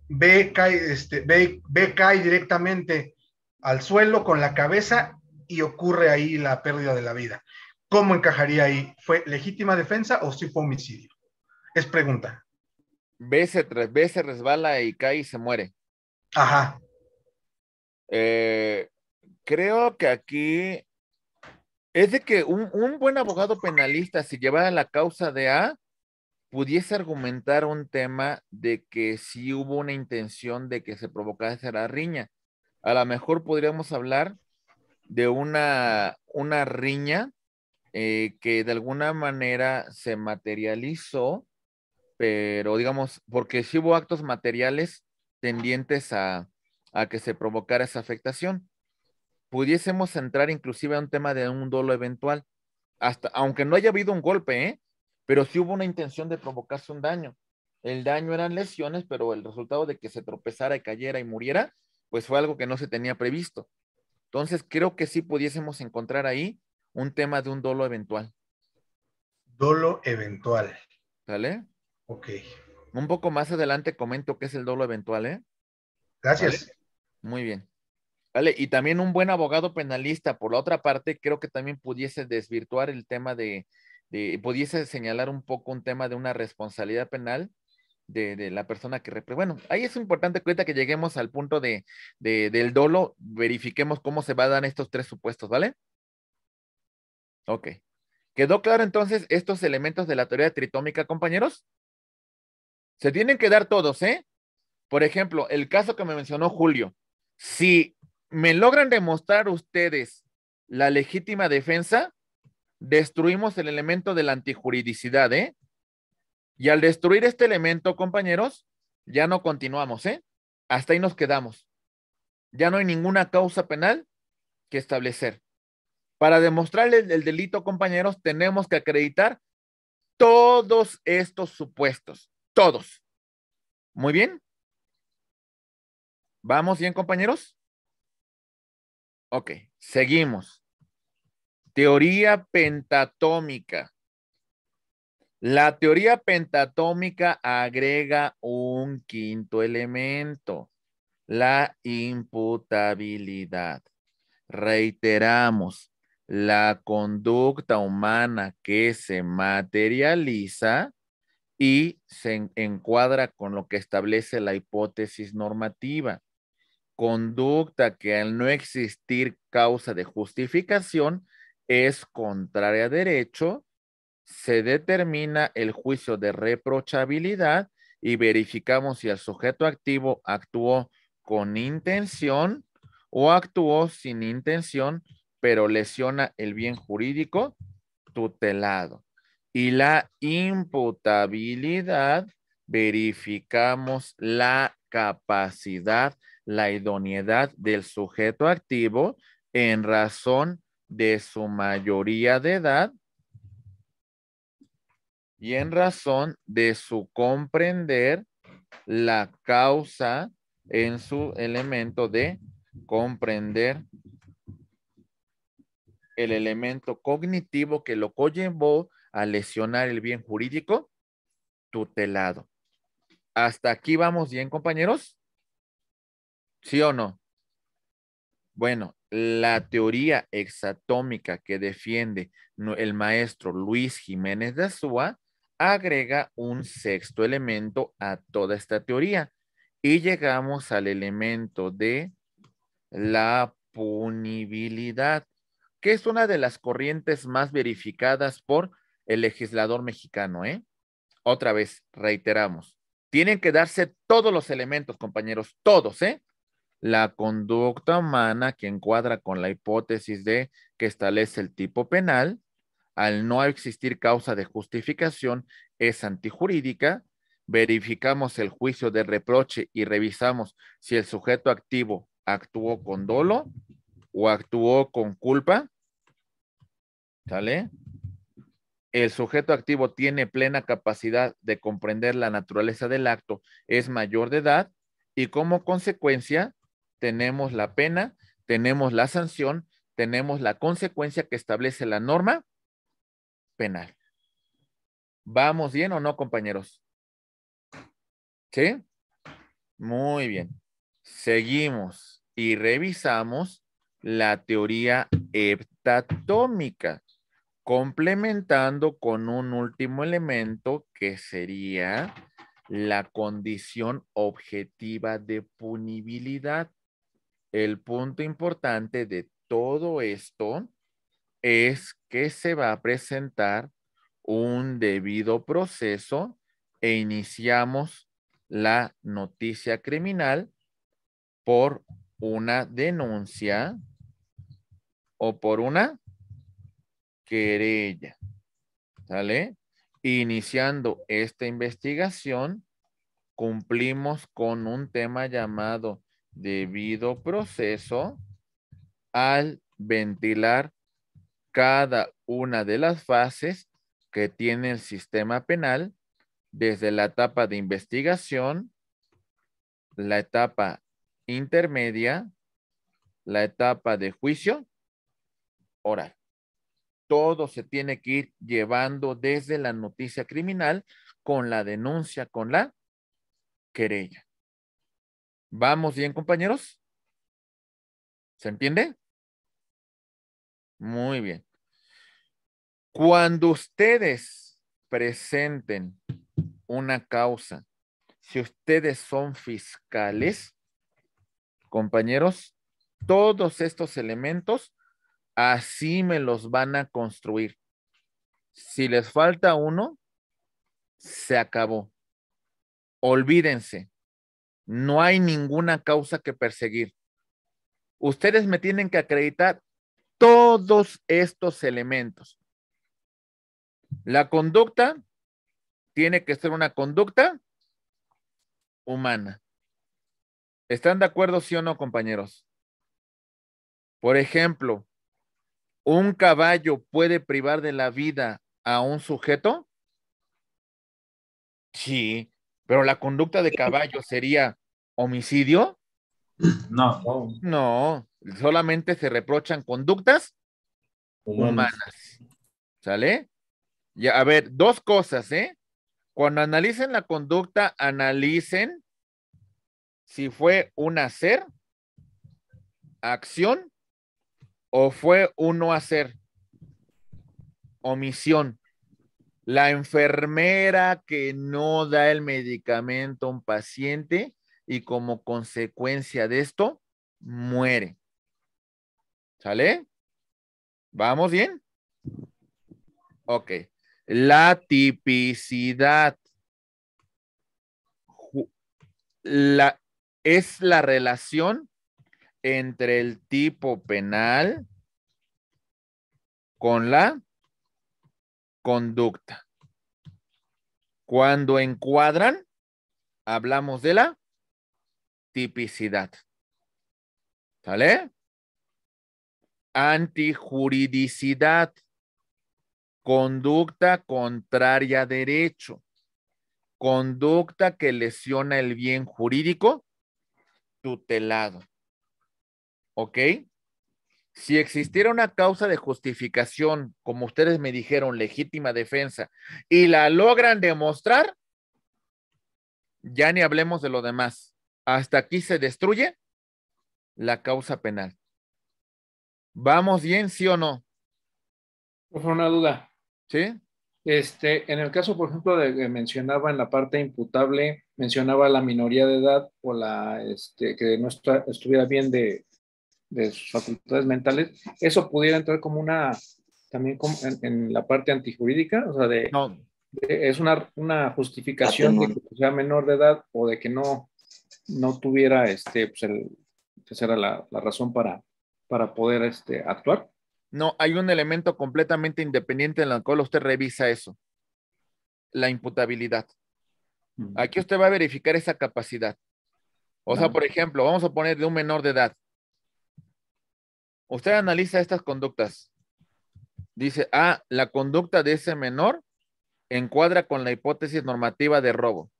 B, cae, este, B, B cae directamente al suelo con la cabeza y ocurre ahí la pérdida de la vida. ¿Cómo encajaría ahí? ¿Fue legítima defensa o sí fue homicidio? Es pregunta. B se, resbala y cae y se muere. Ajá. Eh, creo que aquí es de que un, buen abogado penalista, si llevara la causa de A, pudiese argumentar un tema de que si hubo una intención de que se provocase la riña. A lo mejor podríamos hablar de una, una riña eh, que de alguna manera se materializó pero digamos, porque si hubo actos materiales tendientes a, que se provocara esa afectación. Pudiésemos entrar inclusive a un tema de un dolo eventual, hasta, aunque no haya habido un golpe, ¿eh? pero si hubo una intención de provocarse un daño. El daño eran lesiones, pero el resultado de que se tropezara y cayera y muriera, pues fue algo que no se tenía previsto. Entonces, creo que sí pudiésemos encontrar ahí un tema de un dolo eventual. Dolo eventual. ¿Sale? Ok. Un poco más adelante comento qué es el dolo eventual, ¿eh? Gracias. Muy bien. Vale, y también un buen abogado penalista, por la otra parte, creo que también pudiese desvirtuar el tema de, de pudiese señalar un poco un tema de una responsabilidad penal de, la persona que Bueno, ahí es importante que que lleguemos al punto de, de, del dolo, verifiquemos cómo se van a dar estos tres supuestos, ¿vale? Ok. ¿Quedó claro entonces estos elementos de la teoría tritómica, compañeros? Se tienen que dar todos, ¿eh? Por ejemplo, el caso que me mencionó Julio. Si me logran demostrar ustedes la legítima defensa, destruimos el elemento de la antijuridicidad, ¿eh? Y al destruir este elemento, compañeros, ya no continuamos, ¿eh? Hasta ahí nos quedamos. Ya no hay ninguna causa penal que establecer. Para demostrar el, el delito, compañeros, tenemos que acreditar todos estos supuestos. Todos. Muy bien. ¿Vamos bien, compañeros? Ok, seguimos. Teoría pentatómica. La teoría pentatómica agrega un quinto elemento, la imputabilidad. Reiteramos, la conducta humana que se materializa y se encuadra con lo que establece la hipótesis normativa. Conducta que al no existir causa de justificación es contraria a derecho, se determina el juicio de reprochabilidad y verificamos si el sujeto activo actuó con intención o actuó sin intención, pero lesiona el bien jurídico tutelado y la imputabilidad, verificamos la capacidad, la idoneidad del sujeto activo en razón de su mayoría de edad y en razón de su comprender la causa en su elemento de comprender el elemento cognitivo que lo conllevó a lesionar el bien jurídico tutelado. ¿Hasta aquí vamos bien, compañeros? ¿Sí o no? Bueno, la teoría exatómica que defiende el maestro Luis Jiménez de Azúa agrega un sexto elemento a toda esta teoría y llegamos al elemento de la punibilidad, que es una de las corrientes más verificadas por el legislador mexicano, ¿eh? Otra vez, reiteramos, tienen que darse todos los elementos, compañeros, todos, ¿eh? La conducta humana que encuadra con la hipótesis de que establece el tipo penal, al no existir causa de justificación, es antijurídica. Verificamos el juicio de reproche y revisamos si el sujeto activo actuó con dolo o actuó con culpa. ¿Sale? el sujeto activo tiene plena capacidad de comprender la naturaleza del acto, es mayor de edad y como consecuencia tenemos la pena, tenemos la sanción, tenemos la consecuencia que establece la norma penal. ¿Vamos bien o no, compañeros? ¿Sí? Muy bien. Seguimos y revisamos la teoría heptatómica complementando con un último elemento que sería la condición objetiva de punibilidad. El punto importante de todo esto es que se va a presentar un debido proceso e iniciamos la noticia criminal por una denuncia o por una querella. ¿Sale? Iniciando esta investigación, cumplimos con un tema llamado debido proceso al ventilar cada una de las fases que tiene el sistema penal desde la etapa de investigación, la etapa intermedia, la etapa de juicio oral todo se tiene que ir llevando desde la noticia criminal con la denuncia, con la querella. ¿Vamos bien, compañeros? ¿Se entiende? Muy bien. Cuando ustedes presenten una causa, si ustedes son fiscales, compañeros, todos estos elementos así me los van a construir. Si les falta uno, se acabó. Olvídense. No hay ninguna causa que perseguir. Ustedes me tienen que acreditar todos estos elementos. La conducta tiene que ser una conducta humana. ¿Están de acuerdo, sí o no, compañeros? Por ejemplo, ¿Un caballo puede privar de la vida a un sujeto? Sí, pero la conducta de caballo sería homicidio? No. No, solamente se reprochan conductas humanas. ¿Sale? Ya, a ver, dos cosas, ¿eh? Cuando analicen la conducta, analicen si fue un hacer, acción o fue uno hacer, omisión. La enfermera que no da el medicamento a un paciente y como consecuencia de esto muere. ¿Sale? ¿Vamos bien? Ok. La tipicidad la, es la relación entre el tipo penal con la conducta. Cuando encuadran, hablamos de la tipicidad. ¿Sale? Antijuridicidad. Conducta contraria a derecho. Conducta que lesiona el bien jurídico tutelado. ¿ok? Si existiera una causa de justificación, como ustedes me dijeron, legítima defensa, y la logran demostrar, ya ni hablemos de lo demás. Hasta aquí se destruye la causa penal. ¿Vamos bien, sí o no? Por una duda. ¿Sí? Este, en el caso, por ejemplo, de que mencionaba en la parte imputable, mencionaba la minoría de edad o la este, que no estuviera bien de, de sus facultades mentales, eso pudiera entrar como una, también como en, la parte antijurídica, o sea, de, no. es una, una justificación de que pues, sea menor de edad o de que no, no tuviera, este, pues el, esa pues, era la, la, razón para, para poder este, actuar. No, hay un elemento completamente independiente en la cual usted revisa eso, la imputabilidad. Aquí usted va a verificar esa capacidad. O sea, por ejemplo, vamos a poner de un menor de edad usted analiza estas conductas. Dice, ah, la conducta de ese menor encuadra con la hipótesis normativa de robo.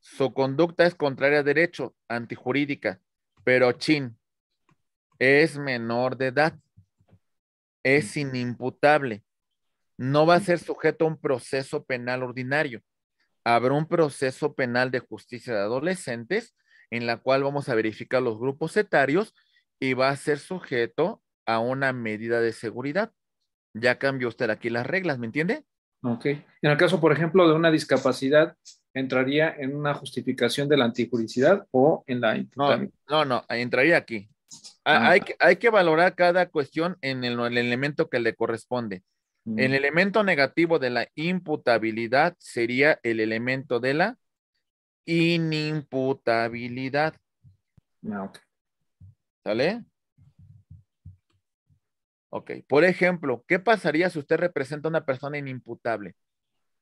Su conducta es contraria a derecho, antijurídica, pero chin, es menor de edad, es inimputable, no va a ser sujeto a un proceso penal ordinario. Habrá un proceso penal de justicia de adolescentes en la cual vamos a verificar los grupos etarios y va a ser sujeto a una medida de seguridad. Ya cambió usted aquí las reglas, ¿me entiende? Ok. En el caso, por ejemplo, de una discapacidad, ¿entraría en una justificación de la antijuricidad o en la... No, no, no, entraría aquí. Ah. Hay, hay, que valorar cada cuestión en el, elemento que le corresponde. Mm. El elemento negativo de la imputabilidad sería el elemento de la inimputabilidad. Ah, ¿Sale? Ok, por ejemplo, ¿qué pasaría si usted representa a una persona inimputable?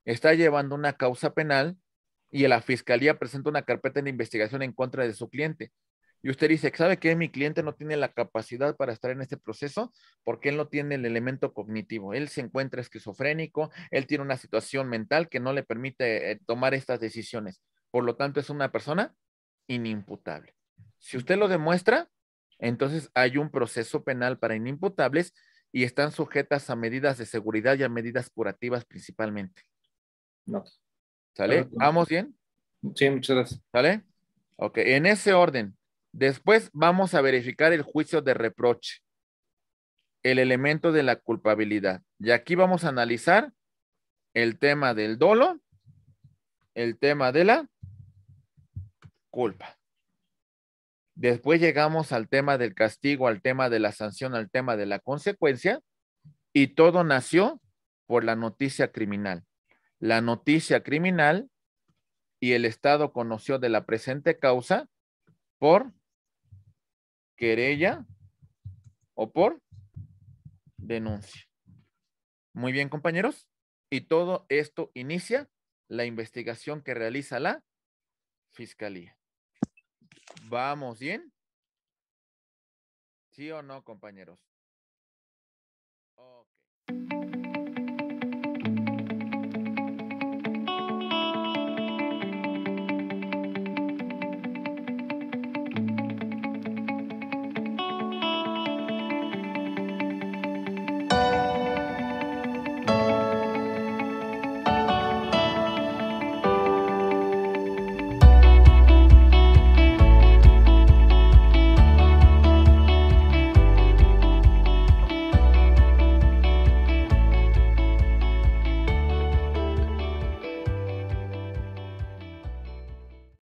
Está llevando una causa penal y la fiscalía presenta una carpeta de investigación en contra de su cliente. Y usted dice, ¿sabe qué? Mi cliente no tiene la capacidad para estar en este proceso porque él no tiene el elemento cognitivo. Él se encuentra esquizofrénico, él tiene una situación mental que no le permite eh, tomar estas decisiones. Por lo tanto, es una persona inimputable. Si usted lo demuestra, entonces hay un proceso penal para inimputables y están sujetas a medidas de seguridad y a medidas curativas principalmente. ¿Sale? ¿Vamos bien? Sí, muchas gracias. ¿Sale? Ok, en ese orden. Después vamos a verificar el juicio de reproche, el elemento de la culpabilidad. Y aquí vamos a analizar el tema del dolo, el tema de la culpa. Después llegamos al tema del castigo, al tema de la sanción, al tema de la consecuencia, y todo nació por la noticia criminal. La noticia criminal y el Estado conoció de la presente causa por querella o por denuncia. Muy bien, compañeros. Y todo esto inicia la investigación que realiza la Fiscalía. Vamos, ¿bien? ¿Sí o no, compañeros? Okay.